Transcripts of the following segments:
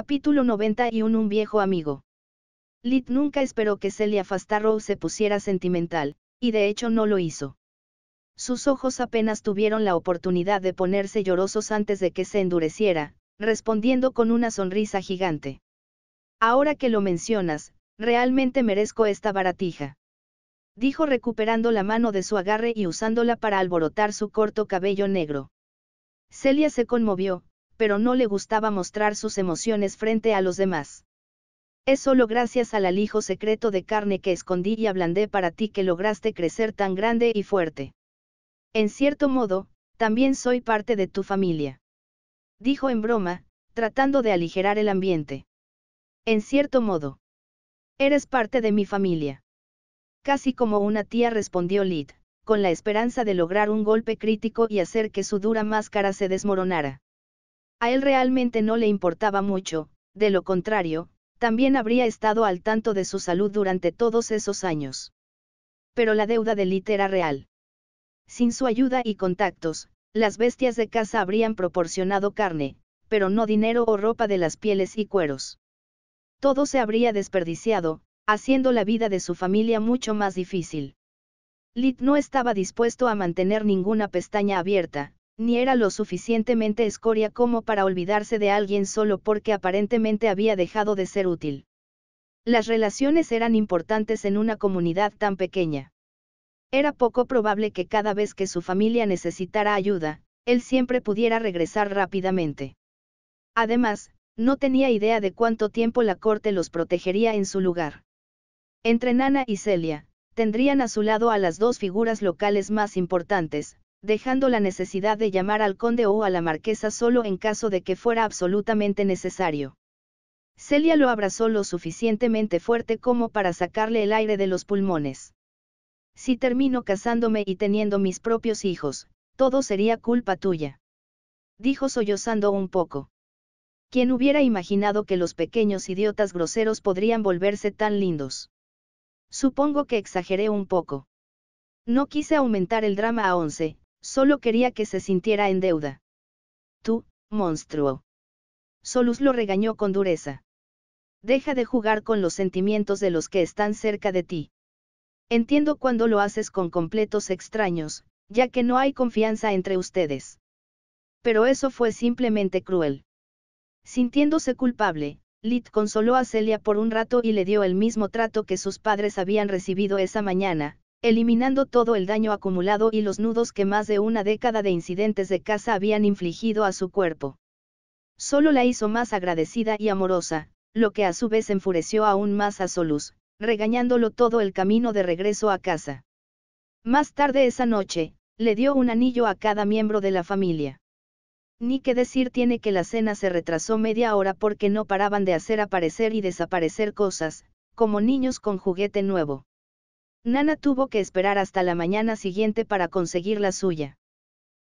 Capítulo 91 Un viejo amigo. Lit nunca esperó que Celia Fastarrow se pusiera sentimental, y de hecho no lo hizo. Sus ojos apenas tuvieron la oportunidad de ponerse llorosos antes de que se endureciera, respondiendo con una sonrisa gigante. Ahora que lo mencionas, realmente merezco esta baratija. Dijo recuperando la mano de su agarre y usándola para alborotar su corto cabello negro. Celia se conmovió, pero no le gustaba mostrar sus emociones frente a los demás. Es solo gracias al alijo secreto de carne que escondí y ablandé para ti que lograste crecer tan grande y fuerte. En cierto modo, también soy parte de tu familia. Dijo en broma, tratando de aligerar el ambiente. En cierto modo. Eres parte de mi familia. Casi como una tía respondió Lid, con la esperanza de lograr un golpe crítico y hacer que su dura máscara se desmoronara. A él realmente no le importaba mucho, de lo contrario, también habría estado al tanto de su salud durante todos esos años. Pero la deuda de Lit era real. Sin su ayuda y contactos, las bestias de casa habrían proporcionado carne, pero no dinero o ropa de las pieles y cueros. Todo se habría desperdiciado, haciendo la vida de su familia mucho más difícil. Lit no estaba dispuesto a mantener ninguna pestaña abierta, ni era lo suficientemente escoria como para olvidarse de alguien solo porque aparentemente había dejado de ser útil. Las relaciones eran importantes en una comunidad tan pequeña. Era poco probable que cada vez que su familia necesitara ayuda, él siempre pudiera regresar rápidamente. Además, no tenía idea de cuánto tiempo la corte los protegería en su lugar. Entre Nana y Celia, tendrían a su lado a las dos figuras locales más importantes, dejando la necesidad de llamar al conde o a la marquesa solo en caso de que fuera absolutamente necesario. Celia lo abrazó lo suficientemente fuerte como para sacarle el aire de los pulmones. Si termino casándome y teniendo mis propios hijos, todo sería culpa tuya. Dijo sollozando un poco. ¿Quién hubiera imaginado que los pequeños idiotas groseros podrían volverse tan lindos? Supongo que exageré un poco. No quise aumentar el drama a once, Solo quería que se sintiera en deuda. Tú, monstruo. Solus lo regañó con dureza. Deja de jugar con los sentimientos de los que están cerca de ti. Entiendo cuando lo haces con completos extraños, ya que no hay confianza entre ustedes. Pero eso fue simplemente cruel. Sintiéndose culpable, Lit consoló a Celia por un rato y le dio el mismo trato que sus padres habían recibido esa mañana, eliminando todo el daño acumulado y los nudos que más de una década de incidentes de casa habían infligido a su cuerpo. Solo la hizo más agradecida y amorosa, lo que a su vez enfureció aún más a Solus, regañándolo todo el camino de regreso a casa. Más tarde esa noche, le dio un anillo a cada miembro de la familia. Ni que decir tiene que la cena se retrasó media hora porque no paraban de hacer aparecer y desaparecer cosas, como niños con juguete nuevo. Nana tuvo que esperar hasta la mañana siguiente para conseguir la suya.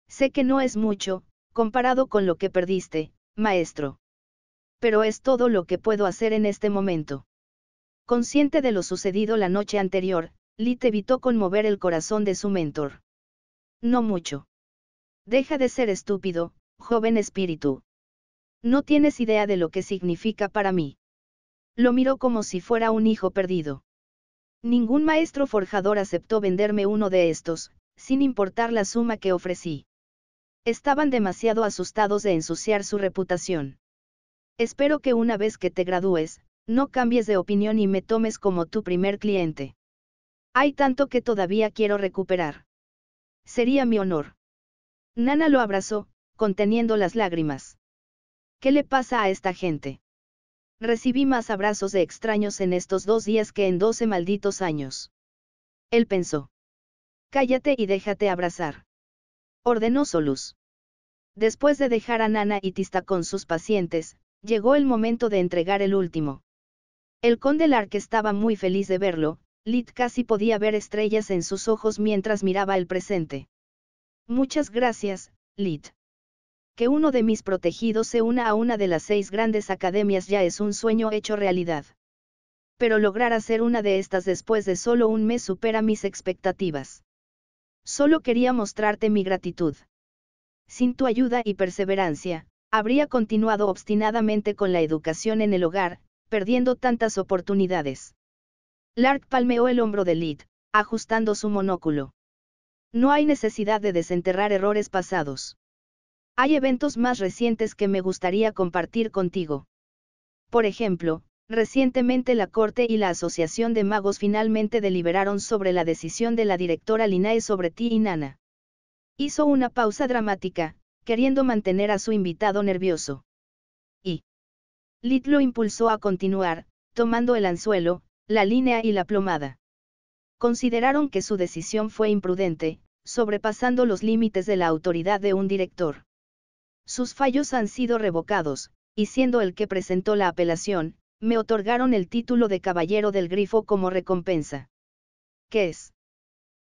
Sé que no es mucho, comparado con lo que perdiste, maestro. Pero es todo lo que puedo hacer en este momento. Consciente de lo sucedido la noche anterior, Lit evitó conmover el corazón de su mentor. No mucho. Deja de ser estúpido, joven espíritu. No tienes idea de lo que significa para mí. Lo miró como si fuera un hijo perdido. Ningún maestro forjador aceptó venderme uno de estos, sin importar la suma que ofrecí. Estaban demasiado asustados de ensuciar su reputación. Espero que una vez que te gradúes, no cambies de opinión y me tomes como tu primer cliente. Hay tanto que todavía quiero recuperar. Sería mi honor. Nana lo abrazó, conteniendo las lágrimas. ¿Qué le pasa a esta gente? Recibí más abrazos de extraños en estos dos días que en doce malditos años. Él pensó. Cállate y déjate abrazar. Ordenó Solus. Después de dejar a Nana y Tista con sus pacientes, llegó el momento de entregar el último. El conde Lark estaba muy feliz de verlo, Lit casi podía ver estrellas en sus ojos mientras miraba el presente. Muchas gracias, Lit que uno de mis protegidos se una a una de las seis grandes academias ya es un sueño hecho realidad. Pero lograr hacer una de estas después de solo un mes supera mis expectativas. Solo quería mostrarte mi gratitud. Sin tu ayuda y perseverancia, habría continuado obstinadamente con la educación en el hogar, perdiendo tantas oportunidades. Lark palmeó el hombro de Lid, ajustando su monóculo. No hay necesidad de desenterrar errores pasados. Hay eventos más recientes que me gustaría compartir contigo. Por ejemplo, recientemente la Corte y la Asociación de Magos finalmente deliberaron sobre la decisión de la directora Linae sobre ti y Nana. Hizo una pausa dramática, queriendo mantener a su invitado nervioso. Y. Lit lo impulsó a continuar, tomando el anzuelo, la línea y la plomada. Consideraron que su decisión fue imprudente, sobrepasando los límites de la autoridad de un director. Sus fallos han sido revocados, y siendo el que presentó la apelación, me otorgaron el título de Caballero del Grifo como recompensa. ¿Qué es?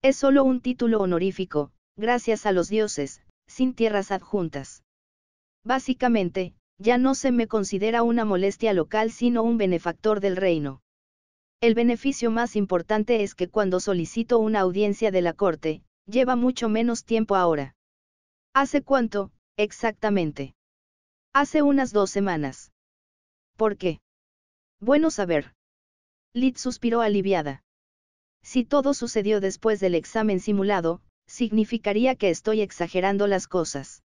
Es solo un título honorífico, gracias a los dioses, sin tierras adjuntas. Básicamente, ya no se me considera una molestia local sino un benefactor del reino. El beneficio más importante es que cuando solicito una audiencia de la corte, lleva mucho menos tiempo ahora. Hace cuánto, Exactamente. Hace unas dos semanas. ¿Por qué? Bueno saber. Lid suspiró aliviada. Si todo sucedió después del examen simulado, significaría que estoy exagerando las cosas.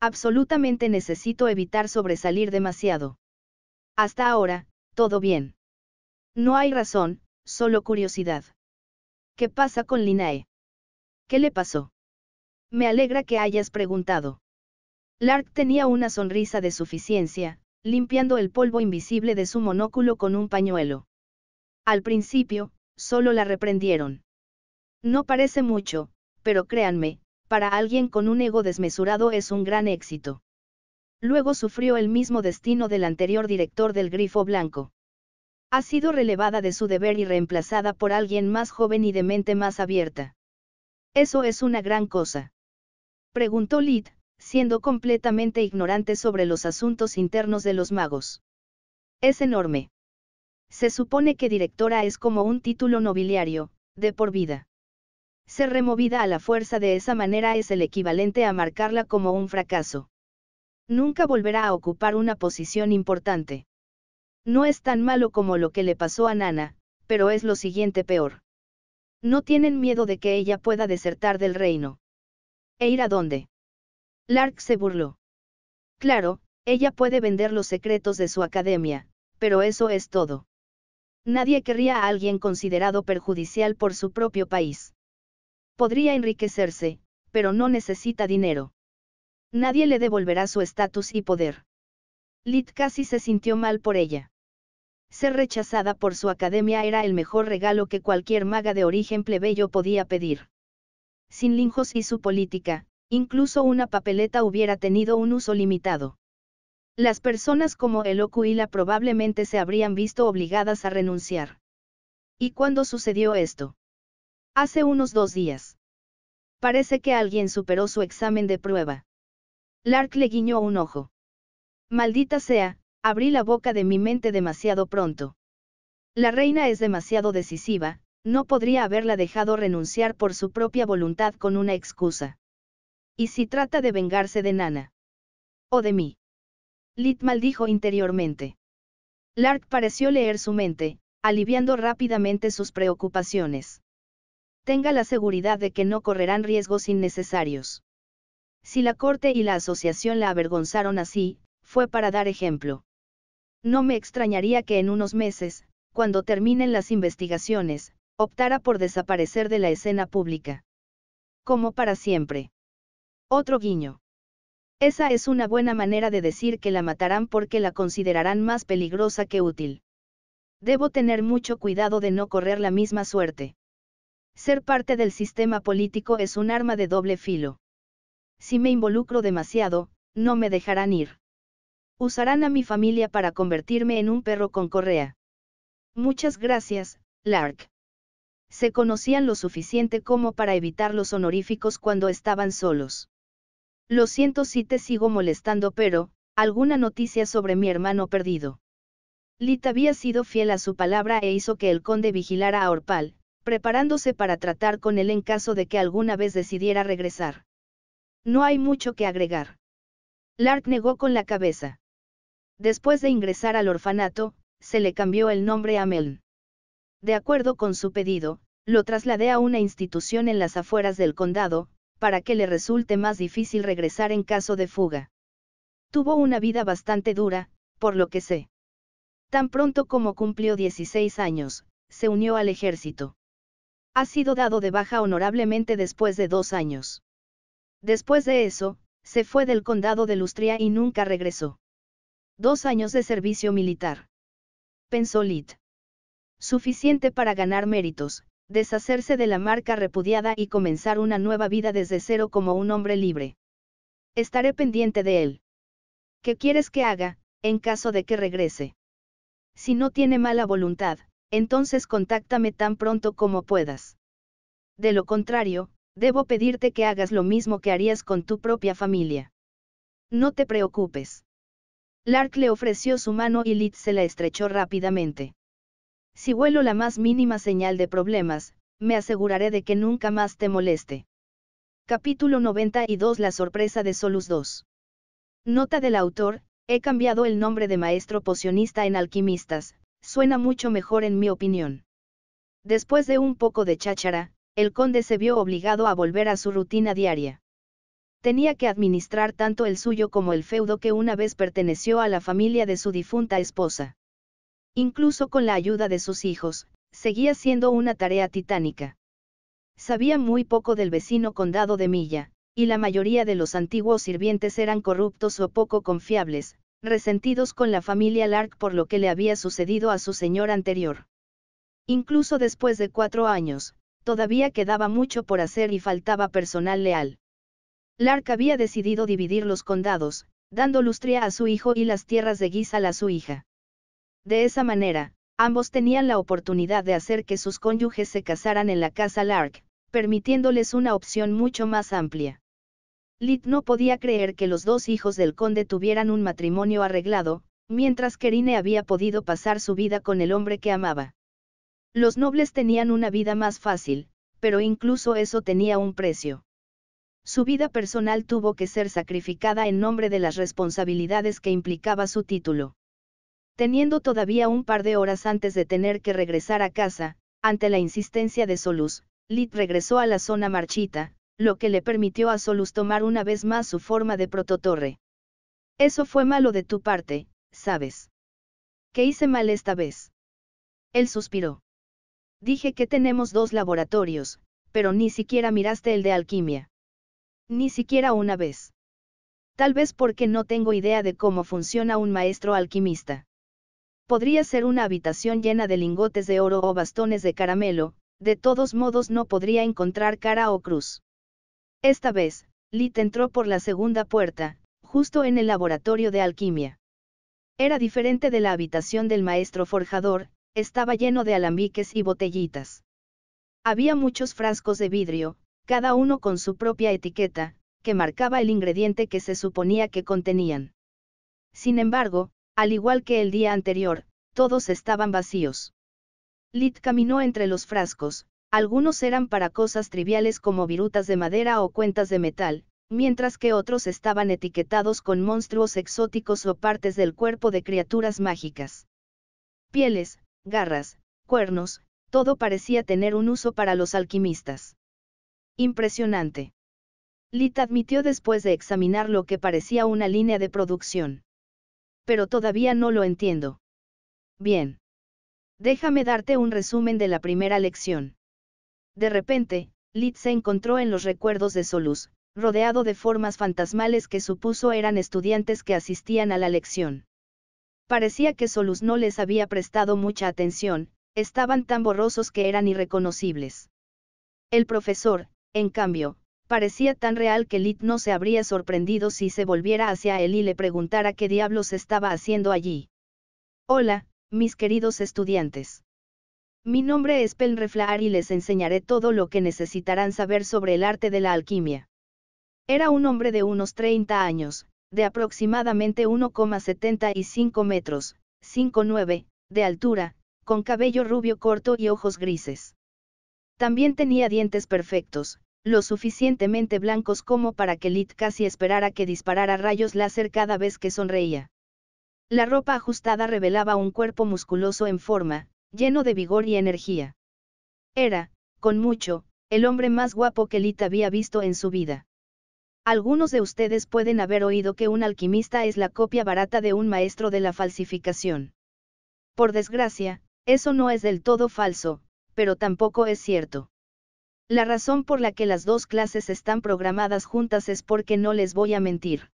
Absolutamente necesito evitar sobresalir demasiado. Hasta ahora, todo bien. No hay razón, solo curiosidad. ¿Qué pasa con Linae? ¿Qué le pasó? Me alegra que hayas preguntado. Lark tenía una sonrisa de suficiencia, limpiando el polvo invisible de su monóculo con un pañuelo. Al principio, solo la reprendieron. No parece mucho, pero créanme, para alguien con un ego desmesurado es un gran éxito. Luego sufrió el mismo destino del anterior director del Grifo Blanco. Ha sido relevada de su deber y reemplazada por alguien más joven y de mente más abierta. Eso es una gran cosa. Preguntó Lid, siendo completamente ignorante sobre los asuntos internos de los magos. Es enorme. Se supone que directora es como un título nobiliario, de por vida. Ser removida a la fuerza de esa manera es el equivalente a marcarla como un fracaso. Nunca volverá a ocupar una posición importante. No es tan malo como lo que le pasó a Nana, pero es lo siguiente peor. No tienen miedo de que ella pueda desertar del reino. ¿E ir a dónde? Lark se burló. Claro, ella puede vender los secretos de su academia, pero eso es todo. Nadie querría a alguien considerado perjudicial por su propio país. Podría enriquecerse, pero no necesita dinero. Nadie le devolverá su estatus y poder. Lit casi se sintió mal por ella. Ser rechazada por su academia era el mejor regalo que cualquier maga de origen plebeyo podía pedir. Sin linjos y su política, Incluso una papeleta hubiera tenido un uso limitado. Las personas como el probablemente se habrían visto obligadas a renunciar. ¿Y cuándo sucedió esto? Hace unos dos días. Parece que alguien superó su examen de prueba. Lark le guiñó un ojo. Maldita sea, abrí la boca de mi mente demasiado pronto. La reina es demasiado decisiva, no podría haberla dejado renunciar por su propia voluntad con una excusa. ¿Y si trata de vengarse de Nana? ¿O de mí? Lit maldijo interiormente. Lark pareció leer su mente, aliviando rápidamente sus preocupaciones. Tenga la seguridad de que no correrán riesgos innecesarios. Si la corte y la asociación la avergonzaron así, fue para dar ejemplo. No me extrañaría que en unos meses, cuando terminen las investigaciones, optara por desaparecer de la escena pública. Como para siempre. Otro guiño. Esa es una buena manera de decir que la matarán porque la considerarán más peligrosa que útil. Debo tener mucho cuidado de no correr la misma suerte. Ser parte del sistema político es un arma de doble filo. Si me involucro demasiado, no me dejarán ir. Usarán a mi familia para convertirme en un perro con correa. Muchas gracias, Lark. Se conocían lo suficiente como para evitar los honoríficos cuando estaban solos. Lo siento si te sigo molestando, pero, alguna noticia sobre mi hermano perdido. Lit había sido fiel a su palabra e hizo que el conde vigilara a Orpal, preparándose para tratar con él en caso de que alguna vez decidiera regresar. No hay mucho que agregar. Lark negó con la cabeza. Después de ingresar al orfanato, se le cambió el nombre a Meln. De acuerdo con su pedido, lo trasladé a una institución en las afueras del condado, para que le resulte más difícil regresar en caso de fuga. Tuvo una vida bastante dura, por lo que sé. Tan pronto como cumplió 16 años, se unió al ejército. Ha sido dado de baja honorablemente después de dos años. Después de eso, se fue del condado de Lustria y nunca regresó. Dos años de servicio militar. Pensó Lit. Suficiente para ganar méritos, deshacerse de la marca repudiada y comenzar una nueva vida desde cero como un hombre libre. Estaré pendiente de él. ¿Qué quieres que haga, en caso de que regrese? Si no tiene mala voluntad, entonces contáctame tan pronto como puedas. De lo contrario, debo pedirte que hagas lo mismo que harías con tu propia familia. No te preocupes. Lark le ofreció su mano y Liz se la estrechó rápidamente. Si vuelo la más mínima señal de problemas, me aseguraré de que nunca más te moleste. Capítulo 92 La sorpresa de Solus 2. Nota del autor, he cambiado el nombre de maestro pocionista en alquimistas, suena mucho mejor en mi opinión. Después de un poco de cháchara, el conde se vio obligado a volver a su rutina diaria. Tenía que administrar tanto el suyo como el feudo que una vez perteneció a la familia de su difunta esposa. Incluso con la ayuda de sus hijos, seguía siendo una tarea titánica. Sabía muy poco del vecino condado de Milla, y la mayoría de los antiguos sirvientes eran corruptos o poco confiables, resentidos con la familia Lark por lo que le había sucedido a su señor anterior. Incluso después de cuatro años, todavía quedaba mucho por hacer y faltaba personal leal. Lark había decidido dividir los condados, dando lustria a su hijo y las tierras de Guisa a su hija. De esa manera, ambos tenían la oportunidad de hacer que sus cónyuges se casaran en la casa Lark, permitiéndoles una opción mucho más amplia. Lit no podía creer que los dos hijos del conde tuvieran un matrimonio arreglado, mientras que había podido pasar su vida con el hombre que amaba. Los nobles tenían una vida más fácil, pero incluso eso tenía un precio. Su vida personal tuvo que ser sacrificada en nombre de las responsabilidades que implicaba su título. Teniendo todavía un par de horas antes de tener que regresar a casa, ante la insistencia de Solus, Lit regresó a la zona marchita, lo que le permitió a Solus tomar una vez más su forma de prototorre. Eso fue malo de tu parte, sabes. ¿Qué hice mal esta vez? Él suspiró. Dije que tenemos dos laboratorios, pero ni siquiera miraste el de alquimia. Ni siquiera una vez. Tal vez porque no tengo idea de cómo funciona un maestro alquimista. Podría ser una habitación llena de lingotes de oro o bastones de caramelo, de todos modos no podría encontrar cara o cruz. Esta vez, Lit entró por la segunda puerta, justo en el laboratorio de alquimia. Era diferente de la habitación del maestro forjador, estaba lleno de alambiques y botellitas. Había muchos frascos de vidrio, cada uno con su propia etiqueta, que marcaba el ingrediente que se suponía que contenían. Sin embargo, al igual que el día anterior, todos estaban vacíos. Lit caminó entre los frascos, algunos eran para cosas triviales como virutas de madera o cuentas de metal, mientras que otros estaban etiquetados con monstruos exóticos o partes del cuerpo de criaturas mágicas. Pieles, garras, cuernos, todo parecía tener un uso para los alquimistas. Impresionante. Lit admitió después de examinar lo que parecía una línea de producción pero todavía no lo entiendo. Bien. Déjame darte un resumen de la primera lección. De repente, Lit se encontró en los recuerdos de Solus, rodeado de formas fantasmales que supuso eran estudiantes que asistían a la lección. Parecía que Solus no les había prestado mucha atención, estaban tan borrosos que eran irreconocibles. El profesor, en cambio, Parecía tan real que Lit no se habría sorprendido si se volviera hacia él y le preguntara qué diablos estaba haciendo allí. Hola, mis queridos estudiantes. Mi nombre es Penreflaar y les enseñaré todo lo que necesitarán saber sobre el arte de la alquimia. Era un hombre de unos 30 años, de aproximadamente 1,75 metros, 5,9, de altura, con cabello rubio corto y ojos grises. También tenía dientes perfectos, lo suficientemente blancos como para que Lit casi esperara que disparara rayos láser cada vez que sonreía. La ropa ajustada revelaba un cuerpo musculoso en forma, lleno de vigor y energía. Era, con mucho, el hombre más guapo que Lit había visto en su vida. Algunos de ustedes pueden haber oído que un alquimista es la copia barata de un maestro de la falsificación. Por desgracia, eso no es del todo falso, pero tampoco es cierto. La razón por la que las dos clases están programadas juntas es porque no les voy a mentir.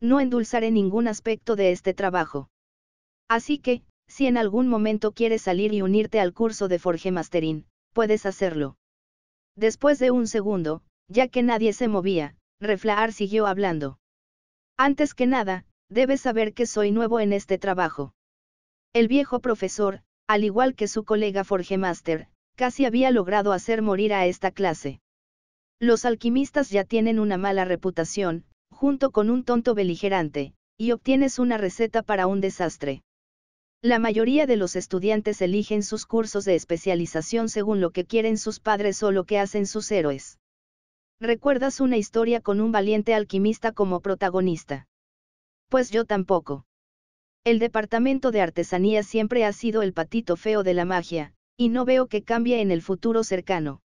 No endulzaré ningún aspecto de este trabajo. Así que, si en algún momento quieres salir y unirte al curso de Forge Masterin, puedes hacerlo. Después de un segundo, ya que nadie se movía, Reflaar siguió hablando. Antes que nada, debes saber que soy nuevo en este trabajo. El viejo profesor, al igual que su colega Forge Master, Casi había logrado hacer morir a esta clase. Los alquimistas ya tienen una mala reputación, junto con un tonto beligerante, y obtienes una receta para un desastre. La mayoría de los estudiantes eligen sus cursos de especialización según lo que quieren sus padres o lo que hacen sus héroes. ¿Recuerdas una historia con un valiente alquimista como protagonista? Pues yo tampoco. El departamento de artesanía siempre ha sido el patito feo de la magia, y no veo que cambie en el futuro cercano.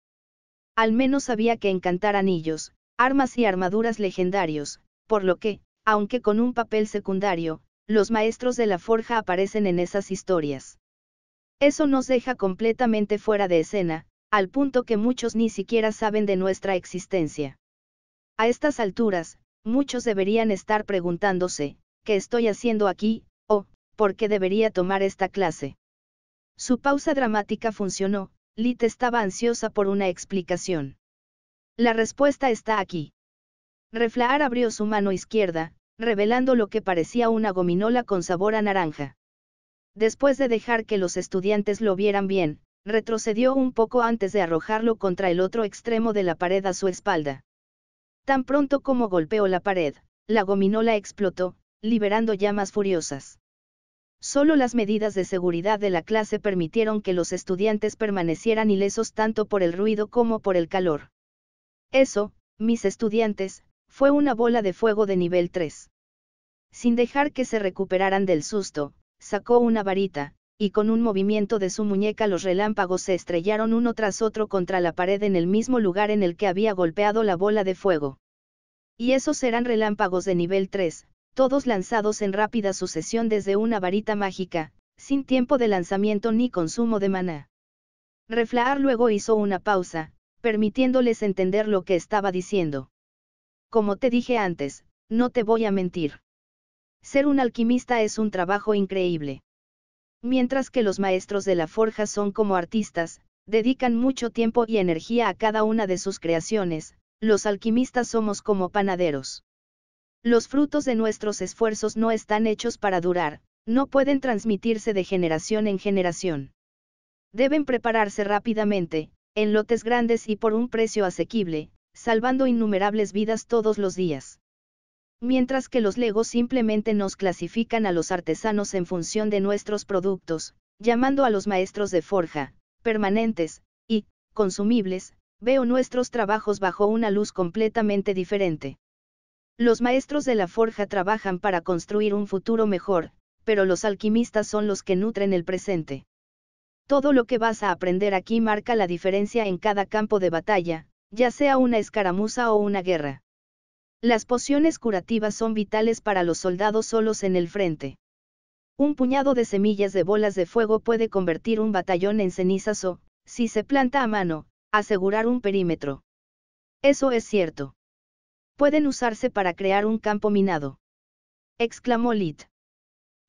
Al menos había que encantar anillos, armas y armaduras legendarios, por lo que, aunque con un papel secundario, los maestros de la forja aparecen en esas historias. Eso nos deja completamente fuera de escena, al punto que muchos ni siquiera saben de nuestra existencia. A estas alturas, muchos deberían estar preguntándose, ¿qué estoy haciendo aquí? o, ¿por qué debería tomar esta clase? Su pausa dramática funcionó, Lit estaba ansiosa por una explicación. La respuesta está aquí. Reflaar abrió su mano izquierda, revelando lo que parecía una gominola con sabor a naranja. Después de dejar que los estudiantes lo vieran bien, retrocedió un poco antes de arrojarlo contra el otro extremo de la pared a su espalda. Tan pronto como golpeó la pared, la gominola explotó, liberando llamas furiosas. Solo las medidas de seguridad de la clase permitieron que los estudiantes permanecieran ilesos tanto por el ruido como por el calor. Eso, mis estudiantes, fue una bola de fuego de nivel 3. Sin dejar que se recuperaran del susto, sacó una varita, y con un movimiento de su muñeca los relámpagos se estrellaron uno tras otro contra la pared en el mismo lugar en el que había golpeado la bola de fuego. Y esos eran relámpagos de nivel 3, todos lanzados en rápida sucesión desde una varita mágica, sin tiempo de lanzamiento ni consumo de maná. Reflaar luego hizo una pausa, permitiéndoles entender lo que estaba diciendo. Como te dije antes, no te voy a mentir. Ser un alquimista es un trabajo increíble. Mientras que los maestros de la forja son como artistas, dedican mucho tiempo y energía a cada una de sus creaciones, los alquimistas somos como panaderos. Los frutos de nuestros esfuerzos no están hechos para durar, no pueden transmitirse de generación en generación. Deben prepararse rápidamente, en lotes grandes y por un precio asequible, salvando innumerables vidas todos los días. Mientras que los legos simplemente nos clasifican a los artesanos en función de nuestros productos, llamando a los maestros de forja, permanentes, y, consumibles, veo nuestros trabajos bajo una luz completamente diferente. Los maestros de la forja trabajan para construir un futuro mejor, pero los alquimistas son los que nutren el presente. Todo lo que vas a aprender aquí marca la diferencia en cada campo de batalla, ya sea una escaramuza o una guerra. Las pociones curativas son vitales para los soldados solos en el frente. Un puñado de semillas de bolas de fuego puede convertir un batallón en cenizas o, si se planta a mano, asegurar un perímetro. Eso es cierto pueden usarse para crear un campo minado. Exclamó Lit.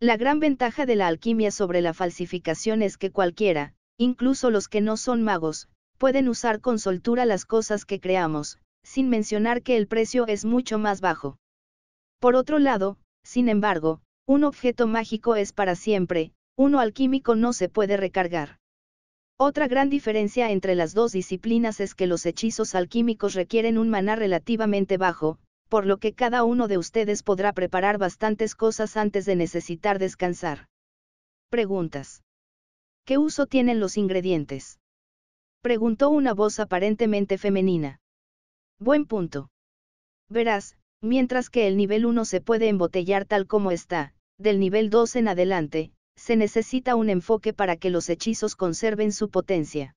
La gran ventaja de la alquimia sobre la falsificación es que cualquiera, incluso los que no son magos, pueden usar con soltura las cosas que creamos, sin mencionar que el precio es mucho más bajo. Por otro lado, sin embargo, un objeto mágico es para siempre, uno alquímico no se puede recargar. Otra gran diferencia entre las dos disciplinas es que los hechizos alquímicos requieren un maná relativamente bajo, por lo que cada uno de ustedes podrá preparar bastantes cosas antes de necesitar descansar. Preguntas. ¿Qué uso tienen los ingredientes? Preguntó una voz aparentemente femenina. Buen punto. Verás, mientras que el nivel 1 se puede embotellar tal como está, del nivel 2 en adelante, se necesita un enfoque para que los hechizos conserven su potencia.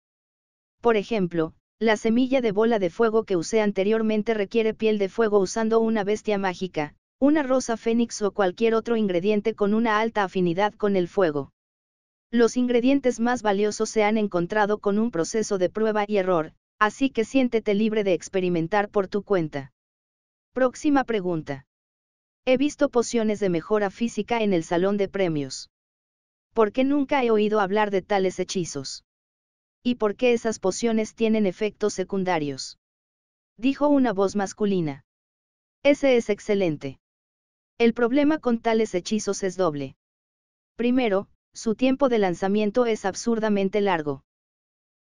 Por ejemplo, la semilla de bola de fuego que usé anteriormente requiere piel de fuego usando una bestia mágica, una rosa fénix o cualquier otro ingrediente con una alta afinidad con el fuego. Los ingredientes más valiosos se han encontrado con un proceso de prueba y error, así que siéntete libre de experimentar por tu cuenta. Próxima pregunta. He visto pociones de mejora física en el salón de premios. ¿Por qué nunca he oído hablar de tales hechizos? ¿Y por qué esas pociones tienen efectos secundarios? Dijo una voz masculina. Ese es excelente. El problema con tales hechizos es doble. Primero, su tiempo de lanzamiento es absurdamente largo.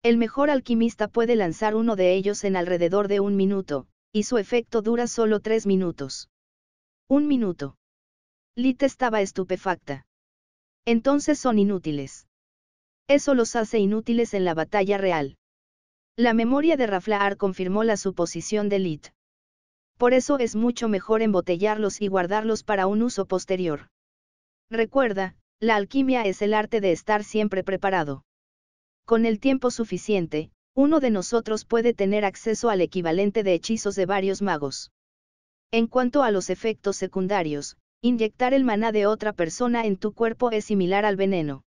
El mejor alquimista puede lanzar uno de ellos en alrededor de un minuto, y su efecto dura solo tres minutos. Un minuto. Lita estaba estupefacta entonces son inútiles. Eso los hace inútiles en la batalla real. La memoria de Raflaar confirmó la suposición de Lit. Por eso es mucho mejor embotellarlos y guardarlos para un uso posterior. Recuerda, la alquimia es el arte de estar siempre preparado. Con el tiempo suficiente, uno de nosotros puede tener acceso al equivalente de hechizos de varios magos. En cuanto a los efectos secundarios, Inyectar el maná de otra persona en tu cuerpo es similar al veneno.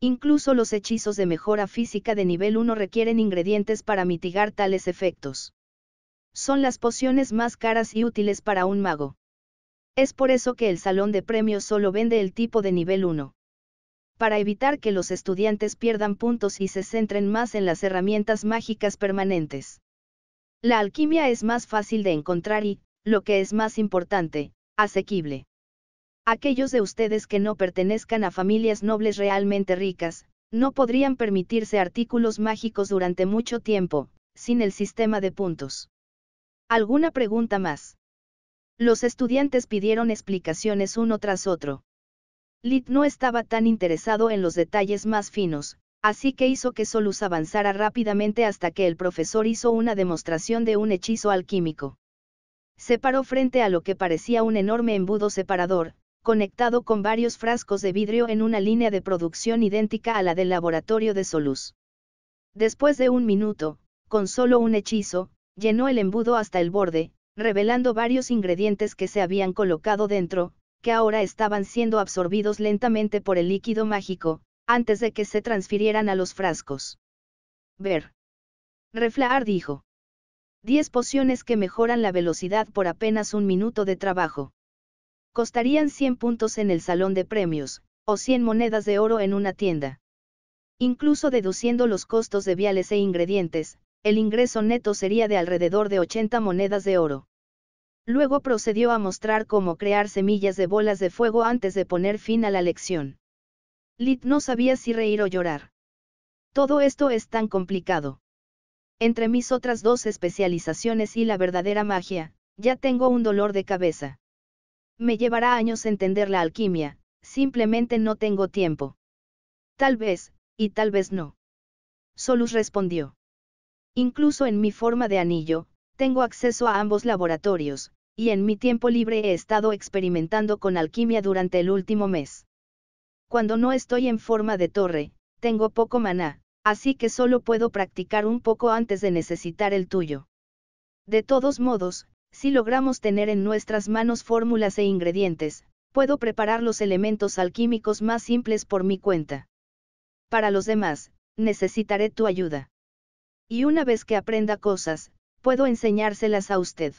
Incluso los hechizos de mejora física de nivel 1 requieren ingredientes para mitigar tales efectos. Son las pociones más caras y útiles para un mago. Es por eso que el salón de premios solo vende el tipo de nivel 1. Para evitar que los estudiantes pierdan puntos y se centren más en las herramientas mágicas permanentes. La alquimia es más fácil de encontrar y, lo que es más importante, asequible. Aquellos de ustedes que no pertenezcan a familias nobles realmente ricas, no podrían permitirse artículos mágicos durante mucho tiempo, sin el sistema de puntos. ¿Alguna pregunta más? Los estudiantes pidieron explicaciones uno tras otro. Lit no estaba tan interesado en los detalles más finos, así que hizo que Solus avanzara rápidamente hasta que el profesor hizo una demostración de un hechizo alquímico. Se paró frente a lo que parecía un enorme embudo separador, conectado con varios frascos de vidrio en una línea de producción idéntica a la del laboratorio de Solus. Después de un minuto, con solo un hechizo, llenó el embudo hasta el borde, revelando varios ingredientes que se habían colocado dentro, que ahora estaban siendo absorbidos lentamente por el líquido mágico, antes de que se transfirieran a los frascos. Ver. Reflaar dijo. 10 pociones que mejoran la velocidad por apenas un minuto de trabajo. Costarían 100 puntos en el salón de premios, o 100 monedas de oro en una tienda. Incluso deduciendo los costos de viales e ingredientes, el ingreso neto sería de alrededor de 80 monedas de oro. Luego procedió a mostrar cómo crear semillas de bolas de fuego antes de poner fin a la lección. Lit no sabía si reír o llorar. Todo esto es tan complicado. Entre mis otras dos especializaciones y la verdadera magia, ya tengo un dolor de cabeza. Me llevará años entender la alquimia, simplemente no tengo tiempo. Tal vez, y tal vez no. Solus respondió. Incluso en mi forma de anillo, tengo acceso a ambos laboratorios, y en mi tiempo libre he estado experimentando con alquimia durante el último mes. Cuando no estoy en forma de torre, tengo poco maná, así que solo puedo practicar un poco antes de necesitar el tuyo. De todos modos, si logramos tener en nuestras manos fórmulas e ingredientes, puedo preparar los elementos alquímicos más simples por mi cuenta. Para los demás, necesitaré tu ayuda. Y una vez que aprenda cosas, puedo enseñárselas a usted.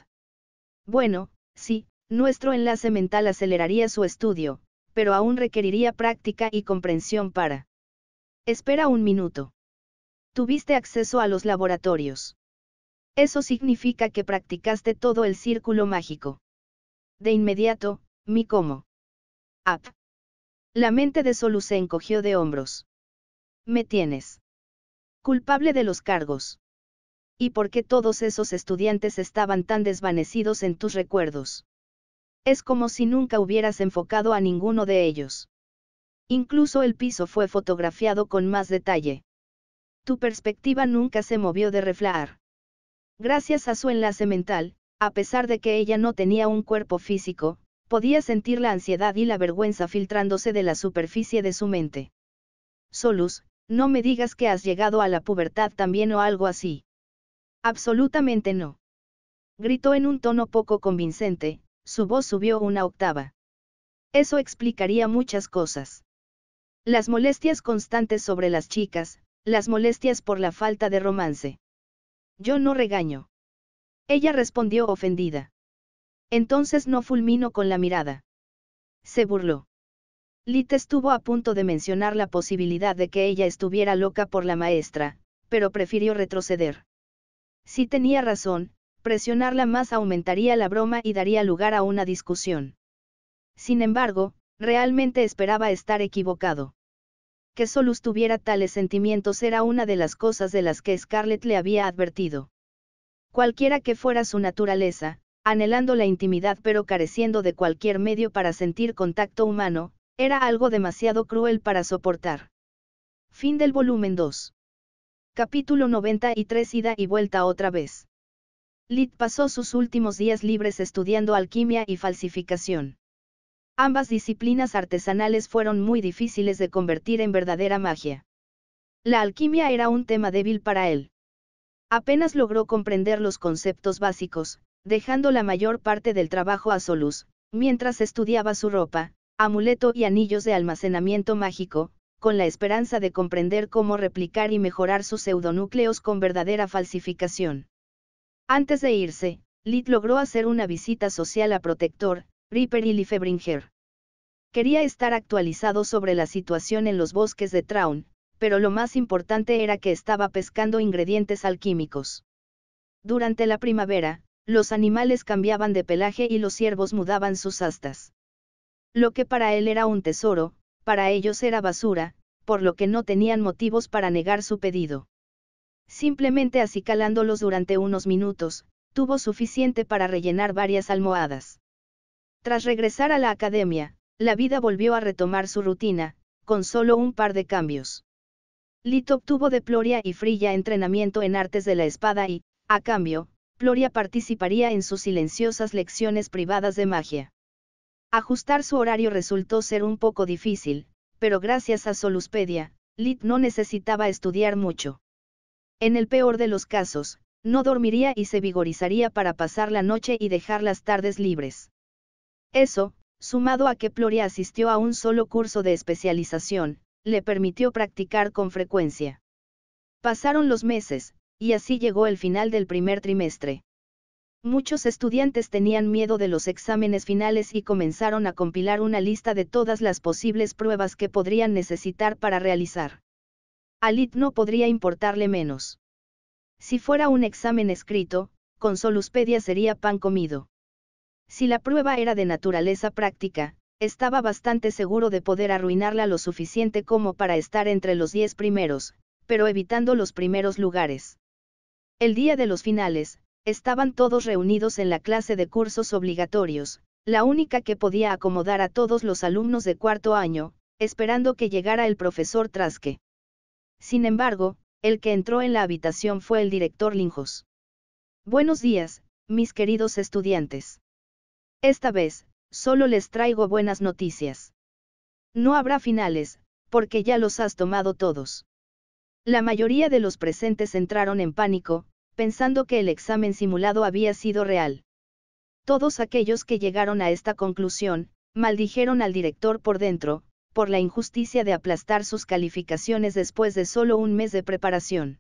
Bueno, sí, nuestro enlace mental aceleraría su estudio, pero aún requeriría práctica y comprensión para. Espera un minuto. Tuviste acceso a los laboratorios. Eso significa que practicaste todo el círculo mágico. De inmediato, mi cómo. Ap. La mente de Solu se encogió de hombros. Me tienes. Culpable de los cargos. ¿Y por qué todos esos estudiantes estaban tan desvanecidos en tus recuerdos? Es como si nunca hubieras enfocado a ninguno de ellos. Incluso el piso fue fotografiado con más detalle tu perspectiva nunca se movió de reflejar. Gracias a su enlace mental, a pesar de que ella no tenía un cuerpo físico, podía sentir la ansiedad y la vergüenza filtrándose de la superficie de su mente. Solus, no me digas que has llegado a la pubertad también o algo así. Absolutamente no. Gritó en un tono poco convincente, su voz subió una octava. Eso explicaría muchas cosas. Las molestias constantes sobre las chicas, las molestias por la falta de romance. Yo no regaño. Ella respondió ofendida. Entonces no fulminó con la mirada. Se burló. Lit estuvo a punto de mencionar la posibilidad de que ella estuviera loca por la maestra, pero prefirió retroceder. Si tenía razón, presionarla más aumentaría la broma y daría lugar a una discusión. Sin embargo, realmente esperaba estar equivocado que Solus tuviera tales sentimientos era una de las cosas de las que Scarlett le había advertido. Cualquiera que fuera su naturaleza, anhelando la intimidad pero careciendo de cualquier medio para sentir contacto humano, era algo demasiado cruel para soportar. Fin del volumen 2. Capítulo 93 Ida y vuelta otra vez. Lit pasó sus últimos días libres estudiando alquimia y falsificación. Ambas disciplinas artesanales fueron muy difíciles de convertir en verdadera magia. La alquimia era un tema débil para él. Apenas logró comprender los conceptos básicos, dejando la mayor parte del trabajo a Solus, mientras estudiaba su ropa, amuleto y anillos de almacenamiento mágico, con la esperanza de comprender cómo replicar y mejorar sus pseudonúcleos con verdadera falsificación. Antes de irse, Lit logró hacer una visita social a Protector, Ripper y Quería estar actualizado sobre la situación en los bosques de Traun, pero lo más importante era que estaba pescando ingredientes alquímicos. Durante la primavera, los animales cambiaban de pelaje y los ciervos mudaban sus astas. Lo que para él era un tesoro, para ellos era basura, por lo que no tenían motivos para negar su pedido. Simplemente acicalándolos durante unos minutos, tuvo suficiente para rellenar varias almohadas. Tras regresar a la academia, la vida volvió a retomar su rutina, con solo un par de cambios. Lit obtuvo de Ploria y Frilla entrenamiento en artes de la espada y, a cambio, Ploria participaría en sus silenciosas lecciones privadas de magia. Ajustar su horario resultó ser un poco difícil, pero gracias a Soluspedia, Lit no necesitaba estudiar mucho. En el peor de los casos, no dormiría y se vigorizaría para pasar la noche y dejar las tardes libres. Eso, sumado a que Ploria asistió a un solo curso de especialización, le permitió practicar con frecuencia. Pasaron los meses, y así llegó el final del primer trimestre. Muchos estudiantes tenían miedo de los exámenes finales y comenzaron a compilar una lista de todas las posibles pruebas que podrían necesitar para realizar. Alit no podría importarle menos. Si fuera un examen escrito, con Soluspedia sería pan comido. Si la prueba era de naturaleza práctica, estaba bastante seguro de poder arruinarla lo suficiente como para estar entre los diez primeros, pero evitando los primeros lugares. El día de los finales, estaban todos reunidos en la clase de cursos obligatorios, la única que podía acomodar a todos los alumnos de cuarto año, esperando que llegara el profesor Trasque. Sin embargo, el que entró en la habitación fue el director Linjos. Buenos días, mis queridos estudiantes. Esta vez, solo les traigo buenas noticias. No habrá finales, porque ya los has tomado todos. La mayoría de los presentes entraron en pánico, pensando que el examen simulado había sido real. Todos aquellos que llegaron a esta conclusión, maldijeron al director por dentro, por la injusticia de aplastar sus calificaciones después de solo un mes de preparación.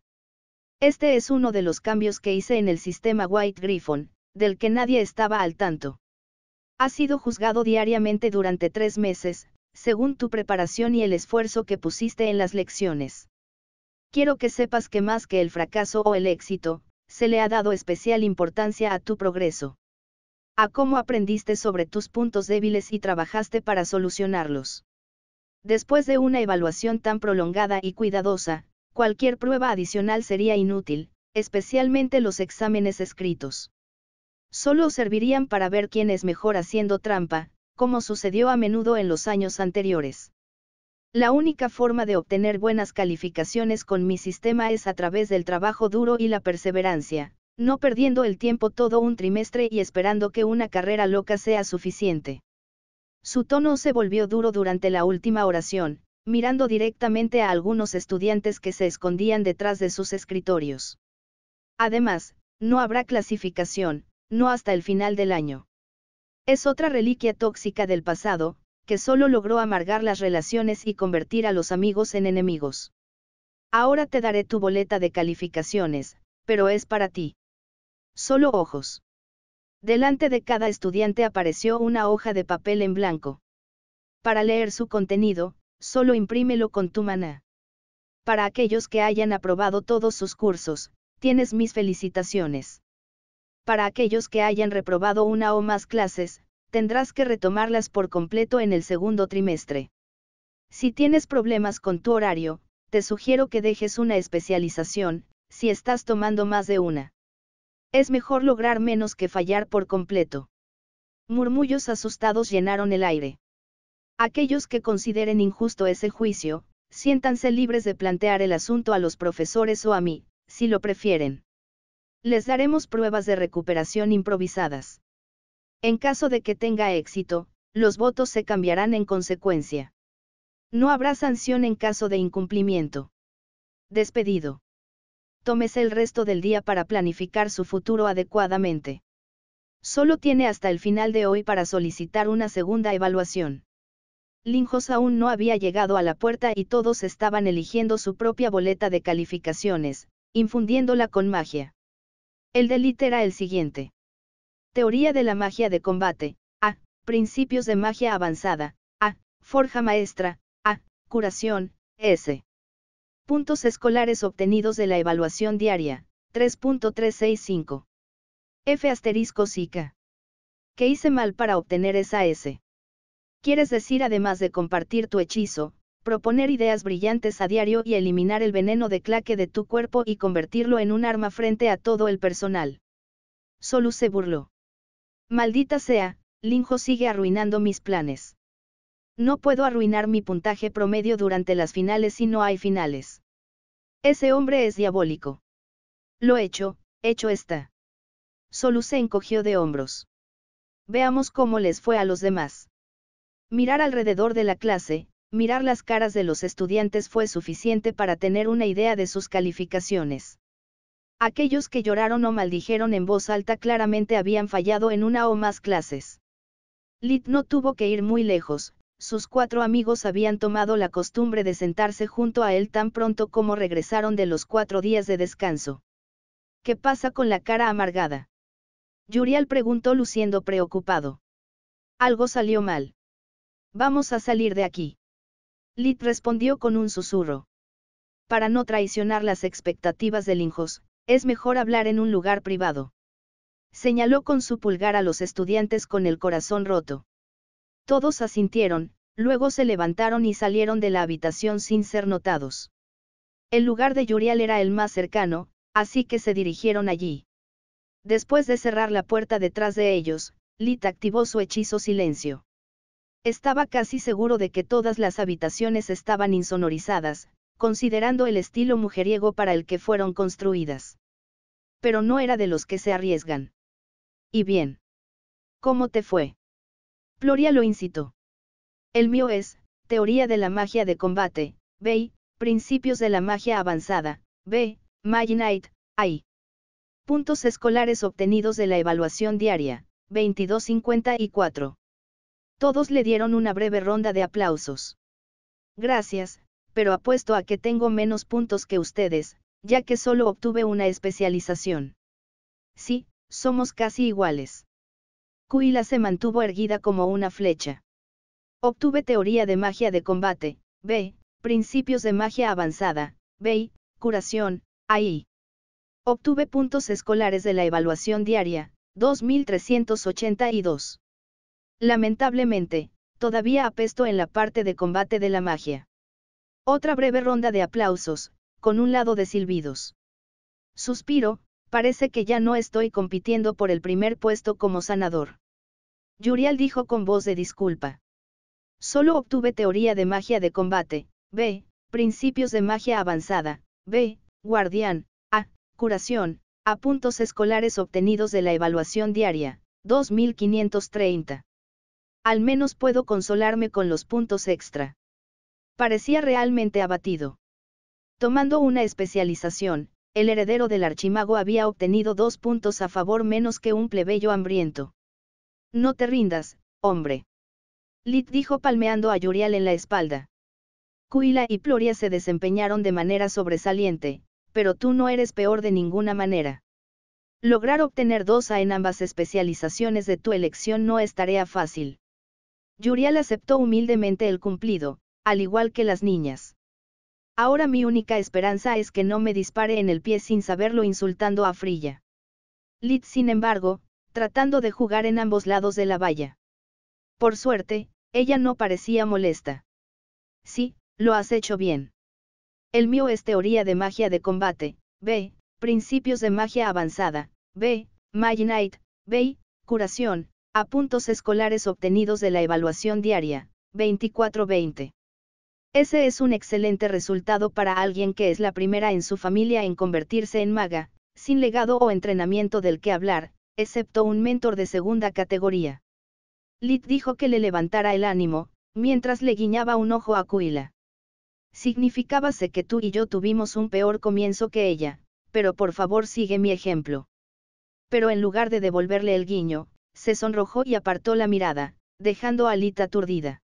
Este es uno de los cambios que hice en el sistema White Griffon, del que nadie estaba al tanto. Ha sido juzgado diariamente durante tres meses, según tu preparación y el esfuerzo que pusiste en las lecciones. Quiero que sepas que más que el fracaso o el éxito, se le ha dado especial importancia a tu progreso. A cómo aprendiste sobre tus puntos débiles y trabajaste para solucionarlos. Después de una evaluación tan prolongada y cuidadosa, cualquier prueba adicional sería inútil, especialmente los exámenes escritos solo servirían para ver quién es mejor haciendo trampa, como sucedió a menudo en los años anteriores. La única forma de obtener buenas calificaciones con mi sistema es a través del trabajo duro y la perseverancia, no perdiendo el tiempo todo un trimestre y esperando que una carrera loca sea suficiente. Su tono se volvió duro durante la última oración, mirando directamente a algunos estudiantes que se escondían detrás de sus escritorios. Además, no habrá clasificación, no hasta el final del año. Es otra reliquia tóxica del pasado, que solo logró amargar las relaciones y convertir a los amigos en enemigos. Ahora te daré tu boleta de calificaciones, pero es para ti. Solo ojos. Delante de cada estudiante apareció una hoja de papel en blanco. Para leer su contenido, solo imprímelo con tu maná. Para aquellos que hayan aprobado todos sus cursos, tienes mis felicitaciones para aquellos que hayan reprobado una o más clases, tendrás que retomarlas por completo en el segundo trimestre. Si tienes problemas con tu horario, te sugiero que dejes una especialización, si estás tomando más de una. Es mejor lograr menos que fallar por completo. Murmullos asustados llenaron el aire. Aquellos que consideren injusto ese juicio, siéntanse libres de plantear el asunto a los profesores o a mí, si lo prefieren. Les daremos pruebas de recuperación improvisadas. En caso de que tenga éxito, los votos se cambiarán en consecuencia. No habrá sanción en caso de incumplimiento. Despedido. Tómese el resto del día para planificar su futuro adecuadamente. Solo tiene hasta el final de hoy para solicitar una segunda evaluación. Linjos aún no había llegado a la puerta y todos estaban eligiendo su propia boleta de calificaciones, infundiéndola con magia. El delito era el siguiente. Teoría de la magia de combate, A. Principios de magia avanzada, A. Forja maestra, A. Curación, S. Puntos escolares obtenidos de la evaluación diaria, 3.365. F asterisco SICA. ¿Qué hice mal para obtener esa S? Quieres decir además de compartir tu hechizo, proponer ideas brillantes a diario y eliminar el veneno de claque de tu cuerpo y convertirlo en un arma frente a todo el personal. Solo se burló. Maldita sea, Linjo sigue arruinando mis planes. No puedo arruinar mi puntaje promedio durante las finales si no hay finales. Ese hombre es diabólico. Lo hecho, hecho está. Solo se encogió de hombros. Veamos cómo les fue a los demás. Mirar alrededor de la clase, mirar las caras de los estudiantes fue suficiente para tener una idea de sus calificaciones. Aquellos que lloraron o maldijeron en voz alta claramente habían fallado en una o más clases. Lit no tuvo que ir muy lejos, sus cuatro amigos habían tomado la costumbre de sentarse junto a él tan pronto como regresaron de los cuatro días de descanso. ¿Qué pasa con la cara amargada? Yurial preguntó luciendo preocupado. Algo salió mal. Vamos a salir de aquí. Lit respondió con un susurro. Para no traicionar las expectativas de Linjos, es mejor hablar en un lugar privado. Señaló con su pulgar a los estudiantes con el corazón roto. Todos asintieron, luego se levantaron y salieron de la habitación sin ser notados. El lugar de Yuriel era el más cercano, así que se dirigieron allí. Después de cerrar la puerta detrás de ellos, Lit activó su hechizo silencio. Estaba casi seguro de que todas las habitaciones estaban insonorizadas, considerando el estilo mujeriego para el que fueron construidas. Pero no era de los que se arriesgan. Y bien. ¿Cómo te fue? Gloria lo incitó. El mío es, Teoría de la magia de combate, B, Principios de la magia avanzada, B, Maginite, I. Puntos escolares obtenidos de la evaluación diaria, 2254. Todos le dieron una breve ronda de aplausos. Gracias, pero apuesto a que tengo menos puntos que ustedes, ya que solo obtuve una especialización. Sí, somos casi iguales. Kuila se mantuvo erguida como una flecha. Obtuve teoría de magia de combate, B, principios de magia avanzada, B, curación, AI. Obtuve puntos escolares de la evaluación diaria, 2382. Lamentablemente, todavía apesto en la parte de combate de la magia. Otra breve ronda de aplausos, con un lado de silbidos. Suspiro, parece que ya no estoy compitiendo por el primer puesto como sanador. yurial dijo con voz de disculpa. Solo obtuve teoría de magia de combate, B, principios de magia avanzada, B, guardián, A, curación, a puntos escolares obtenidos de la evaluación diaria, 2530. Al menos puedo consolarme con los puntos extra. Parecía realmente abatido. Tomando una especialización, el heredero del archimago había obtenido dos puntos a favor menos que un plebeyo hambriento. No te rindas, hombre. Lit dijo palmeando a Yurial en la espalda. Cuila y Ploria se desempeñaron de manera sobresaliente, pero tú no eres peor de ninguna manera. Lograr obtener dos A en ambas especializaciones de tu elección no es tarea fácil. Yuriel aceptó humildemente el cumplido, al igual que las niñas. Ahora mi única esperanza es que no me dispare en el pie sin saberlo insultando a Frilla. Lid sin embargo, tratando de jugar en ambos lados de la valla. Por suerte, ella no parecía molesta. Sí, lo has hecho bien. El mío es teoría de magia de combate, B, principios de magia avanzada, B, Maginite, B, curación, a puntos escolares obtenidos de la evaluación diaria, 24-20. Ese es un excelente resultado para alguien que es la primera en su familia en convertirse en maga, sin legado o entrenamiento del que hablar, excepto un mentor de segunda categoría. Lit dijo que le levantara el ánimo, mientras le guiñaba un ojo a Cuila. Significábase que tú y yo tuvimos un peor comienzo que ella, pero por favor sigue mi ejemplo. Pero en lugar de devolverle el guiño, se sonrojó y apartó la mirada, dejando a Alita aturdida.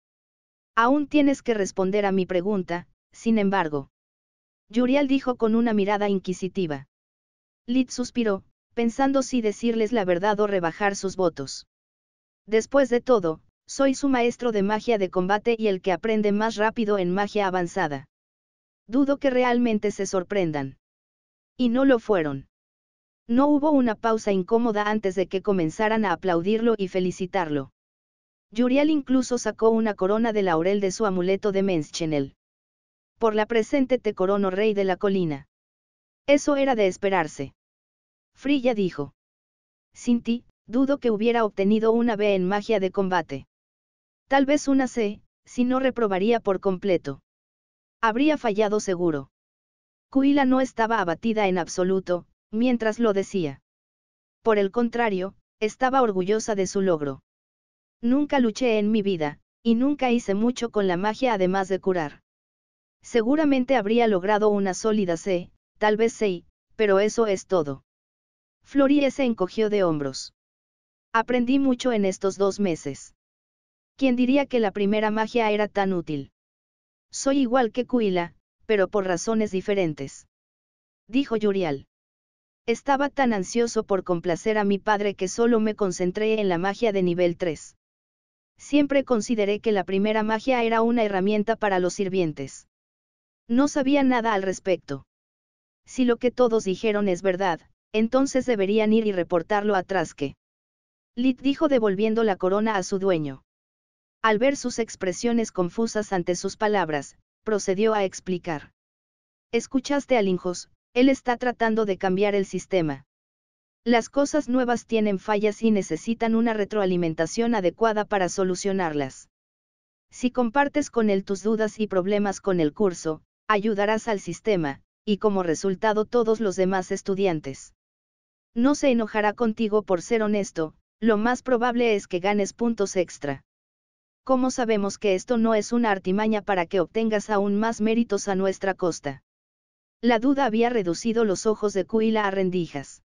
Aún tienes que responder a mi pregunta, sin embargo. Yuriel dijo con una mirada inquisitiva. Lit suspiró, pensando si decirles la verdad o rebajar sus votos. Después de todo, soy su maestro de magia de combate y el que aprende más rápido en magia avanzada. Dudo que realmente se sorprendan. Y no lo fueron. No hubo una pausa incómoda antes de que comenzaran a aplaudirlo y felicitarlo. Yuriel incluso sacó una corona de laurel de su amuleto de Menschenel. Por la presente te corono rey de la colina. Eso era de esperarse. Frilla dijo. Sin ti, dudo que hubiera obtenido una B en magia de combate. Tal vez una C, si no reprobaría por completo. Habría fallado seguro. Kuila no estaba abatida en absoluto, mientras lo decía. Por el contrario, estaba orgullosa de su logro. Nunca luché en mi vida, y nunca hice mucho con la magia además de curar. Seguramente habría logrado una sólida C, tal vez C, pero eso es todo. Florie se encogió de hombros. Aprendí mucho en estos dos meses. ¿Quién diría que la primera magia era tan útil? Soy igual que Kuila, pero por razones diferentes. Dijo Yurial. Estaba tan ansioso por complacer a mi padre que solo me concentré en la magia de nivel 3. Siempre consideré que la primera magia era una herramienta para los sirvientes. No sabía nada al respecto. Si lo que todos dijeron es verdad, entonces deberían ir y reportarlo a que. Lit dijo devolviendo la corona a su dueño. Al ver sus expresiones confusas ante sus palabras, procedió a explicar. Escuchaste a linjos él está tratando de cambiar el sistema. Las cosas nuevas tienen fallas y necesitan una retroalimentación adecuada para solucionarlas. Si compartes con él tus dudas y problemas con el curso, ayudarás al sistema, y como resultado todos los demás estudiantes. No se enojará contigo por ser honesto, lo más probable es que ganes puntos extra. ¿Cómo sabemos que esto no es una artimaña para que obtengas aún más méritos a nuestra costa? La duda había reducido los ojos de Kuila a rendijas.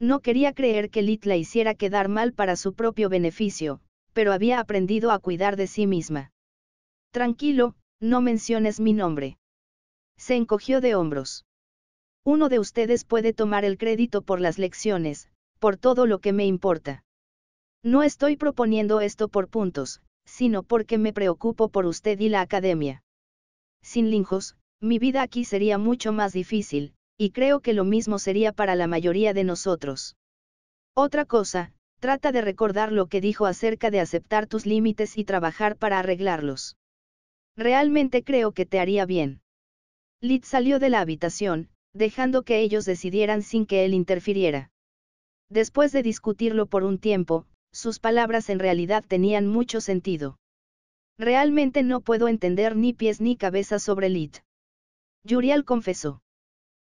No quería creer que Lit la hiciera quedar mal para su propio beneficio, pero había aprendido a cuidar de sí misma. Tranquilo, no menciones mi nombre. Se encogió de hombros. Uno de ustedes puede tomar el crédito por las lecciones, por todo lo que me importa. No estoy proponiendo esto por puntos, sino porque me preocupo por usted y la academia. Sin linjos, mi vida aquí sería mucho más difícil, y creo que lo mismo sería para la mayoría de nosotros. Otra cosa, trata de recordar lo que dijo acerca de aceptar tus límites y trabajar para arreglarlos. Realmente creo que te haría bien. Lit salió de la habitación, dejando que ellos decidieran sin que él interfiriera. Después de discutirlo por un tiempo, sus palabras en realidad tenían mucho sentido. Realmente no puedo entender ni pies ni cabeza sobre Lit. Yuriel confesó.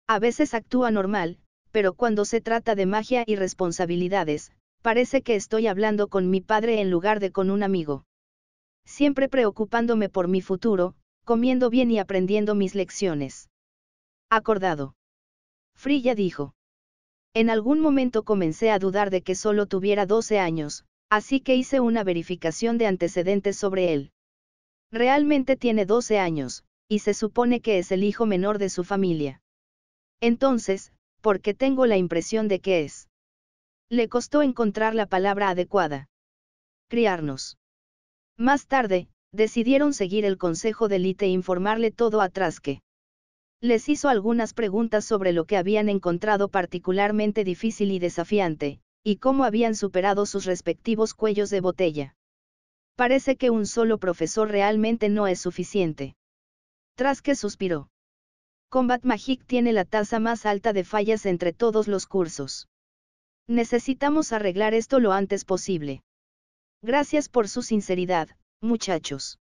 A veces actúa normal, pero cuando se trata de magia y responsabilidades, parece que estoy hablando con mi padre en lugar de con un amigo. Siempre preocupándome por mi futuro, comiendo bien y aprendiendo mis lecciones. Acordado. Frilla dijo. En algún momento comencé a dudar de que solo tuviera 12 años, así que hice una verificación de antecedentes sobre él. Realmente tiene 12 años, y se supone que es el hijo menor de su familia. Entonces, porque tengo la impresión de que es. Le costó encontrar la palabra adecuada. Criarnos. Más tarde, decidieron seguir el consejo de Lite e informarle todo a Trasque. Les hizo algunas preguntas sobre lo que habían encontrado particularmente difícil y desafiante, y cómo habían superado sus respectivos cuellos de botella. Parece que un solo profesor realmente no es suficiente. Tras que suspiró. Combat Magic tiene la tasa más alta de fallas entre todos los cursos. Necesitamos arreglar esto lo antes posible. Gracias por su sinceridad, muchachos.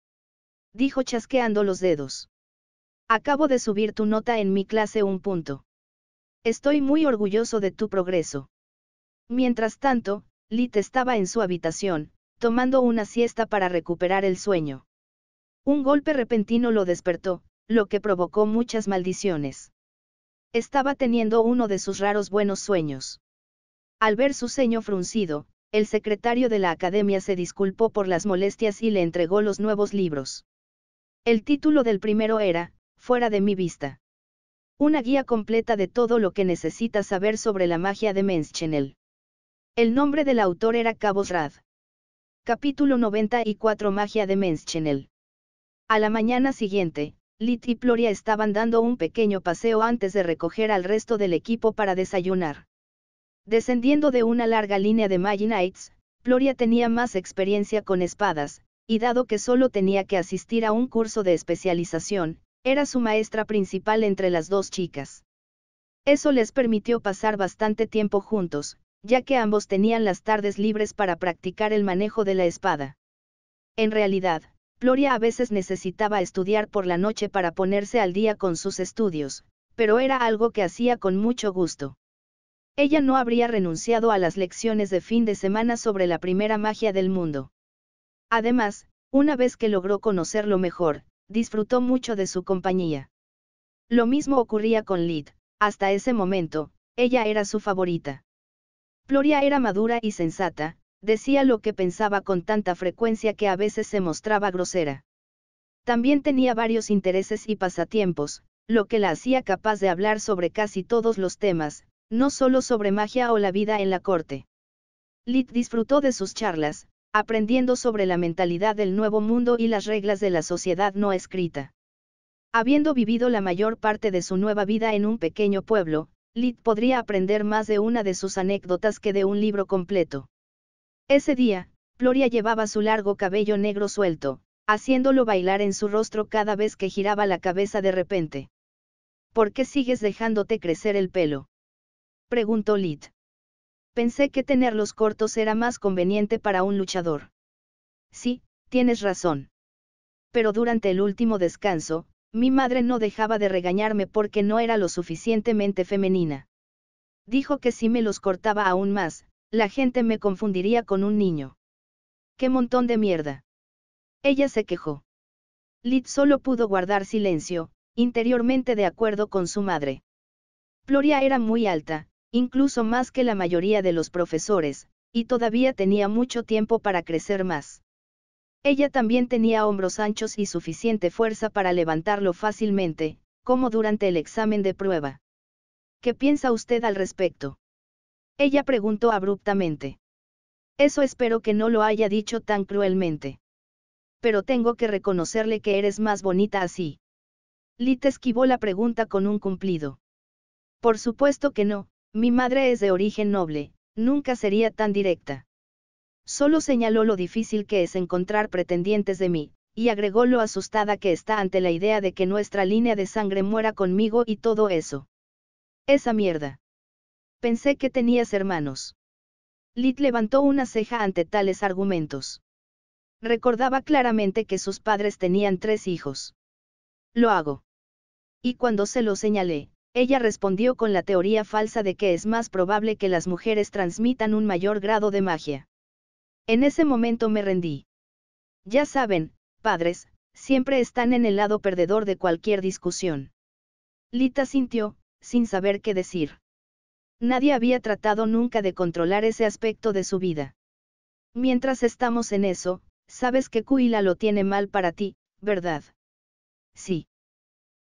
Dijo chasqueando los dedos. Acabo de subir tu nota en mi clase un punto. Estoy muy orgulloso de tu progreso. Mientras tanto, Lit estaba en su habitación, tomando una siesta para recuperar el sueño. Un golpe repentino lo despertó, lo que provocó muchas maldiciones. Estaba teniendo uno de sus raros buenos sueños. Al ver su ceño fruncido, el secretario de la academia se disculpó por las molestias y le entregó los nuevos libros. El título del primero era, Fuera de mi vista. Una guía completa de todo lo que necesitas saber sobre la magia de Menschenel. El nombre del autor era Cabos Rad. Capítulo 94 Magia de Menschenel. A la mañana siguiente, Lit y Gloria estaban dando un pequeño paseo antes de recoger al resto del equipo para desayunar. Descendiendo de una larga línea de Maginites, Gloria tenía más experiencia con espadas, y dado que solo tenía que asistir a un curso de especialización, era su maestra principal entre las dos chicas. Eso les permitió pasar bastante tiempo juntos, ya que ambos tenían las tardes libres para practicar el manejo de la espada. En realidad, Gloria a veces necesitaba estudiar por la noche para ponerse al día con sus estudios, pero era algo que hacía con mucho gusto. Ella no habría renunciado a las lecciones de fin de semana sobre la primera magia del mundo. Además, una vez que logró conocerlo mejor, disfrutó mucho de su compañía. Lo mismo ocurría con Lid, hasta ese momento, ella era su favorita. Gloria era madura y sensata, Decía lo que pensaba con tanta frecuencia que a veces se mostraba grosera. También tenía varios intereses y pasatiempos, lo que la hacía capaz de hablar sobre casi todos los temas, no solo sobre magia o la vida en la corte. Lit disfrutó de sus charlas, aprendiendo sobre la mentalidad del nuevo mundo y las reglas de la sociedad no escrita. Habiendo vivido la mayor parte de su nueva vida en un pequeño pueblo, Lit podría aprender más de una de sus anécdotas que de un libro completo. Ese día, Gloria llevaba su largo cabello negro suelto, haciéndolo bailar en su rostro cada vez que giraba la cabeza de repente. ¿Por qué sigues dejándote crecer el pelo? preguntó Lit. Pensé que tenerlos cortos era más conveniente para un luchador. Sí, tienes razón. Pero durante el último descanso, mi madre no dejaba de regañarme porque no era lo suficientemente femenina. Dijo que si me los cortaba aún más, la gente me confundiría con un niño. ¡Qué montón de mierda! Ella se quejó. Lid solo pudo guardar silencio, interiormente de acuerdo con su madre. Gloria era muy alta, incluso más que la mayoría de los profesores, y todavía tenía mucho tiempo para crecer más. Ella también tenía hombros anchos y suficiente fuerza para levantarlo fácilmente, como durante el examen de prueba. ¿Qué piensa usted al respecto? Ella preguntó abruptamente. Eso espero que no lo haya dicho tan cruelmente. Pero tengo que reconocerle que eres más bonita así. Lit esquivó la pregunta con un cumplido. Por supuesto que no, mi madre es de origen noble, nunca sería tan directa. Solo señaló lo difícil que es encontrar pretendientes de mí, y agregó lo asustada que está ante la idea de que nuestra línea de sangre muera conmigo y todo eso. Esa mierda. Pensé que tenías hermanos. Lit levantó una ceja ante tales argumentos. Recordaba claramente que sus padres tenían tres hijos. Lo hago. Y cuando se lo señalé, ella respondió con la teoría falsa de que es más probable que las mujeres transmitan un mayor grado de magia. En ese momento me rendí. Ya saben, padres, siempre están en el lado perdedor de cualquier discusión. Lita sintió, sin saber qué decir. Nadie había tratado nunca de controlar ese aspecto de su vida. Mientras estamos en eso, sabes que Kuila lo tiene mal para ti, ¿verdad? Sí.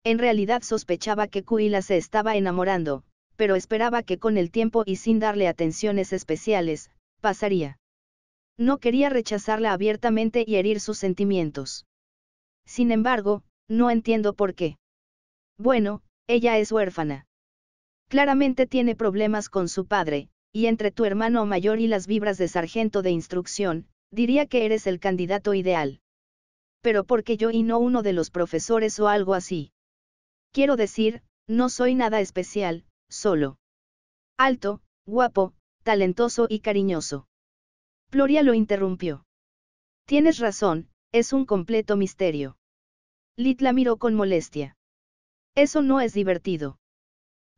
En realidad sospechaba que Kuila se estaba enamorando, pero esperaba que con el tiempo y sin darle atenciones especiales, pasaría. No quería rechazarla abiertamente y herir sus sentimientos. Sin embargo, no entiendo por qué. Bueno, ella es huérfana. Claramente tiene problemas con su padre, y entre tu hermano mayor y las vibras de sargento de instrucción, diría que eres el candidato ideal. Pero porque yo y no uno de los profesores o algo así. Quiero decir, no soy nada especial, solo. Alto, guapo, talentoso y cariñoso. Gloria lo interrumpió. Tienes razón, es un completo misterio. Lit la miró con molestia. Eso no es divertido.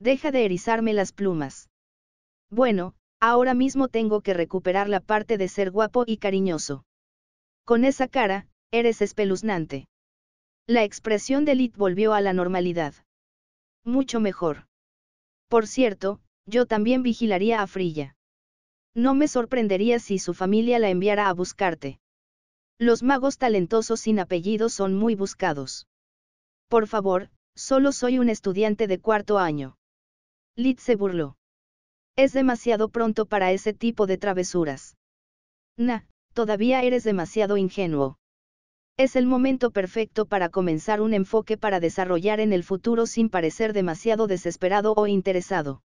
Deja de erizarme las plumas. Bueno, ahora mismo tengo que recuperar la parte de ser guapo y cariñoso. Con esa cara, eres espeluznante. La expresión de Lit volvió a la normalidad. Mucho mejor. Por cierto, yo también vigilaría a Frilla. No me sorprendería si su familia la enviara a buscarte. Los magos talentosos sin apellidos son muy buscados. Por favor, solo soy un estudiante de cuarto año. Lit se burló. Es demasiado pronto para ese tipo de travesuras. Nah, todavía eres demasiado ingenuo. Es el momento perfecto para comenzar un enfoque para desarrollar en el futuro sin parecer demasiado desesperado o interesado.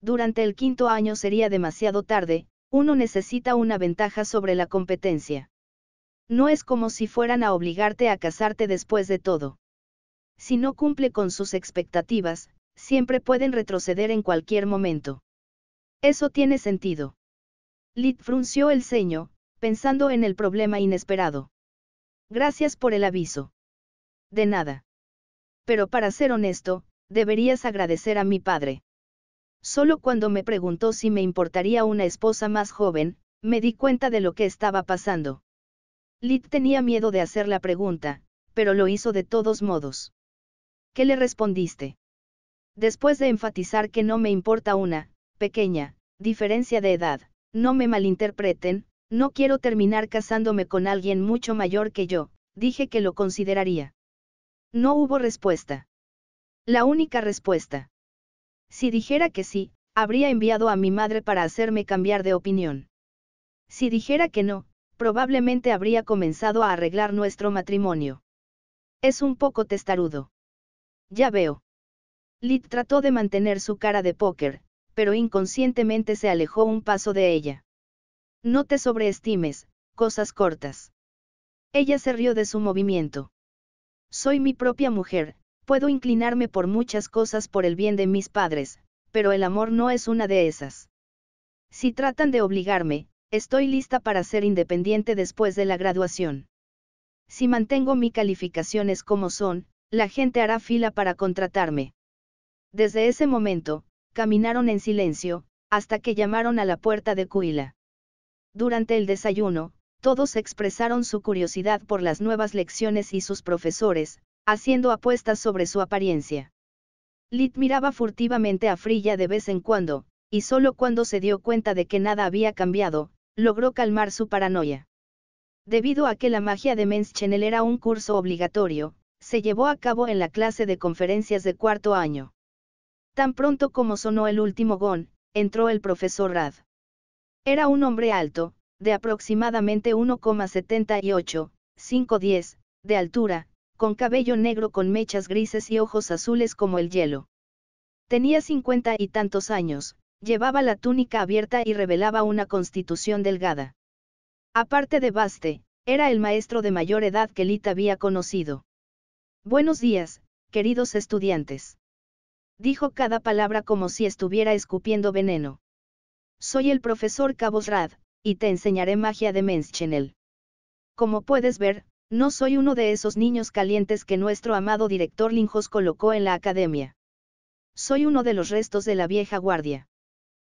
Durante el quinto año sería demasiado tarde, uno necesita una ventaja sobre la competencia. No es como si fueran a obligarte a casarte después de todo. Si no cumple con sus expectativas, siempre pueden retroceder en cualquier momento. Eso tiene sentido. Lit frunció el ceño, pensando en el problema inesperado. Gracias por el aviso. De nada. Pero para ser honesto, deberías agradecer a mi padre. Solo cuando me preguntó si me importaría una esposa más joven, me di cuenta de lo que estaba pasando. Lit tenía miedo de hacer la pregunta, pero lo hizo de todos modos. ¿Qué le respondiste? Después de enfatizar que no me importa una, pequeña, diferencia de edad, no me malinterpreten, no quiero terminar casándome con alguien mucho mayor que yo, dije que lo consideraría. No hubo respuesta. La única respuesta. Si dijera que sí, habría enviado a mi madre para hacerme cambiar de opinión. Si dijera que no, probablemente habría comenzado a arreglar nuestro matrimonio. Es un poco testarudo. Ya veo. Lid trató de mantener su cara de póker, pero inconscientemente se alejó un paso de ella. No te sobreestimes, cosas cortas. Ella se rió de su movimiento. Soy mi propia mujer, puedo inclinarme por muchas cosas por el bien de mis padres, pero el amor no es una de esas. Si tratan de obligarme, estoy lista para ser independiente después de la graduación. Si mantengo mis calificaciones como son, la gente hará fila para contratarme. Desde ese momento, caminaron en silencio, hasta que llamaron a la puerta de Cuila. Durante el desayuno, todos expresaron su curiosidad por las nuevas lecciones y sus profesores, haciendo apuestas sobre su apariencia. Lit miraba furtivamente a Frilla de vez en cuando, y solo cuando se dio cuenta de que nada había cambiado, logró calmar su paranoia. Debido a que la magia de Menschenel era un curso obligatorio, se llevó a cabo en la clase de conferencias de cuarto año. Tan pronto como sonó el último gong, entró el profesor Rad. Era un hombre alto, de aproximadamente 1,78, 5'10", de altura, con cabello negro con mechas grises y ojos azules como el hielo. Tenía cincuenta y tantos años, llevaba la túnica abierta y revelaba una constitución delgada. Aparte de Baste, era el maestro de mayor edad que Lita había conocido. Buenos días, queridos estudiantes. Dijo cada palabra como si estuviera escupiendo veneno. Soy el profesor Cabosrad, y te enseñaré magia de Menschenel. Como puedes ver, no soy uno de esos niños calientes que nuestro amado director Linjos colocó en la academia. Soy uno de los restos de la vieja guardia.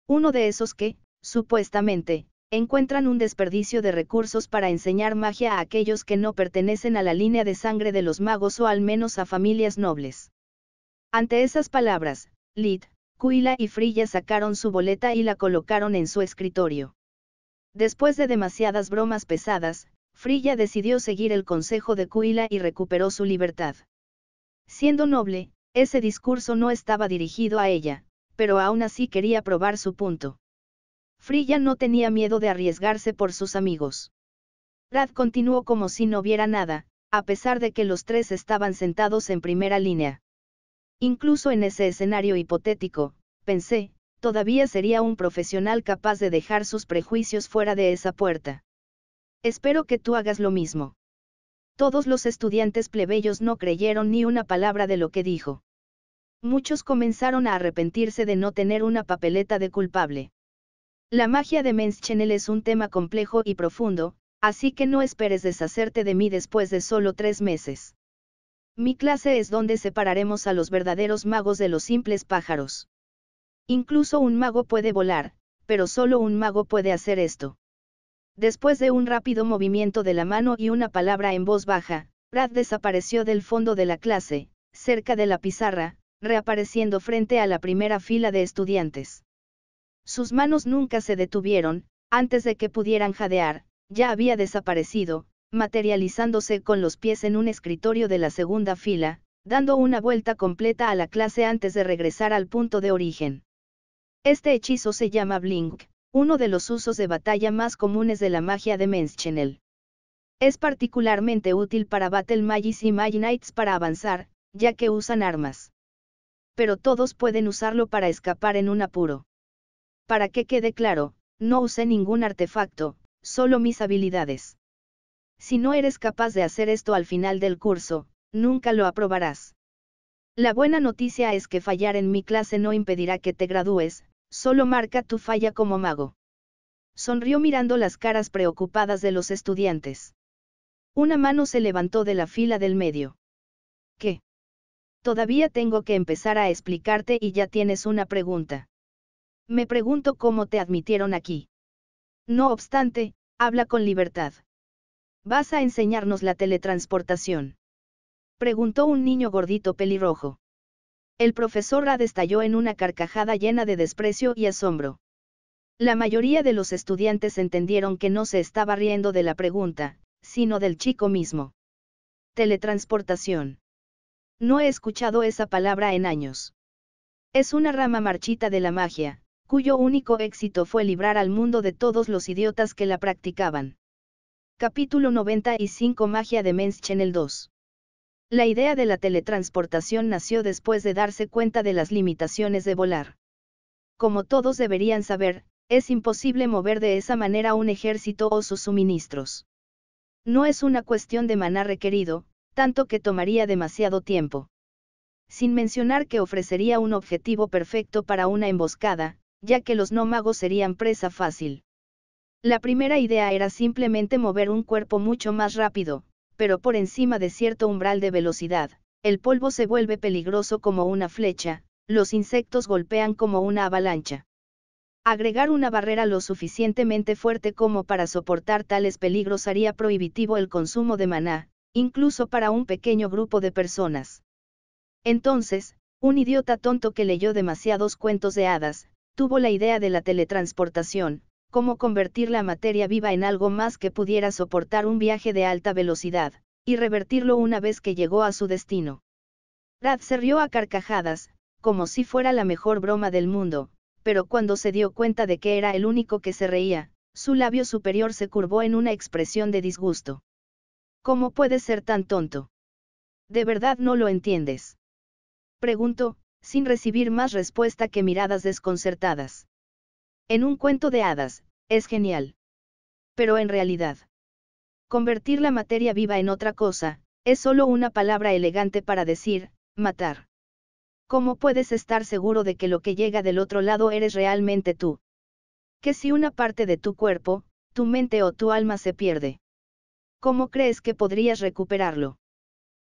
Uno de esos que, supuestamente, encuentran un desperdicio de recursos para enseñar magia a aquellos que no pertenecen a la línea de sangre de los magos o al menos a familias nobles. Ante esas palabras, Lid, Cuila y Frilla sacaron su boleta y la colocaron en su escritorio. Después de demasiadas bromas pesadas, Frilla decidió seguir el consejo de Cuila y recuperó su libertad. Siendo noble, ese discurso no estaba dirigido a ella, pero aún así quería probar su punto. Frilla no tenía miedo de arriesgarse por sus amigos. Rad continuó como si no viera nada, a pesar de que los tres estaban sentados en primera línea. Incluso en ese escenario hipotético, pensé, todavía sería un profesional capaz de dejar sus prejuicios fuera de esa puerta. Espero que tú hagas lo mismo. Todos los estudiantes plebeyos no creyeron ni una palabra de lo que dijo. Muchos comenzaron a arrepentirse de no tener una papeleta de culpable. La magia de Menschenel es un tema complejo y profundo, así que no esperes deshacerte de mí después de solo tres meses. Mi clase es donde separaremos a los verdaderos magos de los simples pájaros. Incluso un mago puede volar, pero solo un mago puede hacer esto. Después de un rápido movimiento de la mano y una palabra en voz baja, Brad desapareció del fondo de la clase, cerca de la pizarra, reapareciendo frente a la primera fila de estudiantes. Sus manos nunca se detuvieron, antes de que pudieran jadear, ya había desaparecido, materializándose con los pies en un escritorio de la segunda fila, dando una vuelta completa a la clase antes de regresar al punto de origen. Este hechizo se llama Blink, uno de los usos de batalla más comunes de la magia de Menschenel. Es particularmente útil para Battle Magis y Knights para avanzar, ya que usan armas. Pero todos pueden usarlo para escapar en un apuro. Para que quede claro, no usé ningún artefacto, solo mis habilidades. Si no eres capaz de hacer esto al final del curso, nunca lo aprobarás. La buena noticia es que fallar en mi clase no impedirá que te gradúes, solo marca tu falla como mago. Sonrió mirando las caras preocupadas de los estudiantes. Una mano se levantó de la fila del medio. ¿Qué? Todavía tengo que empezar a explicarte y ya tienes una pregunta. Me pregunto cómo te admitieron aquí. No obstante, habla con libertad. ¿Vas a enseñarnos la teletransportación? Preguntó un niño gordito pelirrojo. El profesor Rad estalló en una carcajada llena de desprecio y asombro. La mayoría de los estudiantes entendieron que no se estaba riendo de la pregunta, sino del chico mismo. Teletransportación. No he escuchado esa palabra en años. Es una rama marchita de la magia, cuyo único éxito fue librar al mundo de todos los idiotas que la practicaban. Capítulo 95 Magia de Men's Channel 2. La idea de la teletransportación nació después de darse cuenta de las limitaciones de volar. Como todos deberían saber, es imposible mover de esa manera un ejército o sus suministros. No es una cuestión de maná requerido, tanto que tomaría demasiado tiempo. Sin mencionar que ofrecería un objetivo perfecto para una emboscada, ya que los nómagos serían presa fácil. La primera idea era simplemente mover un cuerpo mucho más rápido, pero por encima de cierto umbral de velocidad, el polvo se vuelve peligroso como una flecha, los insectos golpean como una avalancha. Agregar una barrera lo suficientemente fuerte como para soportar tales peligros haría prohibitivo el consumo de maná, incluso para un pequeño grupo de personas. Entonces, un idiota tonto que leyó demasiados cuentos de hadas, tuvo la idea de la teletransportación, cómo convertir la materia viva en algo más que pudiera soportar un viaje de alta velocidad, y revertirlo una vez que llegó a su destino. Rad se rió a carcajadas, como si fuera la mejor broma del mundo, pero cuando se dio cuenta de que era el único que se reía, su labio superior se curvó en una expresión de disgusto. ¿Cómo puedes ser tan tonto? ¿De verdad no lo entiendes? Preguntó, sin recibir más respuesta que miradas desconcertadas. En un cuento de hadas, es genial. Pero en realidad, convertir la materia viva en otra cosa, es solo una palabra elegante para decir, matar. ¿Cómo puedes estar seguro de que lo que llega del otro lado eres realmente tú? Que si una parte de tu cuerpo, tu mente o tu alma se pierde. ¿Cómo crees que podrías recuperarlo?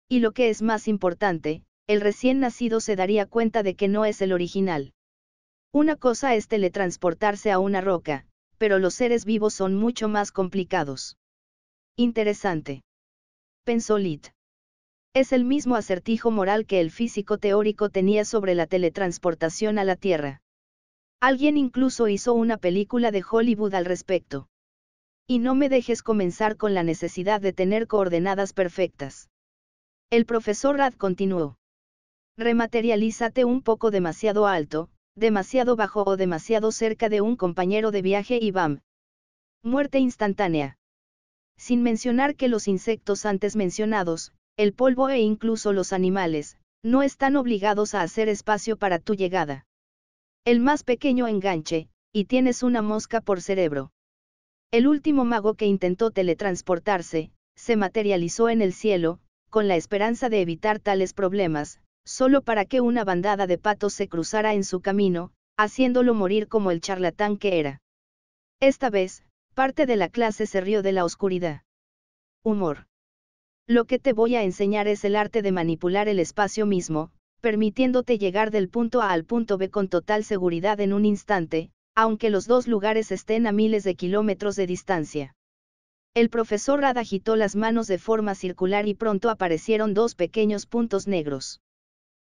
Y lo que es más importante, el recién nacido se daría cuenta de que no es el original. Una cosa es teletransportarse a una roca, pero los seres vivos son mucho más complicados. Interesante. Pensó Lit. Es el mismo acertijo moral que el físico teórico tenía sobre la teletransportación a la Tierra. Alguien incluso hizo una película de Hollywood al respecto. Y no me dejes comenzar con la necesidad de tener coordenadas perfectas. El profesor Rad continuó. Rematerialízate un poco demasiado alto, demasiado bajo o demasiado cerca de un compañero de viaje y ¡bam! Muerte instantánea. Sin mencionar que los insectos antes mencionados, el polvo e incluso los animales, no están obligados a hacer espacio para tu llegada. El más pequeño enganche, y tienes una mosca por cerebro. El último mago que intentó teletransportarse, se materializó en el cielo, con la esperanza de evitar tales problemas, solo para que una bandada de patos se cruzara en su camino, haciéndolo morir como el charlatán que era. Esta vez, parte de la clase se rió de la oscuridad. Humor. Lo que te voy a enseñar es el arte de manipular el espacio mismo, permitiéndote llegar del punto A al punto B con total seguridad en un instante, aunque los dos lugares estén a miles de kilómetros de distancia. El profesor Rad las manos de forma circular y pronto aparecieron dos pequeños puntos negros.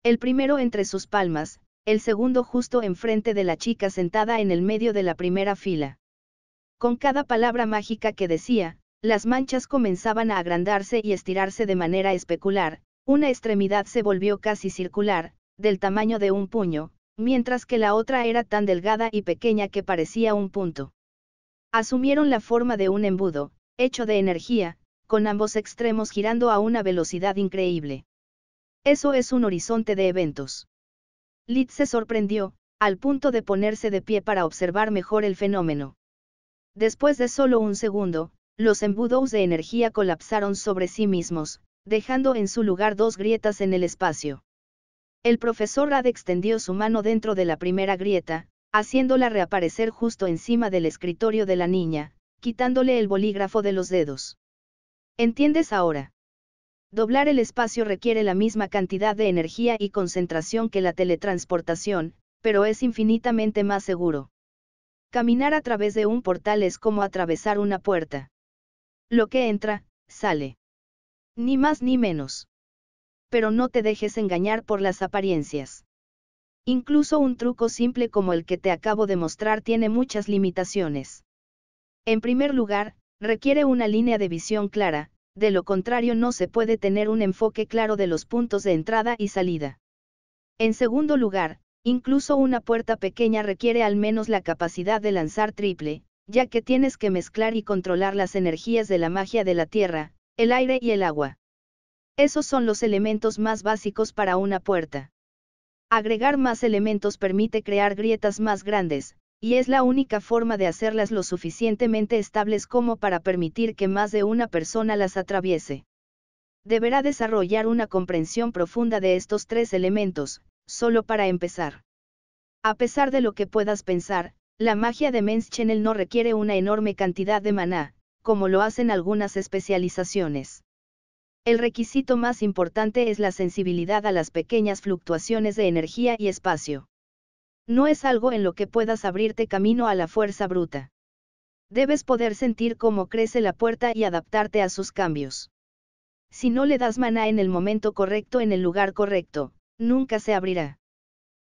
El primero entre sus palmas, el segundo justo enfrente de la chica sentada en el medio de la primera fila. Con cada palabra mágica que decía, las manchas comenzaban a agrandarse y estirarse de manera especular, una extremidad se volvió casi circular, del tamaño de un puño, mientras que la otra era tan delgada y pequeña que parecía un punto. Asumieron la forma de un embudo, hecho de energía, con ambos extremos girando a una velocidad increíble. Eso es un horizonte de eventos. Lit se sorprendió, al punto de ponerse de pie para observar mejor el fenómeno. Después de solo un segundo, los embudos de energía colapsaron sobre sí mismos, dejando en su lugar dos grietas en el espacio. El profesor Rad extendió su mano dentro de la primera grieta, haciéndola reaparecer justo encima del escritorio de la niña, quitándole el bolígrafo de los dedos. ¿Entiendes ahora? Doblar el espacio requiere la misma cantidad de energía y concentración que la teletransportación, pero es infinitamente más seguro. Caminar a través de un portal es como atravesar una puerta. Lo que entra, sale. Ni más ni menos. Pero no te dejes engañar por las apariencias. Incluso un truco simple como el que te acabo de mostrar tiene muchas limitaciones. En primer lugar, requiere una línea de visión clara, de lo contrario no se puede tener un enfoque claro de los puntos de entrada y salida. En segundo lugar, incluso una puerta pequeña requiere al menos la capacidad de lanzar triple, ya que tienes que mezclar y controlar las energías de la magia de la tierra, el aire y el agua. Esos son los elementos más básicos para una puerta. Agregar más elementos permite crear grietas más grandes, y es la única forma de hacerlas lo suficientemente estables como para permitir que más de una persona las atraviese. Deberá desarrollar una comprensión profunda de estos tres elementos, solo para empezar. A pesar de lo que puedas pensar, la magia de Men's Channel no requiere una enorme cantidad de maná, como lo hacen algunas especializaciones. El requisito más importante es la sensibilidad a las pequeñas fluctuaciones de energía y espacio. No es algo en lo que puedas abrirte camino a la fuerza bruta. Debes poder sentir cómo crece la puerta y adaptarte a sus cambios. Si no le das maná en el momento correcto en el lugar correcto, nunca se abrirá.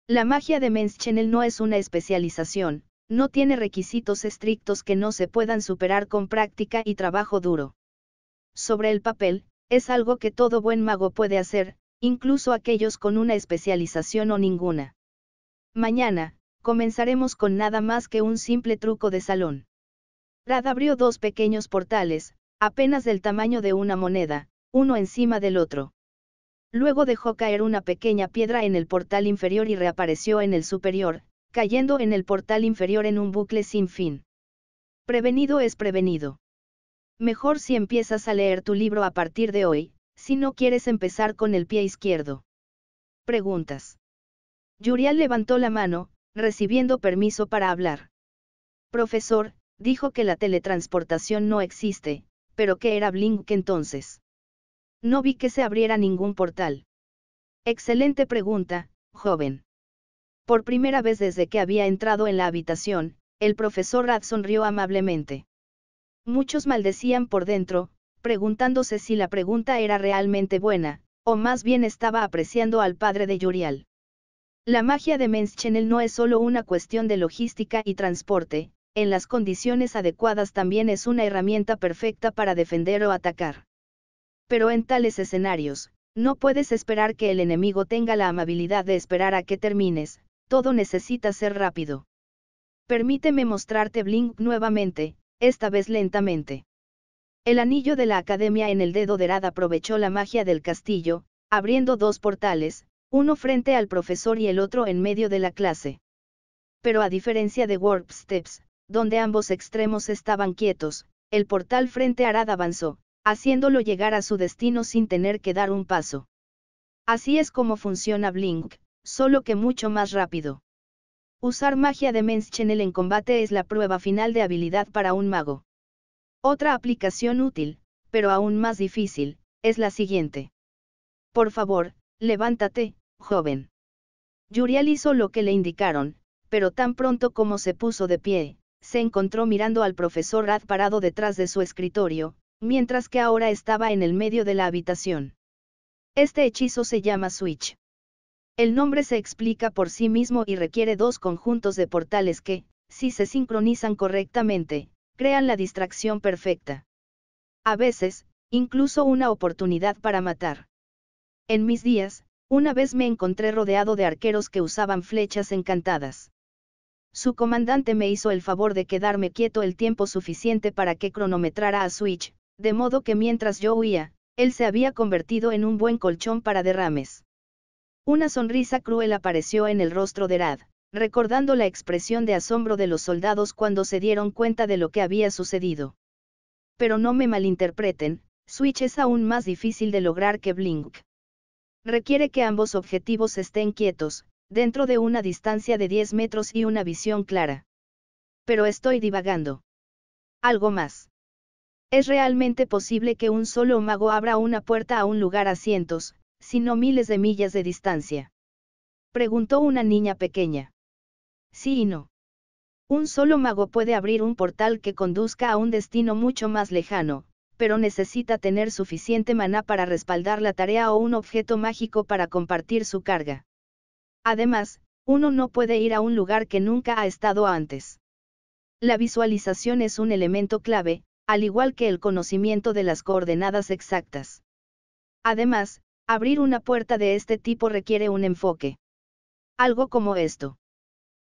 La magia de Men's no es una especialización, no tiene requisitos estrictos que no se puedan superar con práctica y trabajo duro. Sobre el papel, es algo que todo buen mago puede hacer, incluso aquellos con una especialización o ninguna. Mañana, comenzaremos con nada más que un simple truco de salón. Rad abrió dos pequeños portales, apenas del tamaño de una moneda, uno encima del otro. Luego dejó caer una pequeña piedra en el portal inferior y reapareció en el superior, cayendo en el portal inferior en un bucle sin fin. Prevenido es prevenido. Mejor si empiezas a leer tu libro a partir de hoy, si no quieres empezar con el pie izquierdo. Preguntas. Yurial levantó la mano, recibiendo permiso para hablar. Profesor, dijo que la teletransportación no existe, pero que era Blink entonces. No vi que se abriera ningún portal. Excelente pregunta, joven. Por primera vez desde que había entrado en la habitación, el profesor Rad sonrió amablemente. Muchos maldecían por dentro, preguntándose si la pregunta era realmente buena, o más bien estaba apreciando al padre de Yurial. La magia de Menschenel no es solo una cuestión de logística y transporte, en las condiciones adecuadas también es una herramienta perfecta para defender o atacar. Pero en tales escenarios, no puedes esperar que el enemigo tenga la amabilidad de esperar a que termines, todo necesita ser rápido. Permíteme mostrarte Blink nuevamente, esta vez lentamente. El anillo de la academia en el dedo de Rada aprovechó la magia del castillo, abriendo dos portales, uno frente al profesor y el otro en medio de la clase. Pero a diferencia de Warp Steps, donde ambos extremos estaban quietos, el portal frente a Arad avanzó, haciéndolo llegar a su destino sin tener que dar un paso. Así es como funciona Blink, solo que mucho más rápido. Usar magia de Men's Channel en combate es la prueba final de habilidad para un mago. Otra aplicación útil, pero aún más difícil, es la siguiente. Por favor, Levántate, joven. Yuriel hizo lo que le indicaron, pero tan pronto como se puso de pie, se encontró mirando al profesor Rad parado detrás de su escritorio, mientras que ahora estaba en el medio de la habitación. Este hechizo se llama Switch. El nombre se explica por sí mismo y requiere dos conjuntos de portales que, si se sincronizan correctamente, crean la distracción perfecta. A veces, incluso una oportunidad para matar. En mis días, una vez me encontré rodeado de arqueros que usaban flechas encantadas. Su comandante me hizo el favor de quedarme quieto el tiempo suficiente para que cronometrara a Switch, de modo que mientras yo huía, él se había convertido en un buen colchón para derrames. Una sonrisa cruel apareció en el rostro de Rad, recordando la expresión de asombro de los soldados cuando se dieron cuenta de lo que había sucedido. Pero no me malinterpreten, Switch es aún más difícil de lograr que Blink requiere que ambos objetivos estén quietos, dentro de una distancia de 10 metros y una visión clara. Pero estoy divagando. Algo más. ¿Es realmente posible que un solo mago abra una puerta a un lugar a cientos, si no miles de millas de distancia? Preguntó una niña pequeña. Sí y no. Un solo mago puede abrir un portal que conduzca a un destino mucho más lejano, pero necesita tener suficiente maná para respaldar la tarea o un objeto mágico para compartir su carga. Además, uno no puede ir a un lugar que nunca ha estado antes. La visualización es un elemento clave, al igual que el conocimiento de las coordenadas exactas. Además, abrir una puerta de este tipo requiere un enfoque. Algo como esto.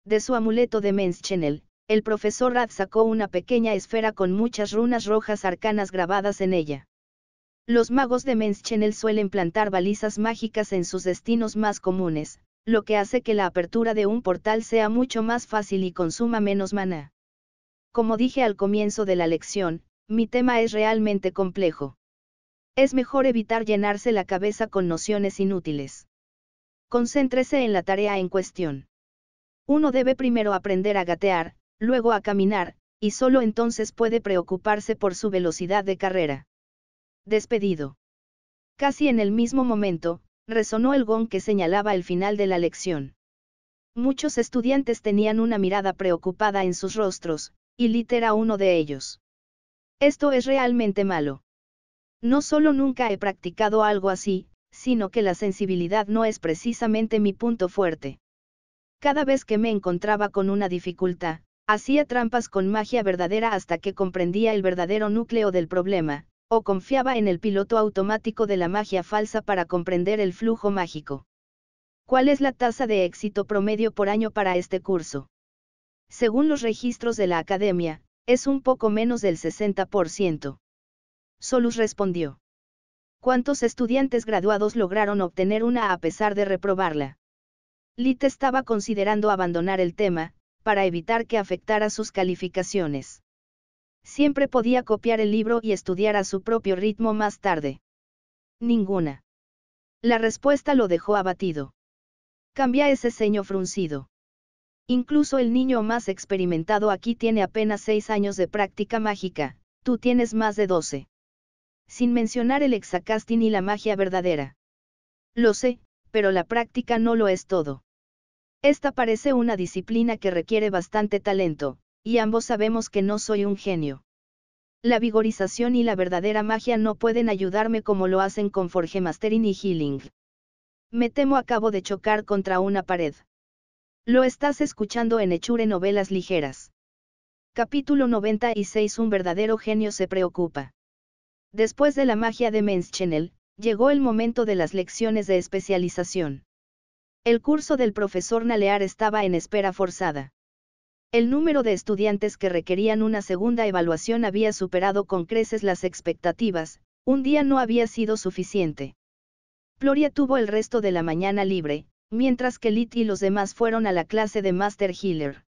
De su amuleto de Channel. El profesor Rad sacó una pequeña esfera con muchas runas rojas arcanas grabadas en ella. Los magos de Menschenel suelen plantar balizas mágicas en sus destinos más comunes, lo que hace que la apertura de un portal sea mucho más fácil y consuma menos maná. Como dije al comienzo de la lección, mi tema es realmente complejo. Es mejor evitar llenarse la cabeza con nociones inútiles. Concéntrese en la tarea en cuestión. Uno debe primero aprender a gatear, luego a caminar, y solo entonces puede preocuparse por su velocidad de carrera. Despedido. Casi en el mismo momento, resonó el gong que señalaba el final de la lección. Muchos estudiantes tenían una mirada preocupada en sus rostros, y Liter uno de ellos. Esto es realmente malo. No solo nunca he practicado algo así, sino que la sensibilidad no es precisamente mi punto fuerte. Cada vez que me encontraba con una dificultad, Hacía trampas con magia verdadera hasta que comprendía el verdadero núcleo del problema, o confiaba en el piloto automático de la magia falsa para comprender el flujo mágico. ¿Cuál es la tasa de éxito promedio por año para este curso? Según los registros de la academia, es un poco menos del 60%. Solus respondió. ¿Cuántos estudiantes graduados lograron obtener una a pesar de reprobarla? Lit estaba considerando abandonar el tema, para evitar que afectara sus calificaciones. Siempre podía copiar el libro y estudiar a su propio ritmo más tarde. Ninguna. La respuesta lo dejó abatido. Cambia ese ceño fruncido. Incluso el niño más experimentado aquí tiene apenas seis años de práctica mágica, tú tienes más de doce. Sin mencionar el hexacasting y la magia verdadera. Lo sé, pero la práctica no lo es todo. Esta parece una disciplina que requiere bastante talento, y ambos sabemos que no soy un genio. La vigorización y la verdadera magia no pueden ayudarme como lo hacen con Forge y Healing. Me temo acabo de chocar contra una pared. Lo estás escuchando en Hechure Novelas Ligeras. Capítulo 96 Un verdadero genio se preocupa. Después de la magia de Men's llegó el momento de las lecciones de especialización. El curso del profesor Nalear estaba en espera forzada. El número de estudiantes que requerían una segunda evaluación había superado con creces las expectativas, un día no había sido suficiente. Gloria tuvo el resto de la mañana libre, mientras que Lit y los demás fueron a la clase de Master Healer.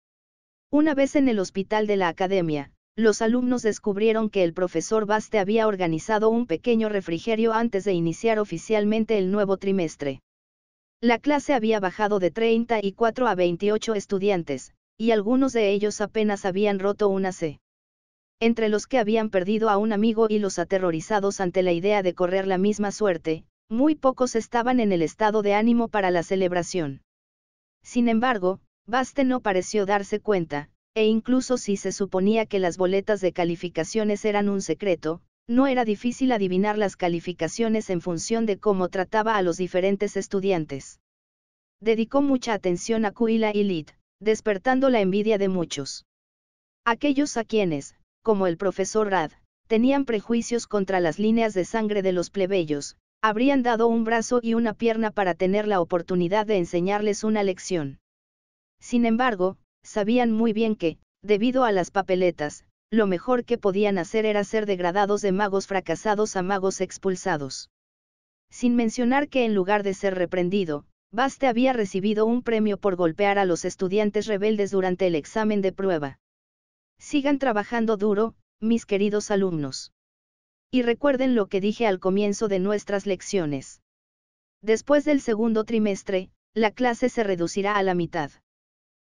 Una vez en el hospital de la academia, los alumnos descubrieron que el profesor Baste había organizado un pequeño refrigerio antes de iniciar oficialmente el nuevo trimestre. La clase había bajado de 34 a 28 estudiantes, y algunos de ellos apenas habían roto una C. Entre los que habían perdido a un amigo y los aterrorizados ante la idea de correr la misma suerte, muy pocos estaban en el estado de ánimo para la celebración. Sin embargo, Baste no pareció darse cuenta, e incluso si se suponía que las boletas de calificaciones eran un secreto, no era difícil adivinar las calificaciones en función de cómo trataba a los diferentes estudiantes. Dedicó mucha atención a Kuila y Lid, despertando la envidia de muchos. Aquellos a quienes, como el profesor Rad, tenían prejuicios contra las líneas de sangre de los plebeyos, habrían dado un brazo y una pierna para tener la oportunidad de enseñarles una lección. Sin embargo, sabían muy bien que, debido a las papeletas, lo mejor que podían hacer era ser degradados de magos fracasados a magos expulsados. Sin mencionar que en lugar de ser reprendido, Baste había recibido un premio por golpear a los estudiantes rebeldes durante el examen de prueba. Sigan trabajando duro, mis queridos alumnos. Y recuerden lo que dije al comienzo de nuestras lecciones. Después del segundo trimestre, la clase se reducirá a la mitad.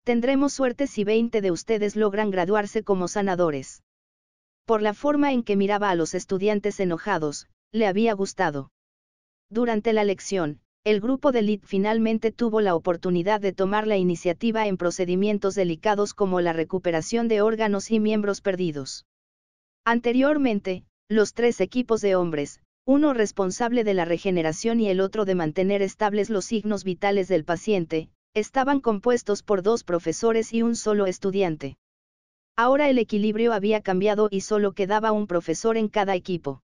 Tendremos suerte si 20 de ustedes logran graduarse como sanadores. Por la forma en que miraba a los estudiantes enojados, le había gustado. Durante la lección, el grupo de LIT finalmente tuvo la oportunidad de tomar la iniciativa en procedimientos delicados como la recuperación de órganos y miembros perdidos. Anteriormente, los tres equipos de hombres, uno responsable de la regeneración y el otro de mantener estables los signos vitales del paciente, estaban compuestos por dos profesores y un solo estudiante. Ahora el equilibrio había cambiado y solo quedaba un profesor en cada equipo.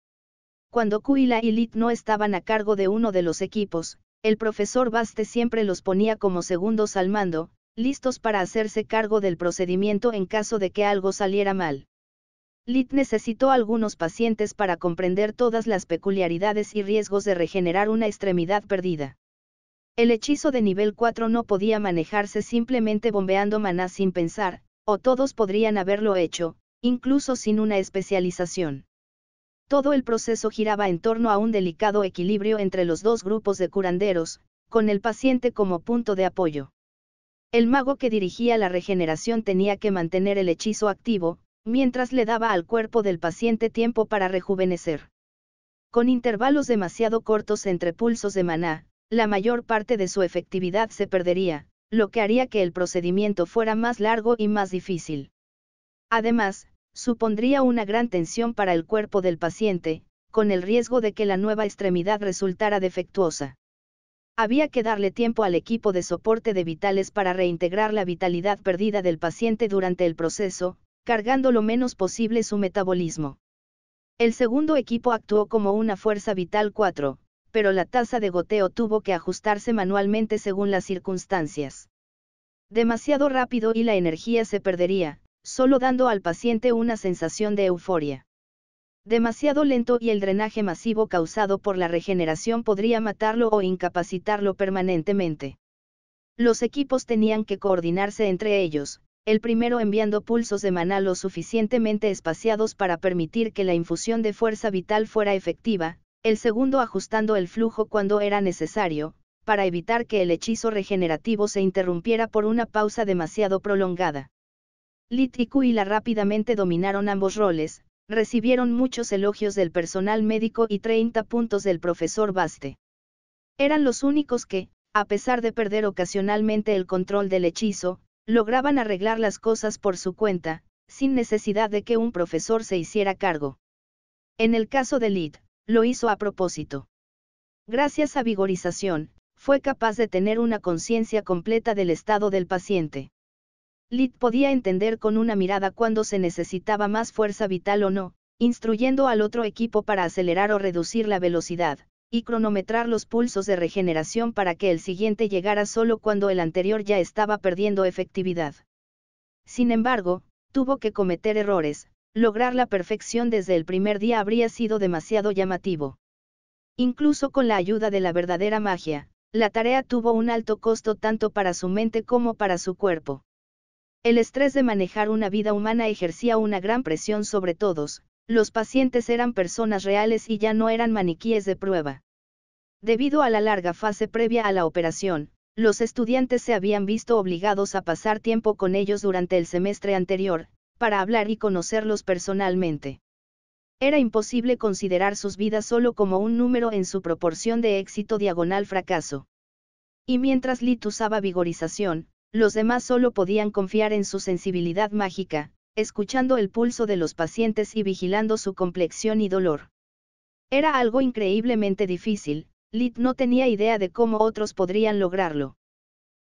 Cuando Kuila y Lit no estaban a cargo de uno de los equipos, el profesor Baste siempre los ponía como segundos al mando, listos para hacerse cargo del procedimiento en caso de que algo saliera mal. Lit necesitó algunos pacientes para comprender todas las peculiaridades y riesgos de regenerar una extremidad perdida. El hechizo de nivel 4 no podía manejarse simplemente bombeando maná sin pensar, o todos podrían haberlo hecho, incluso sin una especialización. Todo el proceso giraba en torno a un delicado equilibrio entre los dos grupos de curanderos, con el paciente como punto de apoyo. El mago que dirigía la regeneración tenía que mantener el hechizo activo, mientras le daba al cuerpo del paciente tiempo para rejuvenecer. Con intervalos demasiado cortos entre pulsos de maná, la mayor parte de su efectividad se perdería, lo que haría que el procedimiento fuera más largo y más difícil. Además, supondría una gran tensión para el cuerpo del paciente, con el riesgo de que la nueva extremidad resultara defectuosa. Había que darle tiempo al equipo de soporte de vitales para reintegrar la vitalidad perdida del paciente durante el proceso, cargando lo menos posible su metabolismo. El segundo equipo actuó como una fuerza vital 4, pero la tasa de goteo tuvo que ajustarse manualmente según las circunstancias. Demasiado rápido y la energía se perdería, solo dando al paciente una sensación de euforia. Demasiado lento y el drenaje masivo causado por la regeneración podría matarlo o incapacitarlo permanentemente. Los equipos tenían que coordinarse entre ellos, el primero enviando pulsos de maná lo suficientemente espaciados para permitir que la infusión de fuerza vital fuera efectiva, el segundo ajustando el flujo cuando era necesario, para evitar que el hechizo regenerativo se interrumpiera por una pausa demasiado prolongada. Lit y Kuila rápidamente dominaron ambos roles, recibieron muchos elogios del personal médico y 30 puntos del profesor Baste. Eran los únicos que, a pesar de perder ocasionalmente el control del hechizo, lograban arreglar las cosas por su cuenta, sin necesidad de que un profesor se hiciera cargo. En el caso de Lit. Lo hizo a propósito. Gracias a vigorización, fue capaz de tener una conciencia completa del estado del paciente. Lit podía entender con una mirada cuando se necesitaba más fuerza vital o no, instruyendo al otro equipo para acelerar o reducir la velocidad, y cronometrar los pulsos de regeneración para que el siguiente llegara solo cuando el anterior ya estaba perdiendo efectividad. Sin embargo, tuvo que cometer errores, lograr la perfección desde el primer día habría sido demasiado llamativo. Incluso con la ayuda de la verdadera magia, la tarea tuvo un alto costo tanto para su mente como para su cuerpo. El estrés de manejar una vida humana ejercía una gran presión sobre todos, los pacientes eran personas reales y ya no eran maniquíes de prueba. Debido a la larga fase previa a la operación, los estudiantes se habían visto obligados a pasar tiempo con ellos durante el semestre anterior, para hablar y conocerlos personalmente. Era imposible considerar sus vidas solo como un número en su proporción de éxito diagonal fracaso. Y mientras Lit usaba vigorización, los demás solo podían confiar en su sensibilidad mágica, escuchando el pulso de los pacientes y vigilando su complexión y dolor. Era algo increíblemente difícil, Lit no tenía idea de cómo otros podrían lograrlo.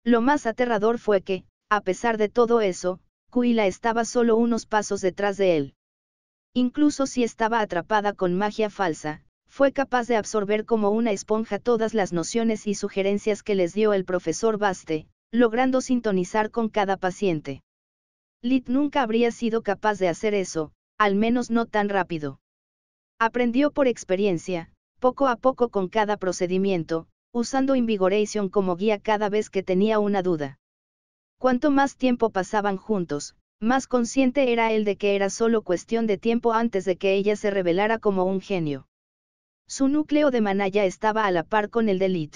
Lo más aterrador fue que, a pesar de todo eso, Kuila estaba solo unos pasos detrás de él. Incluso si estaba atrapada con magia falsa, fue capaz de absorber como una esponja todas las nociones y sugerencias que les dio el profesor Baste, logrando sintonizar con cada paciente. Lit nunca habría sido capaz de hacer eso, al menos no tan rápido. Aprendió por experiencia, poco a poco con cada procedimiento, usando Invigoration como guía cada vez que tenía una duda. Cuanto más tiempo pasaban juntos, más consciente era él de que era solo cuestión de tiempo antes de que ella se revelara como un genio. Su núcleo de Manaya estaba a la par con el de Lit.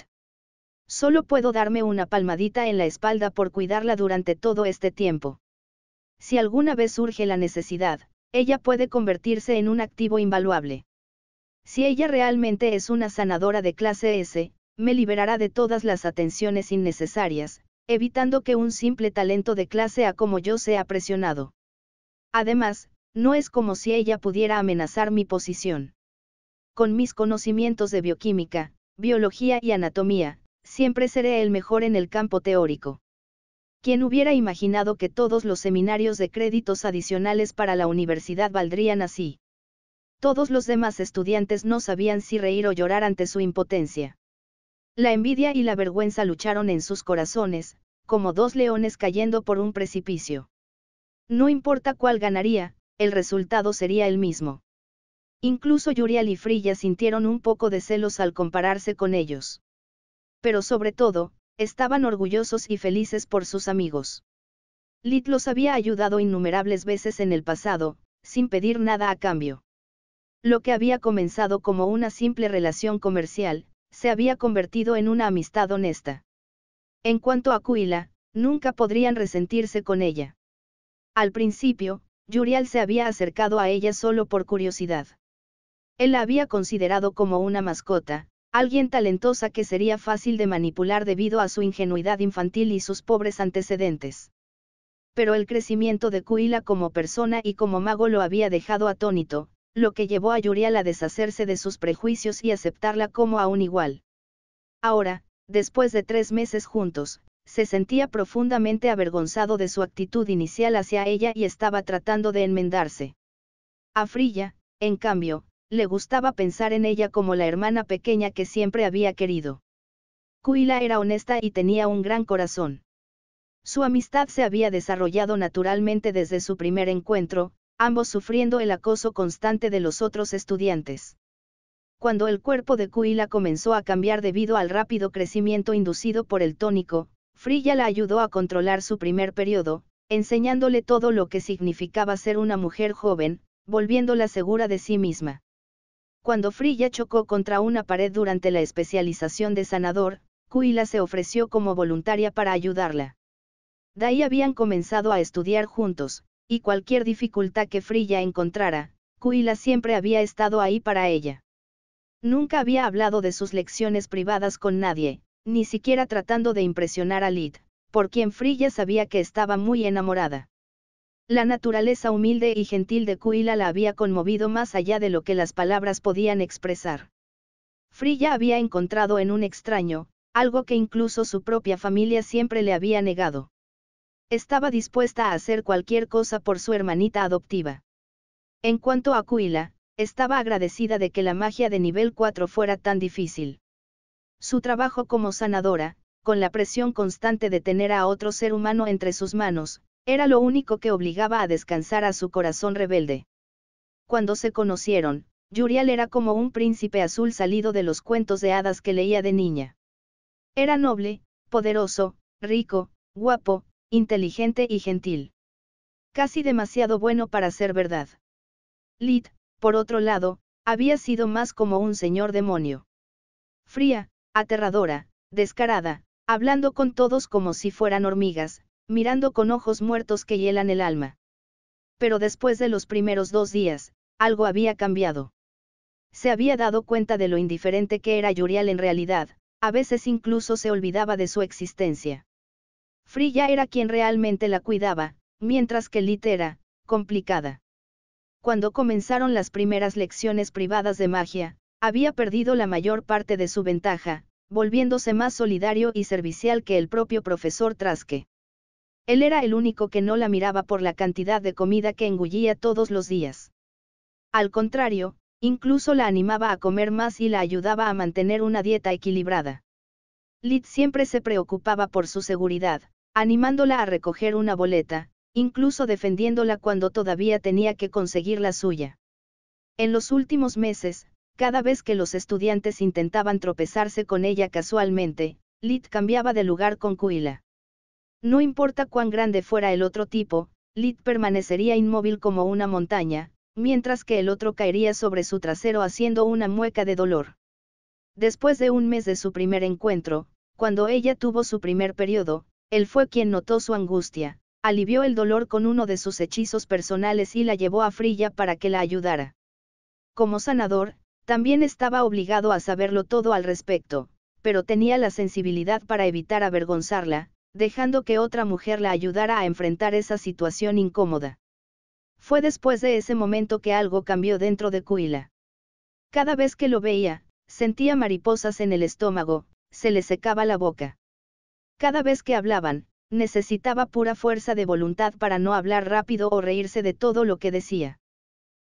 Solo puedo darme una palmadita en la espalda por cuidarla durante todo este tiempo. Si alguna vez surge la necesidad, ella puede convertirse en un activo invaluable. Si ella realmente es una sanadora de clase S, me liberará de todas las atenciones innecesarias, evitando que un simple talento de clase A como yo sea presionado. Además, no es como si ella pudiera amenazar mi posición. Con mis conocimientos de bioquímica, biología y anatomía, siempre seré el mejor en el campo teórico. ¿Quién hubiera imaginado que todos los seminarios de créditos adicionales para la universidad valdrían así? Todos los demás estudiantes no sabían si reír o llorar ante su impotencia. La envidia y la vergüenza lucharon en sus corazones, como dos leones cayendo por un precipicio. No importa cuál ganaría, el resultado sería el mismo. Incluso Yurial y Frilla sintieron un poco de celos al compararse con ellos. Pero sobre todo, estaban orgullosos y felices por sus amigos. Lit los había ayudado innumerables veces en el pasado, sin pedir nada a cambio. Lo que había comenzado como una simple relación comercial, se había convertido en una amistad honesta. En cuanto a Kuila, nunca podrían resentirse con ella. Al principio, Yurial se había acercado a ella solo por curiosidad. Él la había considerado como una mascota, alguien talentosa que sería fácil de manipular debido a su ingenuidad infantil y sus pobres antecedentes. Pero el crecimiento de Kuila como persona y como mago lo había dejado atónito, lo que llevó a Yuriel a deshacerse de sus prejuicios y aceptarla como a un igual. Ahora, después de tres meses juntos, se sentía profundamente avergonzado de su actitud inicial hacia ella y estaba tratando de enmendarse. A Frilla, en cambio, le gustaba pensar en ella como la hermana pequeña que siempre había querido. Kuila era honesta y tenía un gran corazón. Su amistad se había desarrollado naturalmente desde su primer encuentro, ambos sufriendo el acoso constante de los otros estudiantes. Cuando el cuerpo de Kuila comenzó a cambiar debido al rápido crecimiento inducido por el tónico, Frilla la ayudó a controlar su primer periodo, enseñándole todo lo que significaba ser una mujer joven, volviéndola segura de sí misma. Cuando Frilla chocó contra una pared durante la especialización de sanador, Kuila se ofreció como voluntaria para ayudarla. De ahí habían comenzado a estudiar juntos, y cualquier dificultad que Frilla encontrara, Kuila siempre había estado ahí para ella. Nunca había hablado de sus lecciones privadas con nadie, ni siquiera tratando de impresionar a Lid, por quien Frilla sabía que estaba muy enamorada. La naturaleza humilde y gentil de Kuila la había conmovido más allá de lo que las palabras podían expresar. Frilla había encontrado en un extraño, algo que incluso su propia familia siempre le había negado. Estaba dispuesta a hacer cualquier cosa por su hermanita adoptiva. En cuanto a Cuila, estaba agradecida de que la magia de nivel 4 fuera tan difícil. Su trabajo como sanadora, con la presión constante de tener a otro ser humano entre sus manos, era lo único que obligaba a descansar a su corazón rebelde. Cuando se conocieron, Yuriel era como un príncipe azul salido de los cuentos de hadas que leía de niña. Era noble, poderoso, rico, guapo, inteligente y gentil. Casi demasiado bueno para ser verdad. Lid, por otro lado, había sido más como un señor demonio. Fría, aterradora, descarada, hablando con todos como si fueran hormigas, mirando con ojos muertos que hielan el alma. Pero después de los primeros dos días, algo había cambiado. Se había dado cuenta de lo indiferente que era Yuriel en realidad, a veces incluso se olvidaba de su existencia. Frilla era quien realmente la cuidaba, mientras que Lit era, complicada. Cuando comenzaron las primeras lecciones privadas de magia, había perdido la mayor parte de su ventaja, volviéndose más solidario y servicial que el propio profesor Trasque. Él era el único que no la miraba por la cantidad de comida que engullía todos los días. Al contrario, incluso la animaba a comer más y la ayudaba a mantener una dieta equilibrada. Lit siempre se preocupaba por su seguridad, animándola a recoger una boleta, incluso defendiéndola cuando todavía tenía que conseguir la suya. En los últimos meses, cada vez que los estudiantes intentaban tropezarse con ella casualmente, Lit cambiaba de lugar con Kuila. No importa cuán grande fuera el otro tipo, Lit permanecería inmóvil como una montaña, mientras que el otro caería sobre su trasero haciendo una mueca de dolor. Después de un mes de su primer encuentro, cuando ella tuvo su primer periodo, él fue quien notó su angustia, alivió el dolor con uno de sus hechizos personales y la llevó a Frilla para que la ayudara. Como sanador, también estaba obligado a saberlo todo al respecto, pero tenía la sensibilidad para evitar avergonzarla, dejando que otra mujer la ayudara a enfrentar esa situación incómoda. Fue después de ese momento que algo cambió dentro de Kuila. Cada vez que lo veía, sentía mariposas en el estómago, se le secaba la boca. Cada vez que hablaban, necesitaba pura fuerza de voluntad para no hablar rápido o reírse de todo lo que decía.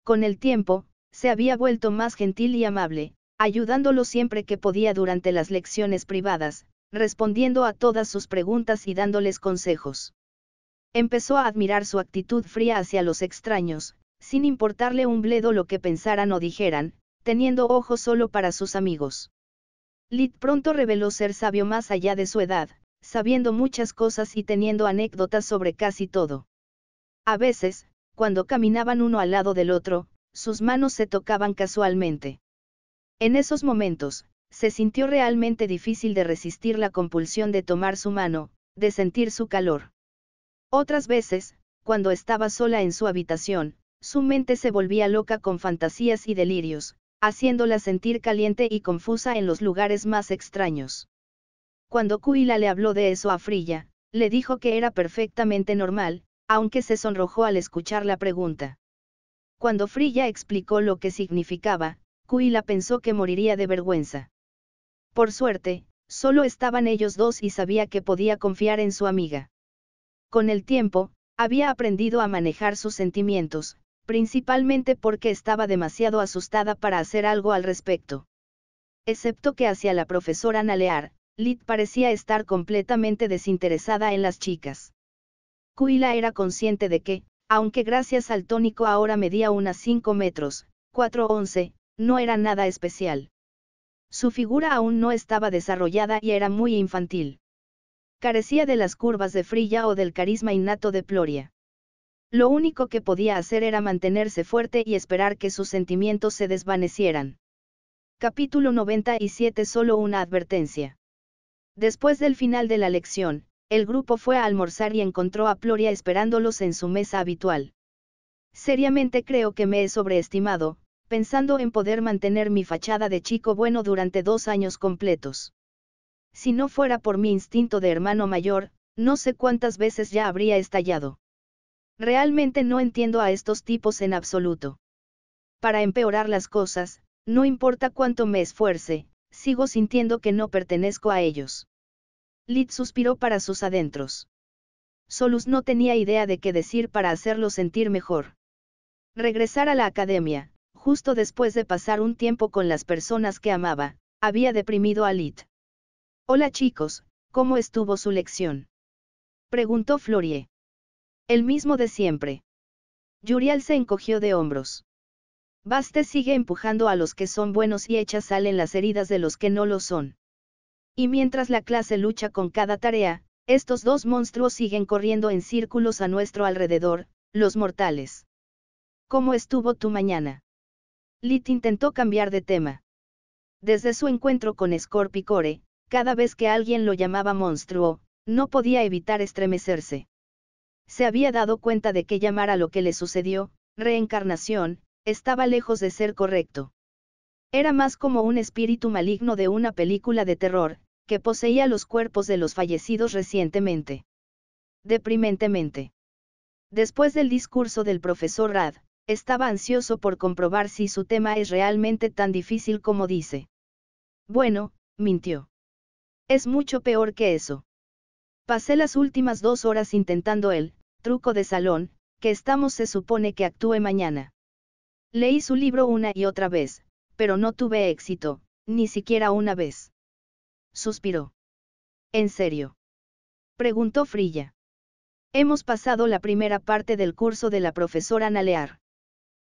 Con el tiempo, se había vuelto más gentil y amable, ayudándolo siempre que podía durante las lecciones privadas, respondiendo a todas sus preguntas y dándoles consejos. Empezó a admirar su actitud fría hacia los extraños, sin importarle un bledo lo que pensaran o dijeran, teniendo ojo solo para sus amigos. Lit pronto reveló ser sabio más allá de su edad, sabiendo muchas cosas y teniendo anécdotas sobre casi todo. A veces, cuando caminaban uno al lado del otro, sus manos se tocaban casualmente. En esos momentos, se sintió realmente difícil de resistir la compulsión de tomar su mano, de sentir su calor. Otras veces, cuando estaba sola en su habitación, su mente se volvía loca con fantasías y delirios, haciéndola sentir caliente y confusa en los lugares más extraños. Cuando Kuila le habló de eso a Frilla, le dijo que era perfectamente normal, aunque se sonrojó al escuchar la pregunta. Cuando Frilla explicó lo que significaba, Kuila pensó que moriría de vergüenza. Por suerte, solo estaban ellos dos y sabía que podía confiar en su amiga. Con el tiempo, había aprendido a manejar sus sentimientos, principalmente porque estaba demasiado asustada para hacer algo al respecto. Excepto que hacia la profesora Nalear, Lid parecía estar completamente desinteresada en las chicas. Kuila era consciente de que, aunque gracias al tónico ahora medía unas 5 metros, 4'11, no era nada especial. Su figura aún no estaba desarrollada y era muy infantil. Carecía de las curvas de Frilla o del carisma innato de Ploria. Lo único que podía hacer era mantenerse fuerte y esperar que sus sentimientos se desvanecieran. Capítulo 97 Solo una advertencia. Después del final de la lección, el grupo fue a almorzar y encontró a Ploria esperándolos en su mesa habitual. Seriamente creo que me he sobreestimado, pensando en poder mantener mi fachada de chico bueno durante dos años completos. Si no fuera por mi instinto de hermano mayor, no sé cuántas veces ya habría estallado. Realmente no entiendo a estos tipos en absoluto. Para empeorar las cosas, no importa cuánto me esfuerce, sigo sintiendo que no pertenezco a ellos. Lit suspiró para sus adentros. Solus no tenía idea de qué decir para hacerlo sentir mejor. Regresar a la academia, justo después de pasar un tiempo con las personas que amaba, había deprimido a Lit. Hola chicos, ¿cómo estuvo su lección? Preguntó Florie. El mismo de siempre. Yuriel se encogió de hombros. Baste sigue empujando a los que son buenos y hechas salen las heridas de los que no lo son. Y mientras la clase lucha con cada tarea, estos dos monstruos siguen corriendo en círculos a nuestro alrededor, los mortales. ¿Cómo estuvo tu mañana? Lit intentó cambiar de tema. Desde su encuentro con Scorpicore, cada vez que alguien lo llamaba monstruo, no podía evitar estremecerse. Se había dado cuenta de que llamar a lo que le sucedió, reencarnación, estaba lejos de ser correcto. Era más como un espíritu maligno de una película de terror, que poseía los cuerpos de los fallecidos recientemente. Deprimentemente. Después del discurso del profesor Rad, estaba ansioso por comprobar si su tema es realmente tan difícil como dice. Bueno, mintió. Es mucho peor que eso. Pasé las últimas dos horas intentando el truco de salón, que estamos se supone que actúe mañana. Leí su libro una y otra vez, pero no tuve éxito, ni siquiera una vez. Suspiró. ¿En serio? Preguntó Frilla. Hemos pasado la primera parte del curso de la profesora Nalear.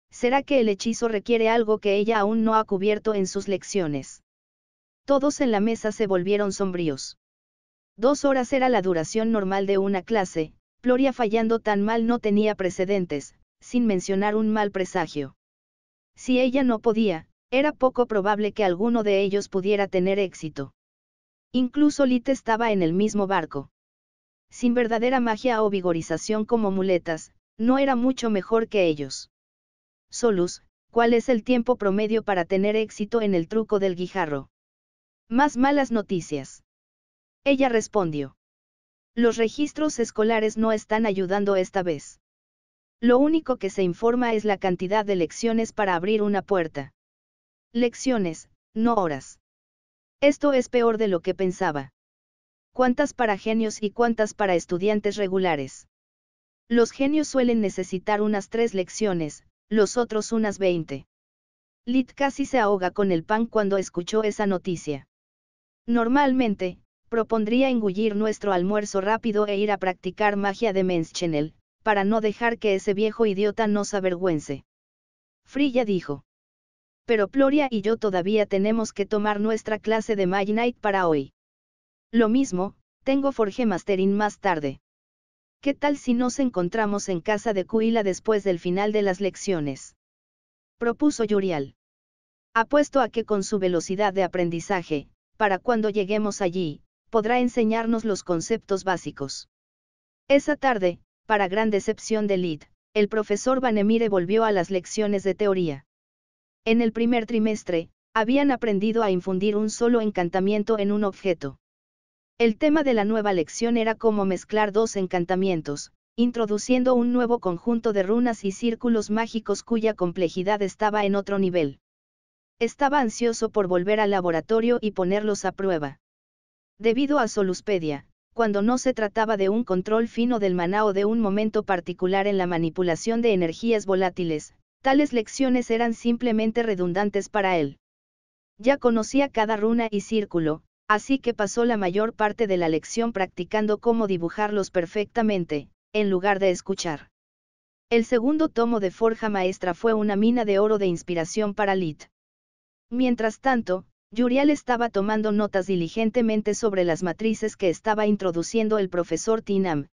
¿Será que el hechizo requiere algo que ella aún no ha cubierto en sus lecciones? Todos en la mesa se volvieron sombríos. Dos horas era la duración normal de una clase, Gloria fallando tan mal no tenía precedentes, sin mencionar un mal presagio. Si ella no podía, era poco probable que alguno de ellos pudiera tener éxito. Incluso Lit estaba en el mismo barco. Sin verdadera magia o vigorización como muletas, no era mucho mejor que ellos. Solus, ¿cuál es el tiempo promedio para tener éxito en el truco del guijarro? Más malas noticias. Ella respondió. Los registros escolares no están ayudando esta vez. Lo único que se informa es la cantidad de lecciones para abrir una puerta. Lecciones, no horas. Esto es peor de lo que pensaba. ¿Cuántas para genios y cuántas para estudiantes regulares? Los genios suelen necesitar unas tres lecciones, los otros unas veinte. Lit casi se ahoga con el pan cuando escuchó esa noticia. Normalmente, propondría engullir nuestro almuerzo rápido e ir a practicar magia de Menschenel, para no dejar que ese viejo idiota nos avergüence. Frilla dijo. Pero Gloria y yo todavía tenemos que tomar nuestra clase de Night para hoy. Lo mismo, tengo Forge Mastering más tarde. ¿Qué tal si nos encontramos en casa de Cuila después del final de las lecciones? Propuso Yurial. Apuesto a que con su velocidad de aprendizaje, para cuando lleguemos allí, podrá enseñarnos los conceptos básicos. Esa tarde, para gran decepción de Lid, el profesor Vanemire volvió a las lecciones de teoría. En el primer trimestre, habían aprendido a infundir un solo encantamiento en un objeto. El tema de la nueva lección era cómo mezclar dos encantamientos, introduciendo un nuevo conjunto de runas y círculos mágicos cuya complejidad estaba en otro nivel. Estaba ansioso por volver al laboratorio y ponerlos a prueba. Debido a Soluspedia, cuando no se trataba de un control fino del maná o de un momento particular en la manipulación de energías volátiles, tales lecciones eran simplemente redundantes para él. Ya conocía cada runa y círculo, así que pasó la mayor parte de la lección practicando cómo dibujarlos perfectamente, en lugar de escuchar. El segundo tomo de Forja Maestra fue una mina de oro de inspiración para Lit. Mientras tanto, Yuriel estaba tomando notas diligentemente sobre las matrices que estaba introduciendo el profesor Tinam.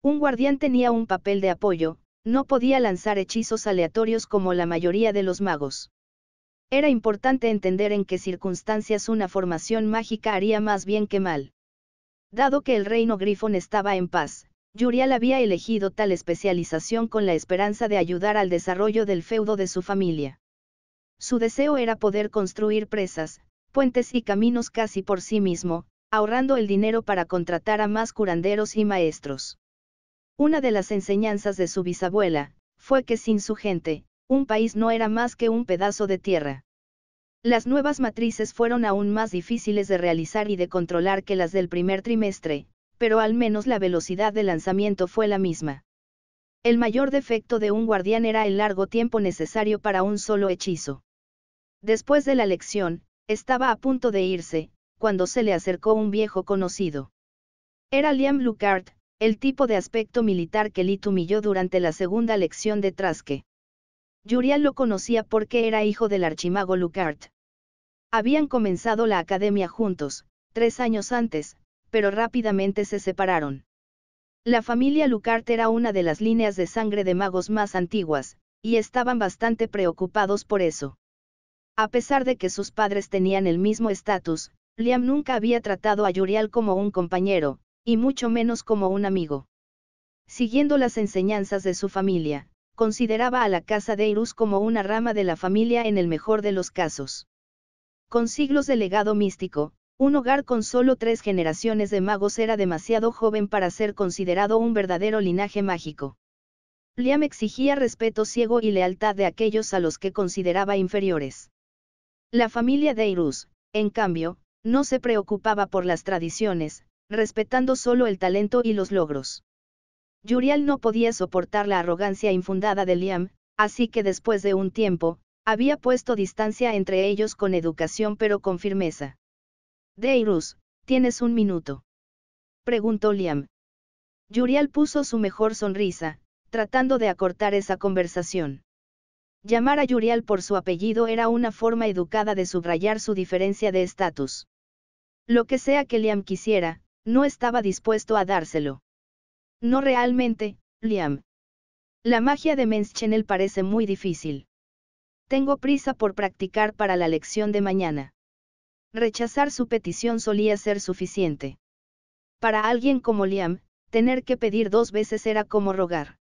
Un guardián tenía un papel de apoyo, no podía lanzar hechizos aleatorios como la mayoría de los magos. Era importante entender en qué circunstancias una formación mágica haría más bien que mal. Dado que el reino Grifón estaba en paz, Yuriel había elegido tal especialización con la esperanza de ayudar al desarrollo del feudo de su familia. Su deseo era poder construir presas, puentes y caminos casi por sí mismo, ahorrando el dinero para contratar a más curanderos y maestros. Una de las enseñanzas de su bisabuela, fue que sin su gente, un país no era más que un pedazo de tierra. Las nuevas matrices fueron aún más difíciles de realizar y de controlar que las del primer trimestre, pero al menos la velocidad de lanzamiento fue la misma. El mayor defecto de un guardián era el largo tiempo necesario para un solo hechizo. Después de la lección, estaba a punto de irse, cuando se le acercó un viejo conocido. Era Liam Lucard, el tipo de aspecto militar que Lee humilló durante la segunda lección de Trasque. Yurian lo conocía porque era hijo del archimago Lucard. Habían comenzado la academia juntos, tres años antes, pero rápidamente se separaron. La familia Lucart era una de las líneas de sangre de magos más antiguas, y estaban bastante preocupados por eso. A pesar de que sus padres tenían el mismo estatus, Liam nunca había tratado a Yurial como un compañero, y mucho menos como un amigo. Siguiendo las enseñanzas de su familia, consideraba a la casa de Irus como una rama de la familia en el mejor de los casos. Con siglos de legado místico, un hogar con solo tres generaciones de magos era demasiado joven para ser considerado un verdadero linaje mágico. Liam exigía respeto ciego y lealtad de aquellos a los que consideraba inferiores. La familia Deirus, en cambio, no se preocupaba por las tradiciones, respetando solo el talento y los logros. Yuriel no podía soportar la arrogancia infundada de Liam, así que después de un tiempo, había puesto distancia entre ellos con educación pero con firmeza. Deirus, tienes un minuto. Preguntó Liam. Yuriel puso su mejor sonrisa, tratando de acortar esa conversación. Llamar a Yurial por su apellido era una forma educada de subrayar su diferencia de estatus. Lo que sea que Liam quisiera, no estaba dispuesto a dárselo. No realmente, Liam. La magia de Men's parece muy difícil. Tengo prisa por practicar para la lección de mañana. Rechazar su petición solía ser suficiente. Para alguien como Liam, tener que pedir dos veces era como rogar.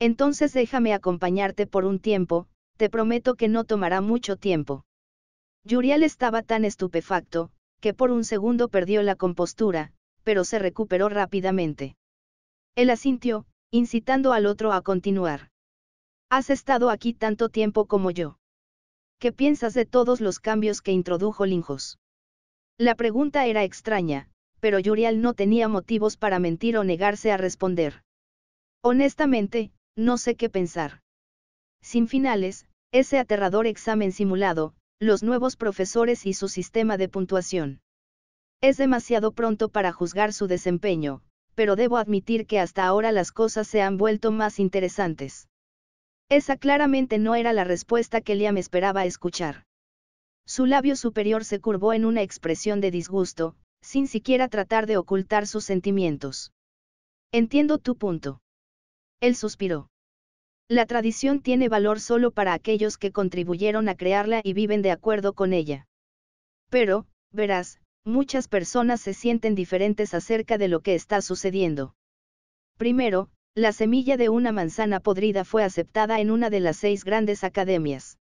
Entonces déjame acompañarte por un tiempo, te prometo que no tomará mucho tiempo. Yuriel estaba tan estupefacto, que por un segundo perdió la compostura, pero se recuperó rápidamente. Él asintió, incitando al otro a continuar. Has estado aquí tanto tiempo como yo. ¿Qué piensas de todos los cambios que introdujo Linjos? La pregunta era extraña, pero Yurial no tenía motivos para mentir o negarse a responder. Honestamente, no sé qué pensar. Sin finales, ese aterrador examen simulado, los nuevos profesores y su sistema de puntuación. Es demasiado pronto para juzgar su desempeño, pero debo admitir que hasta ahora las cosas se han vuelto más interesantes. Esa claramente no era la respuesta que Liam esperaba escuchar. Su labio superior se curvó en una expresión de disgusto, sin siquiera tratar de ocultar sus sentimientos. Entiendo tu punto. Él suspiró. La tradición tiene valor solo para aquellos que contribuyeron a crearla y viven de acuerdo con ella. Pero, verás, muchas personas se sienten diferentes acerca de lo que está sucediendo. Primero, la semilla de una manzana podrida fue aceptada en una de las seis grandes academias.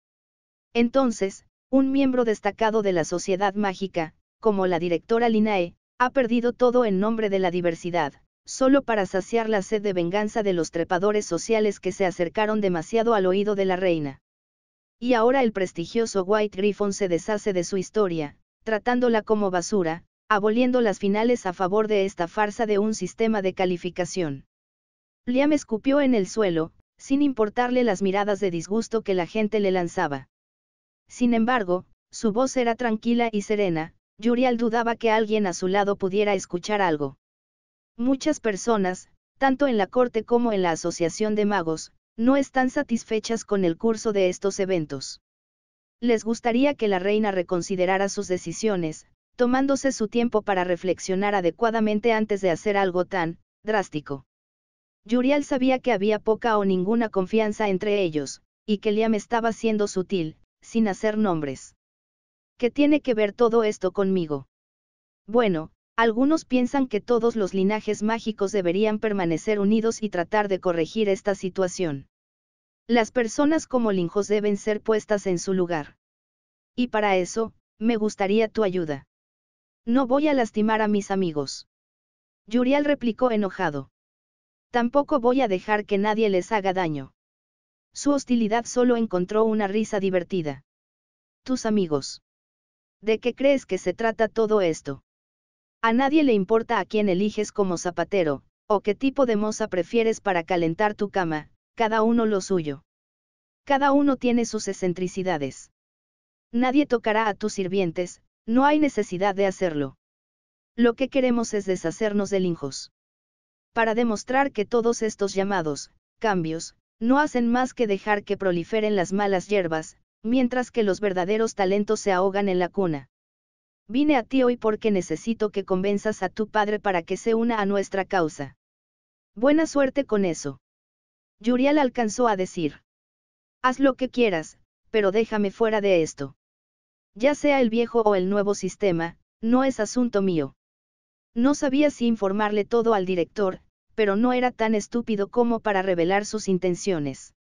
Entonces, un miembro destacado de la sociedad mágica, como la directora Linae, ha perdido todo en nombre de la diversidad solo para saciar la sed de venganza de los trepadores sociales que se acercaron demasiado al oído de la reina. Y ahora el prestigioso White Griffon se deshace de su historia, tratándola como basura, aboliendo las finales a favor de esta farsa de un sistema de calificación. Liam escupió en el suelo, sin importarle las miradas de disgusto que la gente le lanzaba. Sin embargo, su voz era tranquila y serena, Yuriel dudaba que alguien a su lado pudiera escuchar algo. Muchas personas, tanto en la corte como en la Asociación de Magos, no están satisfechas con el curso de estos eventos. Les gustaría que la reina reconsiderara sus decisiones, tomándose su tiempo para reflexionar adecuadamente antes de hacer algo tan drástico. Yuriel sabía que había poca o ninguna confianza entre ellos, y que Liam estaba siendo sutil, sin hacer nombres. ¿Qué tiene que ver todo esto conmigo? Bueno, algunos piensan que todos los linajes mágicos deberían permanecer unidos y tratar de corregir esta situación. Las personas como Linjos deben ser puestas en su lugar. Y para eso, me gustaría tu ayuda. No voy a lastimar a mis amigos. Yurial replicó enojado. Tampoco voy a dejar que nadie les haga daño. Su hostilidad solo encontró una risa divertida. Tus amigos. ¿De qué crees que se trata todo esto? A nadie le importa a quién eliges como zapatero, o qué tipo de moza prefieres para calentar tu cama, cada uno lo suyo. Cada uno tiene sus excentricidades. Nadie tocará a tus sirvientes, no hay necesidad de hacerlo. Lo que queremos es deshacernos de linjos. Para demostrar que todos estos llamados, cambios, no hacen más que dejar que proliferen las malas hierbas, mientras que los verdaderos talentos se ahogan en la cuna. Vine a ti hoy porque necesito que convenzas a tu padre para que se una a nuestra causa. Buena suerte con eso. Yuriel alcanzó a decir. Haz lo que quieras, pero déjame fuera de esto. Ya sea el viejo o el nuevo sistema, no es asunto mío. No sabía si informarle todo al director, pero no era tan estúpido como para revelar sus intenciones.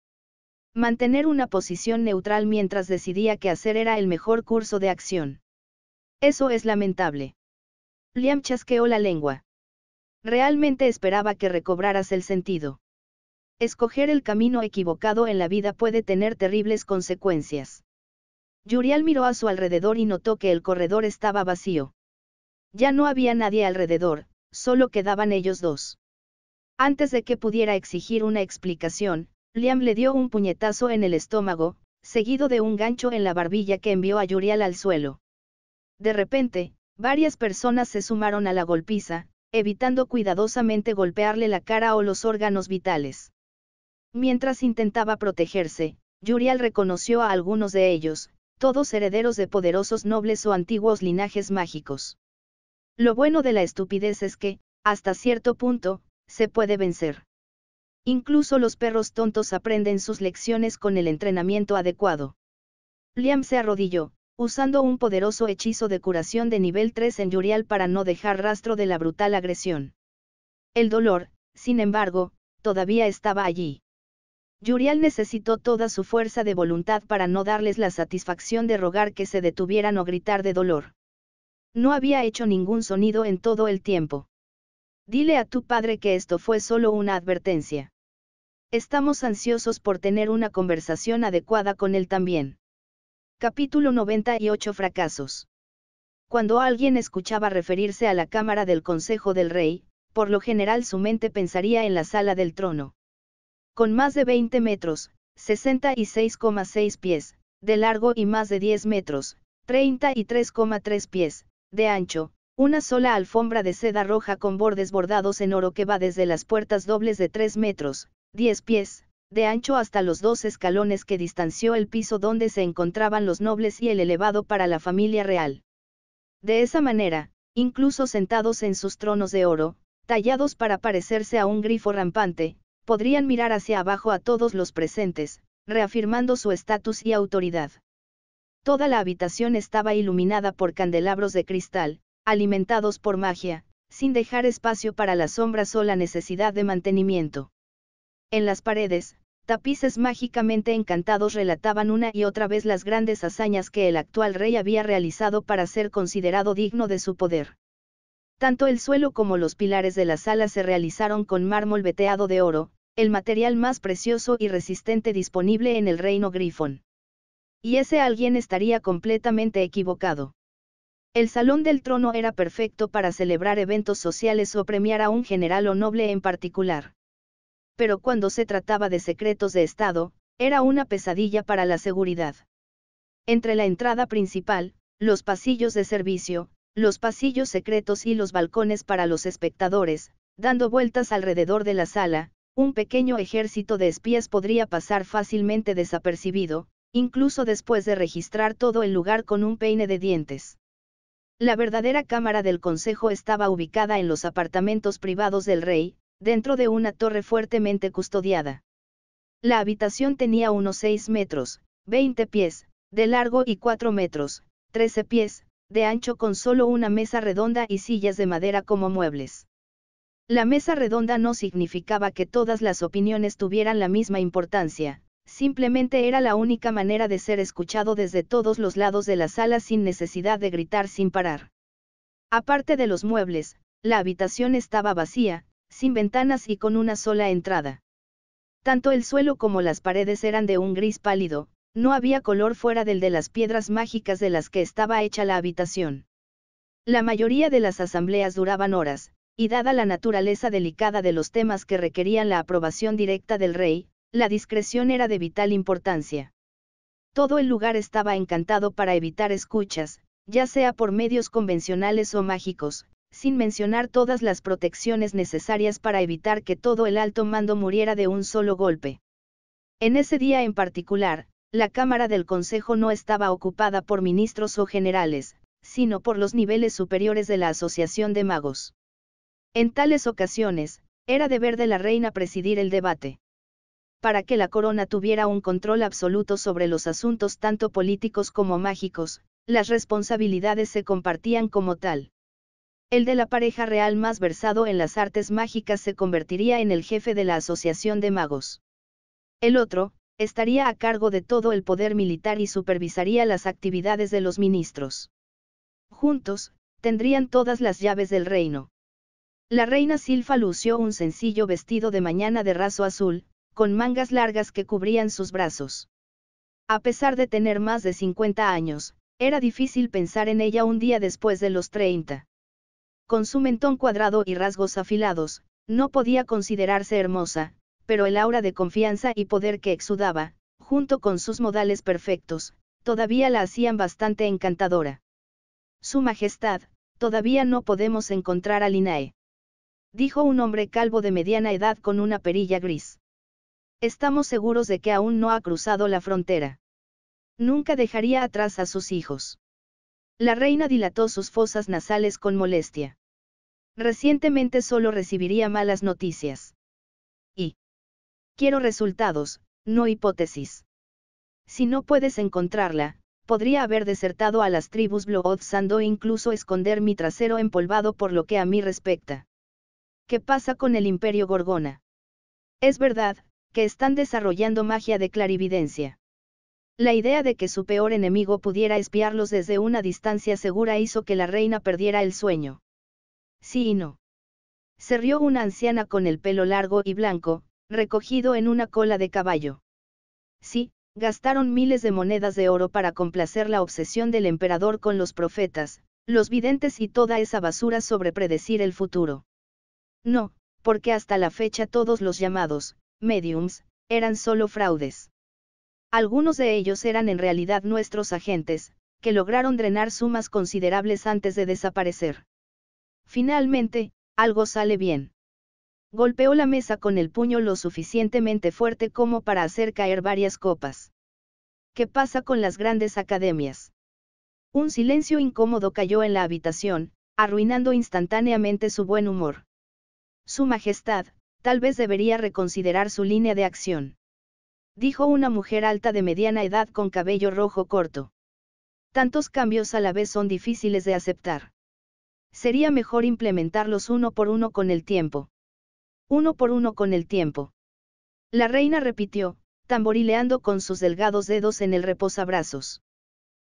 Mantener una posición neutral mientras decidía qué hacer era el mejor curso de acción. Eso es lamentable. Liam chasqueó la lengua. Realmente esperaba que recobraras el sentido. Escoger el camino equivocado en la vida puede tener terribles consecuencias. Yurial miró a su alrededor y notó que el corredor estaba vacío. Ya no había nadie alrededor, solo quedaban ellos dos. Antes de que pudiera exigir una explicación, Liam le dio un puñetazo en el estómago, seguido de un gancho en la barbilla que envió a Yurial al suelo. De repente, varias personas se sumaron a la golpiza, evitando cuidadosamente golpearle la cara o los órganos vitales. Mientras intentaba protegerse, Yurial reconoció a algunos de ellos, todos herederos de poderosos nobles o antiguos linajes mágicos. Lo bueno de la estupidez es que, hasta cierto punto, se puede vencer. Incluso los perros tontos aprenden sus lecciones con el entrenamiento adecuado. Liam se arrodilló, usando un poderoso hechizo de curación de nivel 3 en Yurial para no dejar rastro de la brutal agresión. El dolor, sin embargo, todavía estaba allí. Yurial necesitó toda su fuerza de voluntad para no darles la satisfacción de rogar que se detuvieran o gritar de dolor. No había hecho ningún sonido en todo el tiempo. Dile a tu padre que esto fue solo una advertencia. Estamos ansiosos por tener una conversación adecuada con él también. Capítulo 98 Fracasos. Cuando alguien escuchaba referirse a la Cámara del Consejo del Rey, por lo general su mente pensaría en la sala del trono. Con más de 20 metros, 66,6 pies, de largo y más de 10 metros, 33,3 pies, de ancho, una sola alfombra de seda roja con bordes bordados en oro que va desde las puertas dobles de 3 metros, 10 pies, de ancho hasta los dos escalones que distanció el piso donde se encontraban los nobles y el elevado para la familia real. De esa manera, incluso sentados en sus tronos de oro, tallados para parecerse a un grifo rampante, podrían mirar hacia abajo a todos los presentes, reafirmando su estatus y autoridad. Toda la habitación estaba iluminada por candelabros de cristal, alimentados por magia, sin dejar espacio para la sombra la necesidad de mantenimiento. En las paredes, tapices mágicamente encantados relataban una y otra vez las grandes hazañas que el actual rey había realizado para ser considerado digno de su poder. Tanto el suelo como los pilares de la sala se realizaron con mármol veteado de oro, el material más precioso y resistente disponible en el reino Grifón. Y ese alguien estaría completamente equivocado. El salón del trono era perfecto para celebrar eventos sociales o premiar a un general o noble en particular pero cuando se trataba de secretos de Estado, era una pesadilla para la seguridad. Entre la entrada principal, los pasillos de servicio, los pasillos secretos y los balcones para los espectadores, dando vueltas alrededor de la sala, un pequeño ejército de espías podría pasar fácilmente desapercibido, incluso después de registrar todo el lugar con un peine de dientes. La verdadera cámara del Consejo estaba ubicada en los apartamentos privados del rey, dentro de una torre fuertemente custodiada. La habitación tenía unos 6 metros, 20 pies, de largo y 4 metros, 13 pies, de ancho con solo una mesa redonda y sillas de madera como muebles. La mesa redonda no significaba que todas las opiniones tuvieran la misma importancia, simplemente era la única manera de ser escuchado desde todos los lados de la sala sin necesidad de gritar sin parar. Aparte de los muebles, la habitación estaba vacía, sin ventanas y con una sola entrada. Tanto el suelo como las paredes eran de un gris pálido, no había color fuera del de las piedras mágicas de las que estaba hecha la habitación. La mayoría de las asambleas duraban horas, y dada la naturaleza delicada de los temas que requerían la aprobación directa del rey, la discreción era de vital importancia. Todo el lugar estaba encantado para evitar escuchas, ya sea por medios convencionales o mágicos, sin mencionar todas las protecciones necesarias para evitar que todo el alto mando muriera de un solo golpe. En ese día en particular, la Cámara del Consejo no estaba ocupada por ministros o generales, sino por los niveles superiores de la Asociación de Magos. En tales ocasiones, era deber de la reina presidir el debate. Para que la corona tuviera un control absoluto sobre los asuntos tanto políticos como mágicos, las responsabilidades se compartían como tal el de la pareja real más versado en las artes mágicas se convertiría en el jefe de la Asociación de Magos. El otro, estaría a cargo de todo el poder militar y supervisaría las actividades de los ministros. Juntos, tendrían todas las llaves del reino. La reina Silfa lució un sencillo vestido de mañana de raso azul, con mangas largas que cubrían sus brazos. A pesar de tener más de 50 años, era difícil pensar en ella un día después de los 30. Con su mentón cuadrado y rasgos afilados, no podía considerarse hermosa, pero el aura de confianza y poder que exudaba, junto con sus modales perfectos, todavía la hacían bastante encantadora. Su Majestad, todavía no podemos encontrar a Linae. Dijo un hombre calvo de mediana edad con una perilla gris. Estamos seguros de que aún no ha cruzado la frontera. Nunca dejaría atrás a sus hijos. La reina dilató sus fosas nasales con molestia. Recientemente solo recibiría malas noticias. Y. Quiero resultados, no hipótesis. Si no puedes encontrarla, podría haber desertado a las tribus Bloodsando o incluso esconder mi trasero empolvado por lo que a mí respecta. ¿Qué pasa con el imperio Gorgona? Es verdad, que están desarrollando magia de clarividencia. La idea de que su peor enemigo pudiera espiarlos desde una distancia segura hizo que la reina perdiera el sueño. Sí y no. Se rió una anciana con el pelo largo y blanco, recogido en una cola de caballo. Sí, gastaron miles de monedas de oro para complacer la obsesión del emperador con los profetas, los videntes y toda esa basura sobre predecir el futuro. No, porque hasta la fecha todos los llamados, mediums, eran solo fraudes. Algunos de ellos eran en realidad nuestros agentes, que lograron drenar sumas considerables antes de desaparecer. Finalmente, algo sale bien. Golpeó la mesa con el puño lo suficientemente fuerte como para hacer caer varias copas. ¿Qué pasa con las grandes academias? Un silencio incómodo cayó en la habitación, arruinando instantáneamente su buen humor. Su Majestad, tal vez debería reconsiderar su línea de acción dijo una mujer alta de mediana edad con cabello rojo corto. Tantos cambios a la vez son difíciles de aceptar. Sería mejor implementarlos uno por uno con el tiempo. Uno por uno con el tiempo. La reina repitió, tamborileando con sus delgados dedos en el reposabrazos.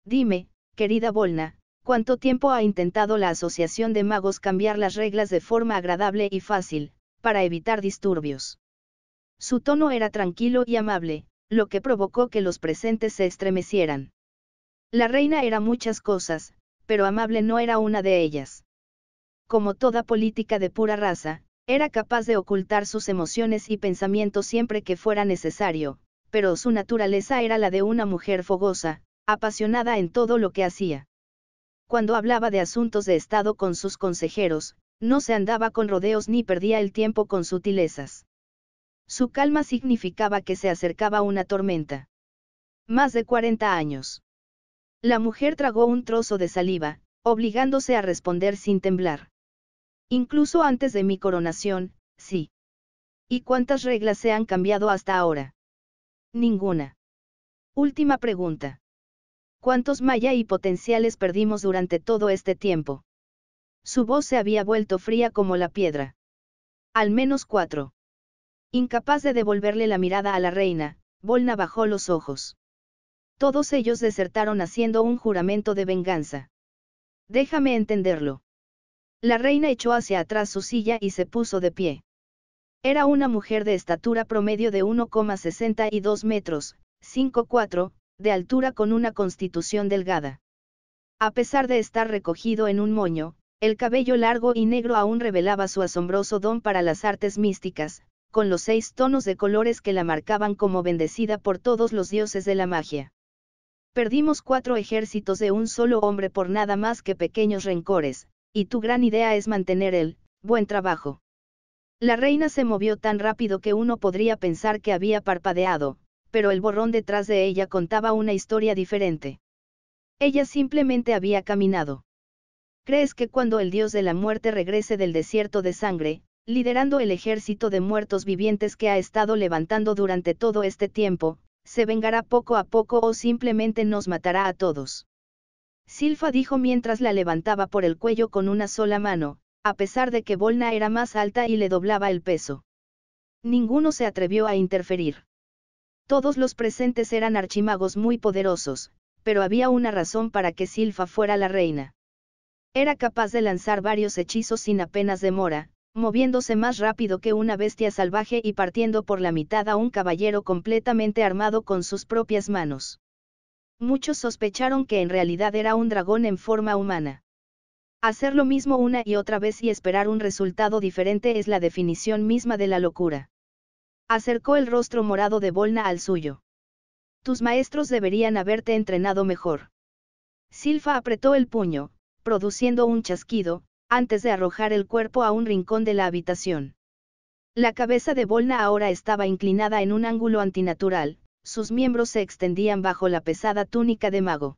Dime, querida Volna, ¿cuánto tiempo ha intentado la Asociación de Magos cambiar las reglas de forma agradable y fácil, para evitar disturbios? Su tono era tranquilo y amable, lo que provocó que los presentes se estremecieran. La reina era muchas cosas, pero amable no era una de ellas. Como toda política de pura raza, era capaz de ocultar sus emociones y pensamientos siempre que fuera necesario, pero su naturaleza era la de una mujer fogosa, apasionada en todo lo que hacía. Cuando hablaba de asuntos de Estado con sus consejeros, no se andaba con rodeos ni perdía el tiempo con sutilezas. Su calma significaba que se acercaba una tormenta. Más de 40 años. La mujer tragó un trozo de saliva, obligándose a responder sin temblar. Incluso antes de mi coronación, sí. ¿Y cuántas reglas se han cambiado hasta ahora? Ninguna. Última pregunta. ¿Cuántos maya y potenciales perdimos durante todo este tiempo? Su voz se había vuelto fría como la piedra. Al menos cuatro. Incapaz de devolverle la mirada a la reina, Volna bajó los ojos. Todos ellos desertaron haciendo un juramento de venganza. Déjame entenderlo. La reina echó hacia atrás su silla y se puso de pie. Era una mujer de estatura promedio de 1,62 metros, 5,4, de altura con una constitución delgada. A pesar de estar recogido en un moño, el cabello largo y negro aún revelaba su asombroso don para las artes místicas, con los seis tonos de colores que la marcaban como bendecida por todos los dioses de la magia. Perdimos cuatro ejércitos de un solo hombre por nada más que pequeños rencores, y tu gran idea es mantener el buen trabajo. La reina se movió tan rápido que uno podría pensar que había parpadeado, pero el borrón detrás de ella contaba una historia diferente. Ella simplemente había caminado. ¿Crees que cuando el dios de la muerte regrese del desierto de sangre, liderando el ejército de muertos vivientes que ha estado levantando durante todo este tiempo, se vengará poco a poco o simplemente nos matará a todos. Silfa dijo mientras la levantaba por el cuello con una sola mano, a pesar de que Volna era más alta y le doblaba el peso. Ninguno se atrevió a interferir. Todos los presentes eran archimagos muy poderosos, pero había una razón para que Silfa fuera la reina. Era capaz de lanzar varios hechizos sin apenas demora, moviéndose más rápido que una bestia salvaje y partiendo por la mitad a un caballero completamente armado con sus propias manos. Muchos sospecharon que en realidad era un dragón en forma humana. Hacer lo mismo una y otra vez y esperar un resultado diferente es la definición misma de la locura. Acercó el rostro morado de Volna al suyo. Tus maestros deberían haberte entrenado mejor. Silfa apretó el puño, produciendo un chasquido, antes de arrojar el cuerpo a un rincón de la habitación. La cabeza de Volna ahora estaba inclinada en un ángulo antinatural, sus miembros se extendían bajo la pesada túnica de mago.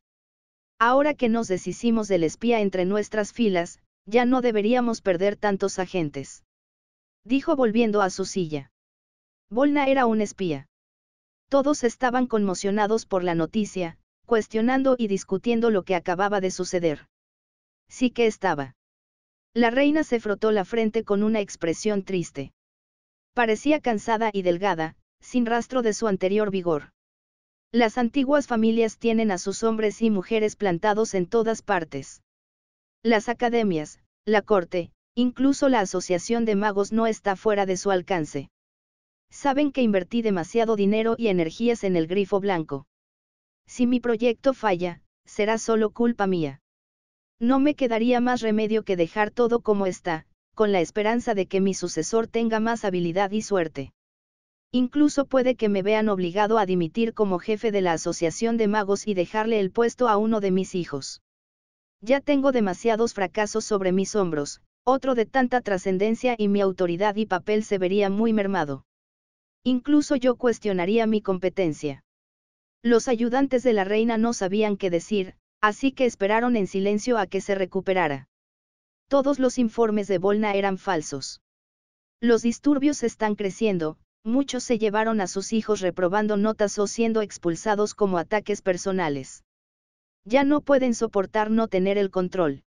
Ahora que nos deshicimos del espía entre nuestras filas, ya no deberíamos perder tantos agentes. Dijo volviendo a su silla. Volna era un espía. Todos estaban conmocionados por la noticia, cuestionando y discutiendo lo que acababa de suceder. Sí que estaba. La reina se frotó la frente con una expresión triste. Parecía cansada y delgada, sin rastro de su anterior vigor. Las antiguas familias tienen a sus hombres y mujeres plantados en todas partes. Las academias, la corte, incluso la Asociación de Magos no está fuera de su alcance. Saben que invertí demasiado dinero y energías en el grifo blanco. Si mi proyecto falla, será solo culpa mía. No me quedaría más remedio que dejar todo como está, con la esperanza de que mi sucesor tenga más habilidad y suerte. Incluso puede que me vean obligado a dimitir como jefe de la Asociación de Magos y dejarle el puesto a uno de mis hijos. Ya tengo demasiados fracasos sobre mis hombros, otro de tanta trascendencia y mi autoridad y papel se vería muy mermado. Incluso yo cuestionaría mi competencia. Los ayudantes de la reina no sabían qué decir, Así que esperaron en silencio a que se recuperara. Todos los informes de Volna eran falsos. Los disturbios están creciendo, muchos se llevaron a sus hijos reprobando notas o siendo expulsados como ataques personales. Ya no pueden soportar no tener el control.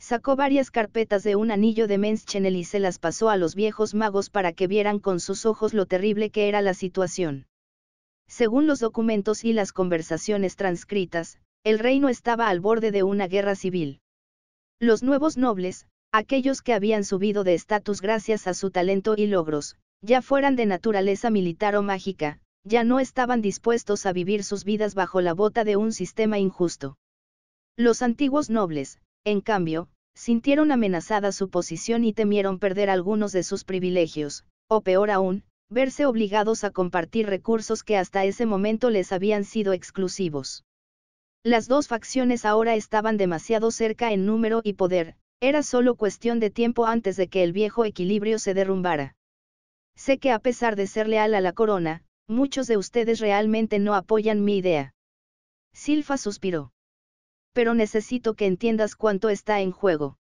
Sacó varias carpetas de un anillo de Men's Channel y se las pasó a los viejos magos para que vieran con sus ojos lo terrible que era la situación. Según los documentos y las conversaciones transcritas, el reino estaba al borde de una guerra civil. Los nuevos nobles, aquellos que habían subido de estatus gracias a su talento y logros, ya fueran de naturaleza militar o mágica, ya no estaban dispuestos a vivir sus vidas bajo la bota de un sistema injusto. Los antiguos nobles, en cambio, sintieron amenazada su posición y temieron perder algunos de sus privilegios, o peor aún, verse obligados a compartir recursos que hasta ese momento les habían sido exclusivos. Las dos facciones ahora estaban demasiado cerca en número y poder, era solo cuestión de tiempo antes de que el viejo equilibrio se derrumbara. Sé que a pesar de ser leal a la corona, muchos de ustedes realmente no apoyan mi idea. Silfa suspiró. Pero necesito que entiendas cuánto está en juego.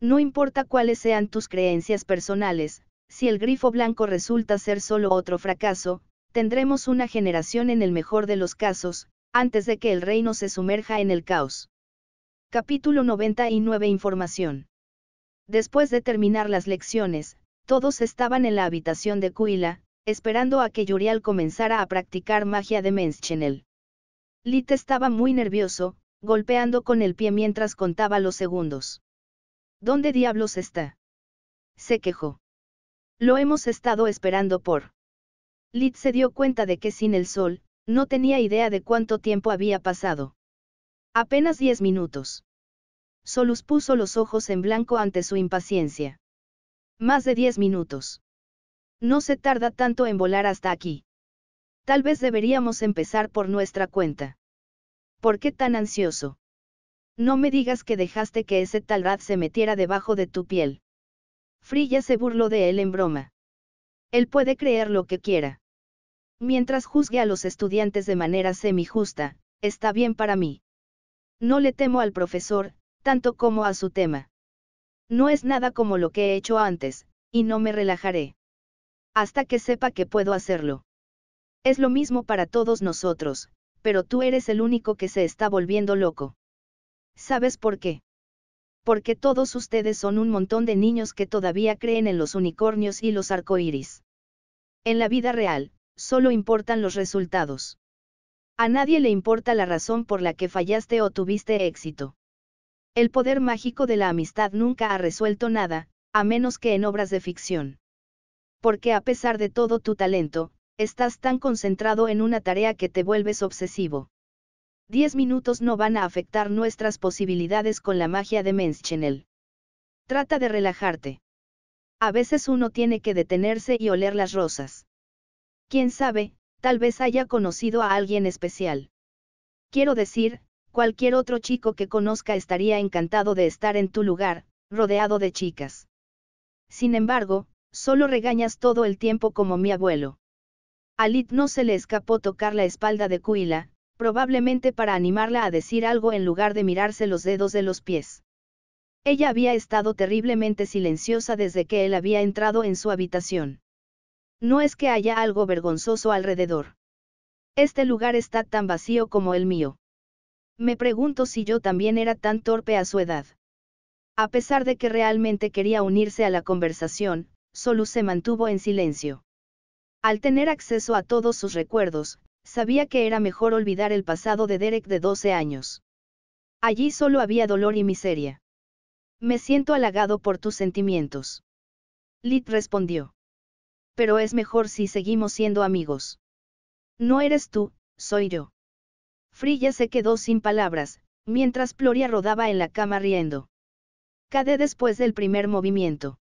No importa cuáles sean tus creencias personales, si el grifo blanco resulta ser solo otro fracaso, tendremos una generación en el mejor de los casos, antes de que el reino se sumerja en el caos. Capítulo 99 Información. Después de terminar las lecciones, todos estaban en la habitación de Kuila, esperando a que Yurial comenzara a practicar magia de Menschenel. Lit estaba muy nervioso, golpeando con el pie mientras contaba los segundos. ¿Dónde diablos está? Se quejó. Lo hemos estado esperando por. Lit se dio cuenta de que sin el sol, no tenía idea de cuánto tiempo había pasado. Apenas diez minutos. Solus puso los ojos en blanco ante su impaciencia. Más de diez minutos. No se tarda tanto en volar hasta aquí. Tal vez deberíamos empezar por nuestra cuenta. ¿Por qué tan ansioso? No me digas que dejaste que ese tal Rad se metiera debajo de tu piel. Frilla se burló de él en broma. Él puede creer lo que quiera. Mientras juzgue a los estudiantes de manera semi-justa, está bien para mí. No le temo al profesor, tanto como a su tema. No es nada como lo que he hecho antes, y no me relajaré. Hasta que sepa que puedo hacerlo. Es lo mismo para todos nosotros, pero tú eres el único que se está volviendo loco. ¿Sabes por qué? Porque todos ustedes son un montón de niños que todavía creen en los unicornios y los arcoíris. En la vida real, solo importan los resultados. A nadie le importa la razón por la que fallaste o tuviste éxito. El poder mágico de la amistad nunca ha resuelto nada, a menos que en obras de ficción. Porque a pesar de todo tu talento, estás tan concentrado en una tarea que te vuelves obsesivo. Diez minutos no van a afectar nuestras posibilidades con la magia de Menschenel. Trata de relajarte. A veces uno tiene que detenerse y oler las rosas. Quién sabe, tal vez haya conocido a alguien especial. Quiero decir, cualquier otro chico que conozca estaría encantado de estar en tu lugar, rodeado de chicas. Sin embargo, solo regañas todo el tiempo como mi abuelo. A no se le escapó tocar la espalda de Kuila, probablemente para animarla a decir algo en lugar de mirarse los dedos de los pies. Ella había estado terriblemente silenciosa desde que él había entrado en su habitación. No es que haya algo vergonzoso alrededor. Este lugar está tan vacío como el mío. Me pregunto si yo también era tan torpe a su edad. A pesar de que realmente quería unirse a la conversación, Solus se mantuvo en silencio. Al tener acceso a todos sus recuerdos, sabía que era mejor olvidar el pasado de Derek de 12 años. Allí solo había dolor y miseria. Me siento halagado por tus sentimientos. Lit respondió pero es mejor si seguimos siendo amigos. No eres tú, soy yo. Frilla se quedó sin palabras, mientras Ploria rodaba en la cama riendo. Cadé después del primer movimiento.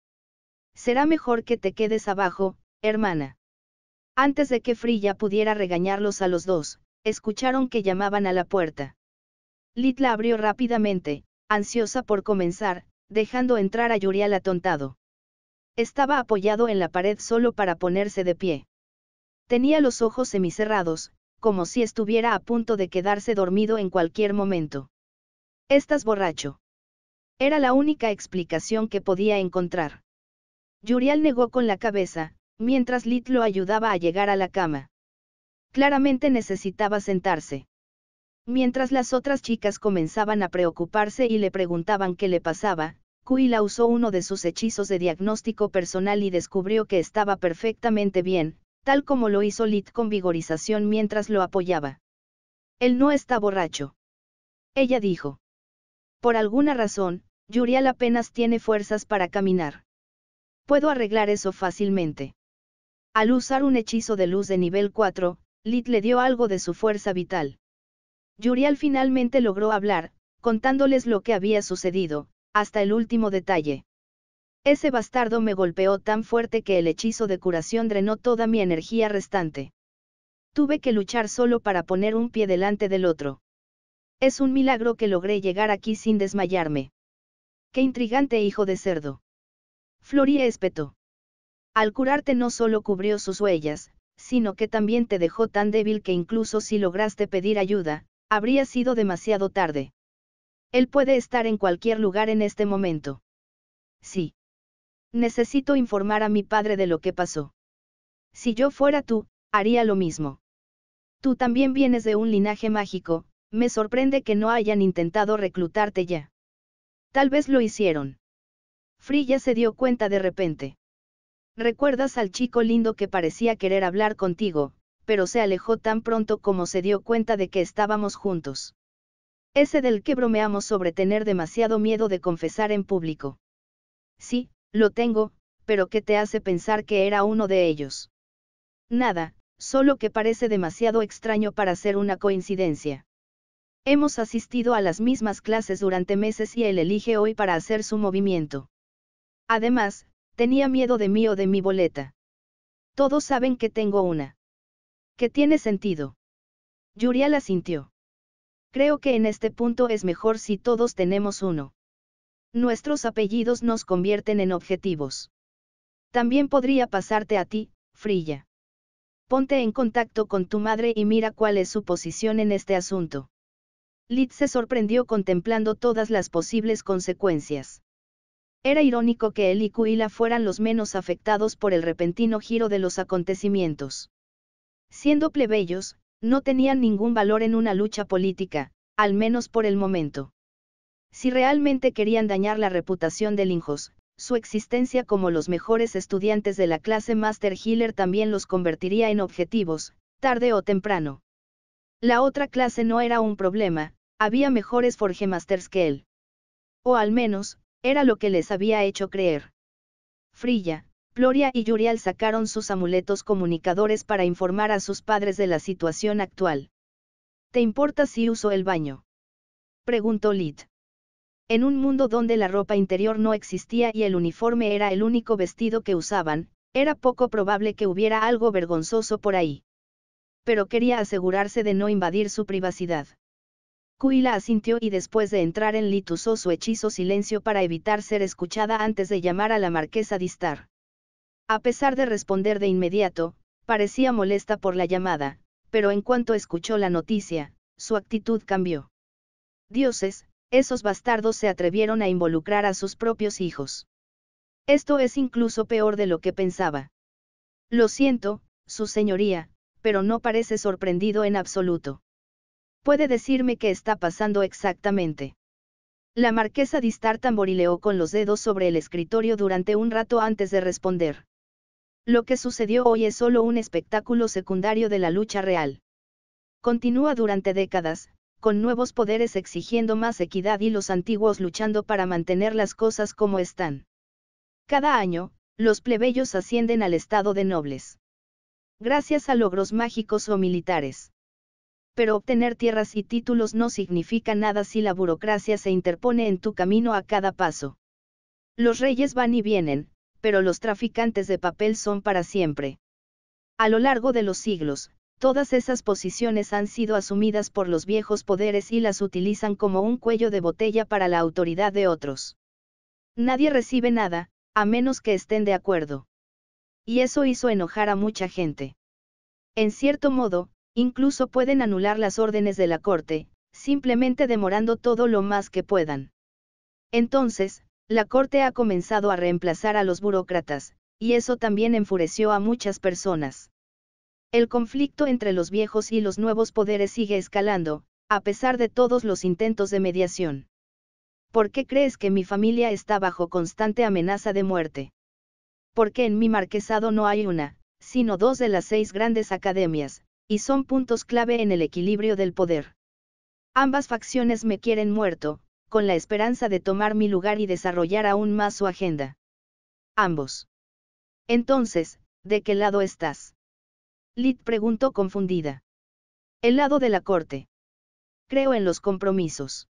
Será mejor que te quedes abajo, hermana. Antes de que Frilla pudiera regañarlos a los dos, escucharon que llamaban a la puerta. la abrió rápidamente, ansiosa por comenzar, dejando entrar a al atontado. Estaba apoyado en la pared solo para ponerse de pie. Tenía los ojos semicerrados, como si estuviera a punto de quedarse dormido en cualquier momento. Estás borracho. Era la única explicación que podía encontrar. Yurial negó con la cabeza, mientras Lit lo ayudaba a llegar a la cama. Claramente necesitaba sentarse. Mientras las otras chicas comenzaban a preocuparse y le preguntaban qué le pasaba, Kuila usó uno de sus hechizos de diagnóstico personal y descubrió que estaba perfectamente bien, tal como lo hizo Lit con vigorización mientras lo apoyaba. Él no está borracho. Ella dijo. Por alguna razón, Yurial apenas tiene fuerzas para caminar. Puedo arreglar eso fácilmente. Al usar un hechizo de luz de nivel 4, Lit le dio algo de su fuerza vital. Yurial finalmente logró hablar, contándoles lo que había sucedido, hasta el último detalle. Ese bastardo me golpeó tan fuerte que el hechizo de curación drenó toda mi energía restante. Tuve que luchar solo para poner un pie delante del otro. Es un milagro que logré llegar aquí sin desmayarme. Qué intrigante hijo de cerdo. Floría espetó. Al curarte no solo cubrió sus huellas, sino que también te dejó tan débil que incluso si lograste pedir ayuda, habría sido demasiado tarde. Él puede estar en cualquier lugar en este momento. Sí. Necesito informar a mi padre de lo que pasó. Si yo fuera tú, haría lo mismo. Tú también vienes de un linaje mágico, me sorprende que no hayan intentado reclutarte ya. Tal vez lo hicieron. Frilla se dio cuenta de repente. Recuerdas al chico lindo que parecía querer hablar contigo, pero se alejó tan pronto como se dio cuenta de que estábamos juntos. Ese del que bromeamos sobre tener demasiado miedo de confesar en público. Sí, lo tengo, pero ¿qué te hace pensar que era uno de ellos? Nada, solo que parece demasiado extraño para ser una coincidencia. Hemos asistido a las mismas clases durante meses y él elige hoy para hacer su movimiento. Además, tenía miedo de mí o de mi boleta. Todos saben que tengo una. ¿Qué tiene sentido. la sintió. Creo que en este punto es mejor si todos tenemos uno. Nuestros apellidos nos convierten en objetivos. También podría pasarte a ti, Frilla. Ponte en contacto con tu madre y mira cuál es su posición en este asunto. Lit se sorprendió contemplando todas las posibles consecuencias. Era irónico que él y Kuila fueran los menos afectados por el repentino giro de los acontecimientos. Siendo plebeyos, no tenían ningún valor en una lucha política, al menos por el momento. Si realmente querían dañar la reputación de Linjos, su existencia como los mejores estudiantes de la clase Master Healer también los convertiría en objetivos, tarde o temprano. La otra clase no era un problema, había mejores Forgemasters que él. O al menos, era lo que les había hecho creer. Frilla, Gloria y Yuriel sacaron sus amuletos comunicadores para informar a sus padres de la situación actual. ¿Te importa si uso el baño? Preguntó Lit. En un mundo donde la ropa interior no existía y el uniforme era el único vestido que usaban, era poco probable que hubiera algo vergonzoso por ahí. Pero quería asegurarse de no invadir su privacidad. Kuila asintió y después de entrar en Lit usó su hechizo silencio para evitar ser escuchada antes de llamar a la marquesa Distar. A pesar de responder de inmediato, parecía molesta por la llamada, pero en cuanto escuchó la noticia, su actitud cambió. Dioses, esos bastardos se atrevieron a involucrar a sus propios hijos. Esto es incluso peor de lo que pensaba. Lo siento, su señoría, pero no parece sorprendido en absoluto. Puede decirme qué está pasando exactamente. La marquesa Distar tamborileó con los dedos sobre el escritorio durante un rato antes de responder. Lo que sucedió hoy es solo un espectáculo secundario de la lucha real. Continúa durante décadas, con nuevos poderes exigiendo más equidad y los antiguos luchando para mantener las cosas como están. Cada año, los plebeyos ascienden al estado de nobles. Gracias a logros mágicos o militares. Pero obtener tierras y títulos no significa nada si la burocracia se interpone en tu camino a cada paso. Los reyes van y vienen, pero los traficantes de papel son para siempre. A lo largo de los siglos, todas esas posiciones han sido asumidas por los viejos poderes y las utilizan como un cuello de botella para la autoridad de otros. Nadie recibe nada, a menos que estén de acuerdo. Y eso hizo enojar a mucha gente. En cierto modo, incluso pueden anular las órdenes de la corte, simplemente demorando todo lo más que puedan. Entonces, la corte ha comenzado a reemplazar a los burócratas, y eso también enfureció a muchas personas. El conflicto entre los viejos y los nuevos poderes sigue escalando, a pesar de todos los intentos de mediación. ¿Por qué crees que mi familia está bajo constante amenaza de muerte? Porque en mi marquesado no hay una, sino dos de las seis grandes academias, y son puntos clave en el equilibrio del poder. Ambas facciones me quieren muerto, con la esperanza de tomar mi lugar y desarrollar aún más su agenda. Ambos. Entonces, ¿de qué lado estás? Lit preguntó confundida. El lado de la corte. Creo en los compromisos.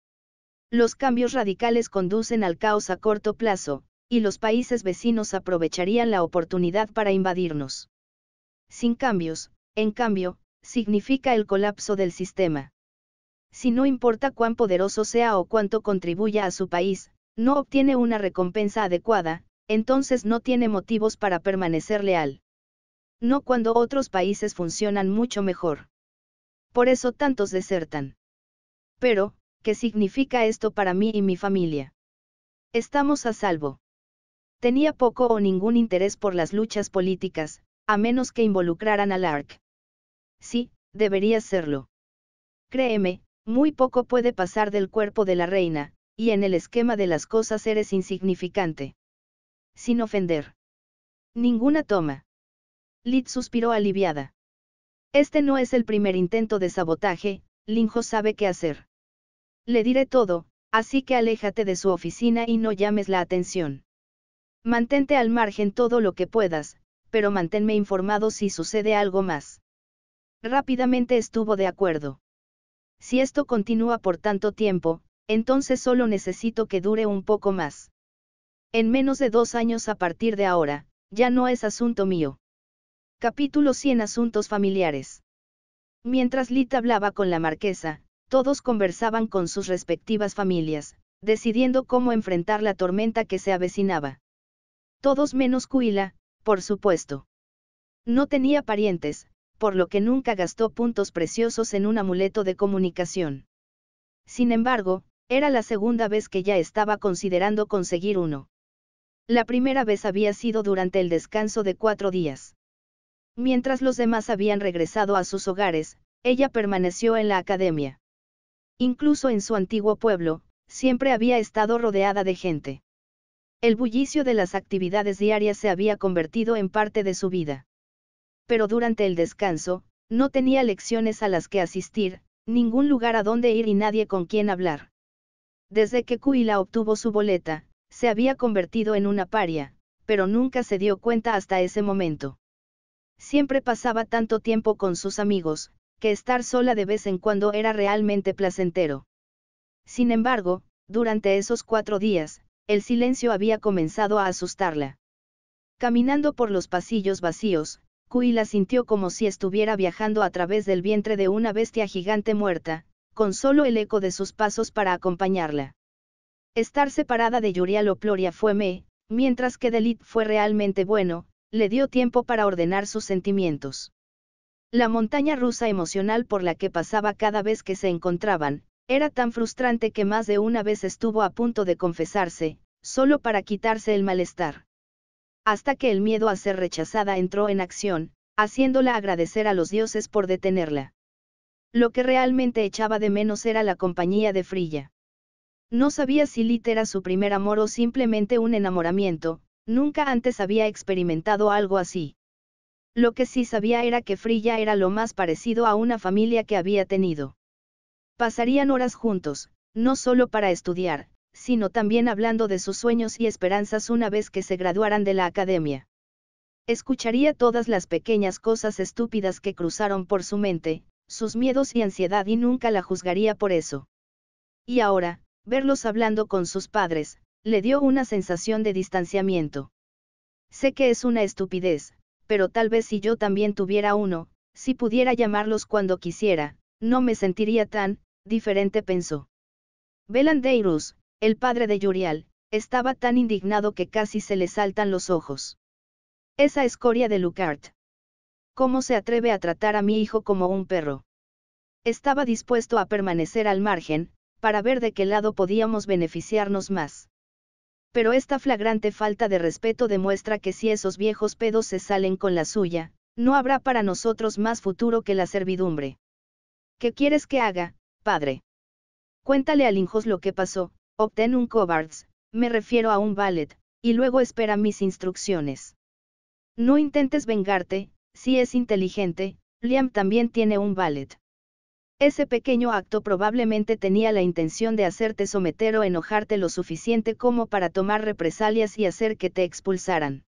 Los cambios radicales conducen al caos a corto plazo, y los países vecinos aprovecharían la oportunidad para invadirnos. Sin cambios, en cambio, significa el colapso del sistema si no importa cuán poderoso sea o cuánto contribuya a su país, no obtiene una recompensa adecuada, entonces no tiene motivos para permanecer leal. No cuando otros países funcionan mucho mejor. Por eso tantos desertan. Pero, ¿qué significa esto para mí y mi familia? Estamos a salvo. Tenía poco o ningún interés por las luchas políticas, a menos que involucraran al ARC. Sí, debería serlo. Créeme, muy poco puede pasar del cuerpo de la reina, y en el esquema de las cosas eres insignificante. Sin ofender. Ninguna toma. Lid suspiró aliviada. Este no es el primer intento de sabotaje, Linjo sabe qué hacer. Le diré todo, así que aléjate de su oficina y no llames la atención. Mantente al margen todo lo que puedas, pero manténme informado si sucede algo más. Rápidamente estuvo de acuerdo. Si esto continúa por tanto tiempo, entonces solo necesito que dure un poco más. En menos de dos años a partir de ahora, ya no es asunto mío. Capítulo 100 Asuntos familiares. Mientras Lita hablaba con la marquesa, todos conversaban con sus respectivas familias, decidiendo cómo enfrentar la tormenta que se avecinaba. Todos menos Cuila, por supuesto. No tenía parientes, por lo que nunca gastó puntos preciosos en un amuleto de comunicación. Sin embargo, era la segunda vez que ya estaba considerando conseguir uno. La primera vez había sido durante el descanso de cuatro días. Mientras los demás habían regresado a sus hogares, ella permaneció en la academia. Incluso en su antiguo pueblo, siempre había estado rodeada de gente. El bullicio de las actividades diarias se había convertido en parte de su vida pero durante el descanso, no tenía lecciones a las que asistir, ningún lugar a donde ir y nadie con quien hablar. Desde que Kuila obtuvo su boleta, se había convertido en una paria, pero nunca se dio cuenta hasta ese momento. Siempre pasaba tanto tiempo con sus amigos, que estar sola de vez en cuando era realmente placentero. Sin embargo, durante esos cuatro días, el silencio había comenzado a asustarla. Caminando por los pasillos vacíos, Cui la sintió como si estuviera viajando a través del vientre de una bestia gigante muerta, con solo el eco de sus pasos para acompañarla. Estar separada de Yurial Ploria fue me, mientras que Delit fue realmente bueno, le dio tiempo para ordenar sus sentimientos. La montaña rusa emocional por la que pasaba cada vez que se encontraban, era tan frustrante que más de una vez estuvo a punto de confesarse, solo para quitarse el malestar hasta que el miedo a ser rechazada entró en acción, haciéndola agradecer a los dioses por detenerla. Lo que realmente echaba de menos era la compañía de Frilla. No sabía si Lit era su primer amor o simplemente un enamoramiento, nunca antes había experimentado algo así. Lo que sí sabía era que Frilla era lo más parecido a una familia que había tenido. Pasarían horas juntos, no solo para estudiar, sino también hablando de sus sueños y esperanzas una vez que se graduaran de la academia. Escucharía todas las pequeñas cosas estúpidas que cruzaron por su mente, sus miedos y ansiedad y nunca la juzgaría por eso. Y ahora, verlos hablando con sus padres, le dio una sensación de distanciamiento. Sé que es una estupidez, pero tal vez si yo también tuviera uno, si pudiera llamarlos cuando quisiera, no me sentiría tan, diferente pensó. Belandeirus, el padre de Yurial, estaba tan indignado que casi se le saltan los ojos. Esa escoria de Lucart. ¿Cómo se atreve a tratar a mi hijo como un perro? Estaba dispuesto a permanecer al margen, para ver de qué lado podíamos beneficiarnos más. Pero esta flagrante falta de respeto demuestra que si esos viejos pedos se salen con la suya, no habrá para nosotros más futuro que la servidumbre. ¿Qué quieres que haga, padre? Cuéntale al Injos lo que pasó, Obtén un cobards, me refiero a un ballet, y luego espera mis instrucciones. No intentes vengarte, si es inteligente, Liam también tiene un ballet. Ese pequeño acto probablemente tenía la intención de hacerte someter o enojarte lo suficiente como para tomar represalias y hacer que te expulsaran.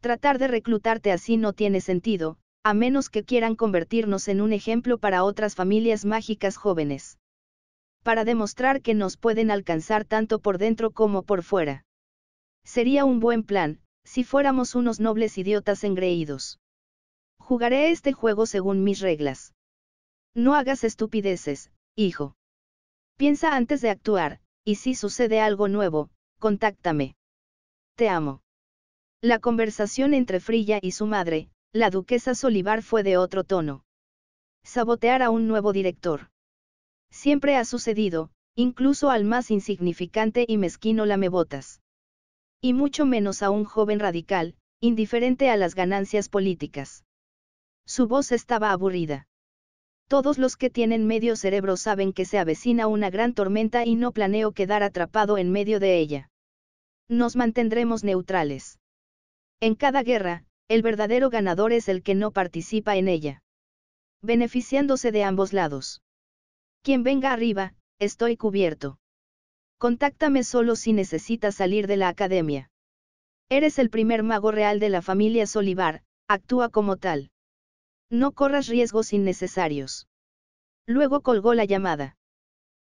Tratar de reclutarte así no tiene sentido, a menos que quieran convertirnos en un ejemplo para otras familias mágicas jóvenes para demostrar que nos pueden alcanzar tanto por dentro como por fuera. Sería un buen plan, si fuéramos unos nobles idiotas engreídos. Jugaré este juego según mis reglas. No hagas estupideces, hijo. Piensa antes de actuar, y si sucede algo nuevo, contáctame. Te amo. La conversación entre Frilla y su madre, la duquesa Solivar fue de otro tono. Sabotear a un nuevo director. Siempre ha sucedido, incluso al más insignificante y mezquino lamebotas. Y mucho menos a un joven radical, indiferente a las ganancias políticas. Su voz estaba aburrida. Todos los que tienen medio cerebro saben que se avecina una gran tormenta y no planeo quedar atrapado en medio de ella. Nos mantendremos neutrales. En cada guerra, el verdadero ganador es el que no participa en ella. Beneficiándose de ambos lados. Quien venga arriba, estoy cubierto. Contáctame solo si necesitas salir de la academia. Eres el primer mago real de la familia Solivar, actúa como tal. No corras riesgos innecesarios. Luego colgó la llamada.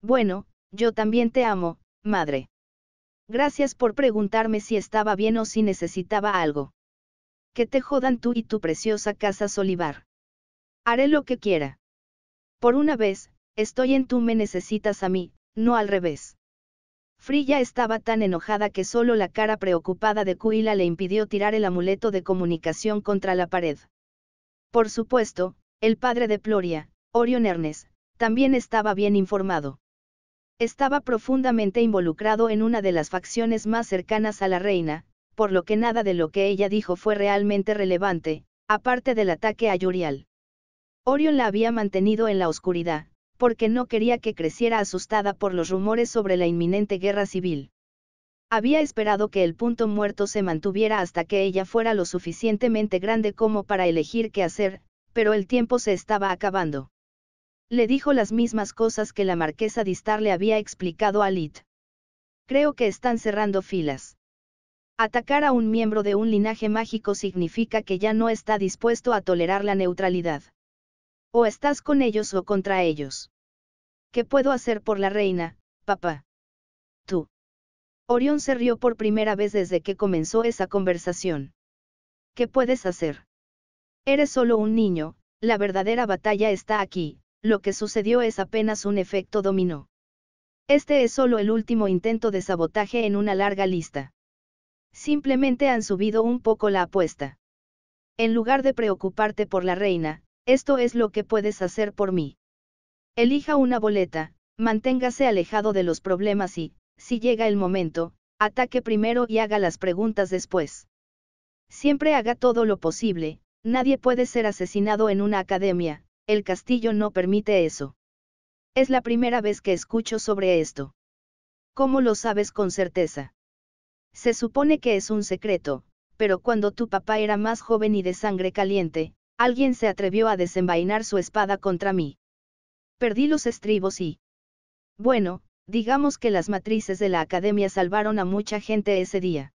Bueno, yo también te amo, madre. Gracias por preguntarme si estaba bien o si necesitaba algo. Que te jodan tú y tu preciosa casa Solivar. Haré lo que quiera. Por una vez, Estoy en tú me necesitas a mí, no al revés. Frilla estaba tan enojada que solo la cara preocupada de Kuila le impidió tirar el amuleto de comunicación contra la pared. Por supuesto, el padre de Ploria, Orion Ernest, también estaba bien informado. Estaba profundamente involucrado en una de las facciones más cercanas a la reina, por lo que nada de lo que ella dijo fue realmente relevante, aparte del ataque a Yurial. Orion la había mantenido en la oscuridad, porque no quería que creciera asustada por los rumores sobre la inminente guerra civil. Había esperado que el punto muerto se mantuviera hasta que ella fuera lo suficientemente grande como para elegir qué hacer, pero el tiempo se estaba acabando. Le dijo las mismas cosas que la marquesa Distar le había explicado a Lit. Creo que están cerrando filas. Atacar a un miembro de un linaje mágico significa que ya no está dispuesto a tolerar la neutralidad. O estás con ellos o contra ellos. ¿Qué puedo hacer por la reina, papá? Tú. Orión se rió por primera vez desde que comenzó esa conversación. ¿Qué puedes hacer? Eres solo un niño, la verdadera batalla está aquí, lo que sucedió es apenas un efecto dominó. Este es solo el último intento de sabotaje en una larga lista. Simplemente han subido un poco la apuesta. En lugar de preocuparte por la reina, esto es lo que puedes hacer por mí. Elija una boleta, manténgase alejado de los problemas y, si llega el momento, ataque primero y haga las preguntas después. Siempre haga todo lo posible, nadie puede ser asesinado en una academia, el castillo no permite eso. Es la primera vez que escucho sobre esto. ¿Cómo lo sabes con certeza? Se supone que es un secreto, pero cuando tu papá era más joven y de sangre caliente, Alguien se atrevió a desenvainar su espada contra mí. Perdí los estribos y... Bueno, digamos que las matrices de la academia salvaron a mucha gente ese día.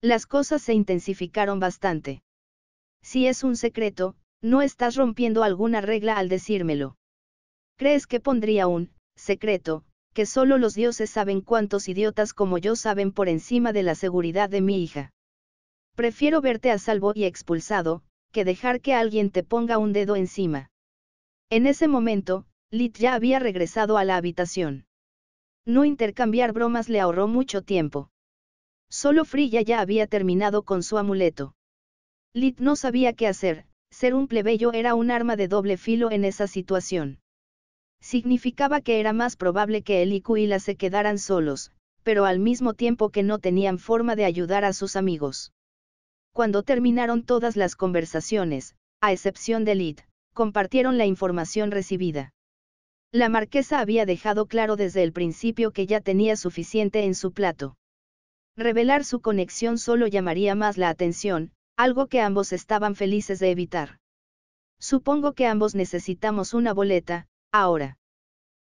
Las cosas se intensificaron bastante. Si es un secreto, no estás rompiendo alguna regla al decírmelo. ¿Crees que pondría un secreto, que solo los dioses saben cuántos idiotas como yo saben por encima de la seguridad de mi hija? Prefiero verte a salvo y expulsado, que dejar que alguien te ponga un dedo encima. En ese momento, Lit ya había regresado a la habitación. No intercambiar bromas le ahorró mucho tiempo. Solo Frilla ya había terminado con su amuleto. Lit no sabía qué hacer, ser un plebeyo era un arma de doble filo en esa situación. Significaba que era más probable que él y la se quedaran solos, pero al mismo tiempo que no tenían forma de ayudar a sus amigos. Cuando terminaron todas las conversaciones, a excepción de Lid, compartieron la información recibida. La marquesa había dejado claro desde el principio que ya tenía suficiente en su plato. Revelar su conexión solo llamaría más la atención, algo que ambos estaban felices de evitar. Supongo que ambos necesitamos una boleta, ahora.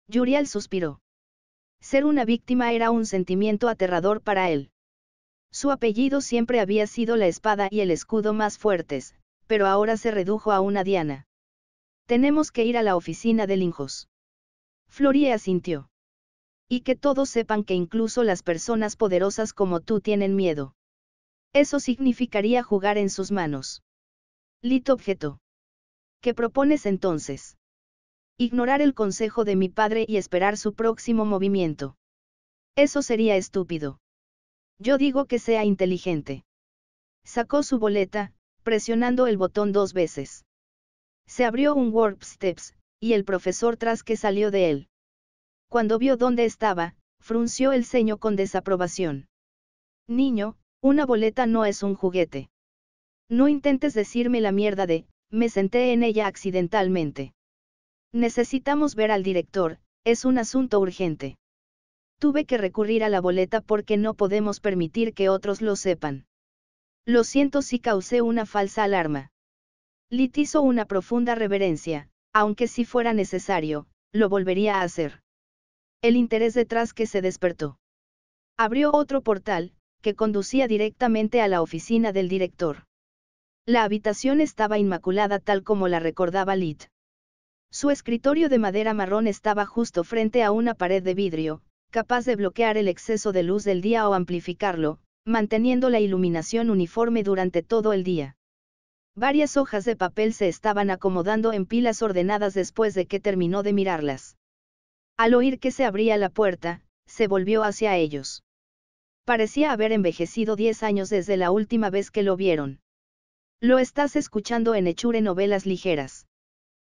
Yuriel suspiró. Ser una víctima era un sentimiento aterrador para él. Su apellido siempre había sido la espada y el escudo más fuertes, pero ahora se redujo a una diana. Tenemos que ir a la oficina de Linjos. Floria asintió. Y que todos sepan que incluso las personas poderosas como tú tienen miedo. Eso significaría jugar en sus manos. «Lito objeto. ¿Qué propones entonces? Ignorar el consejo de mi padre y esperar su próximo movimiento. Eso sería estúpido. Yo digo que sea inteligente. Sacó su boleta, presionando el botón dos veces. Se abrió un Warp Steps, y el profesor tras que salió de él. Cuando vio dónde estaba, frunció el ceño con desaprobación. Niño, una boleta no es un juguete. No intentes decirme la mierda de, me senté en ella accidentalmente. Necesitamos ver al director, es un asunto urgente. Tuve que recurrir a la boleta porque no podemos permitir que otros lo sepan. Lo siento si causé una falsa alarma. Lit hizo una profunda reverencia, aunque si fuera necesario, lo volvería a hacer. El interés detrás que se despertó. Abrió otro portal, que conducía directamente a la oficina del director. La habitación estaba inmaculada tal como la recordaba Lit. Su escritorio de madera marrón estaba justo frente a una pared de vidrio, capaz de bloquear el exceso de luz del día o amplificarlo, manteniendo la iluminación uniforme durante todo el día. Varias hojas de papel se estaban acomodando en pilas ordenadas después de que terminó de mirarlas. Al oír que se abría la puerta, se volvió hacia ellos. Parecía haber envejecido 10 años desde la última vez que lo vieron. Lo estás escuchando en Hechure Novelas Ligeras.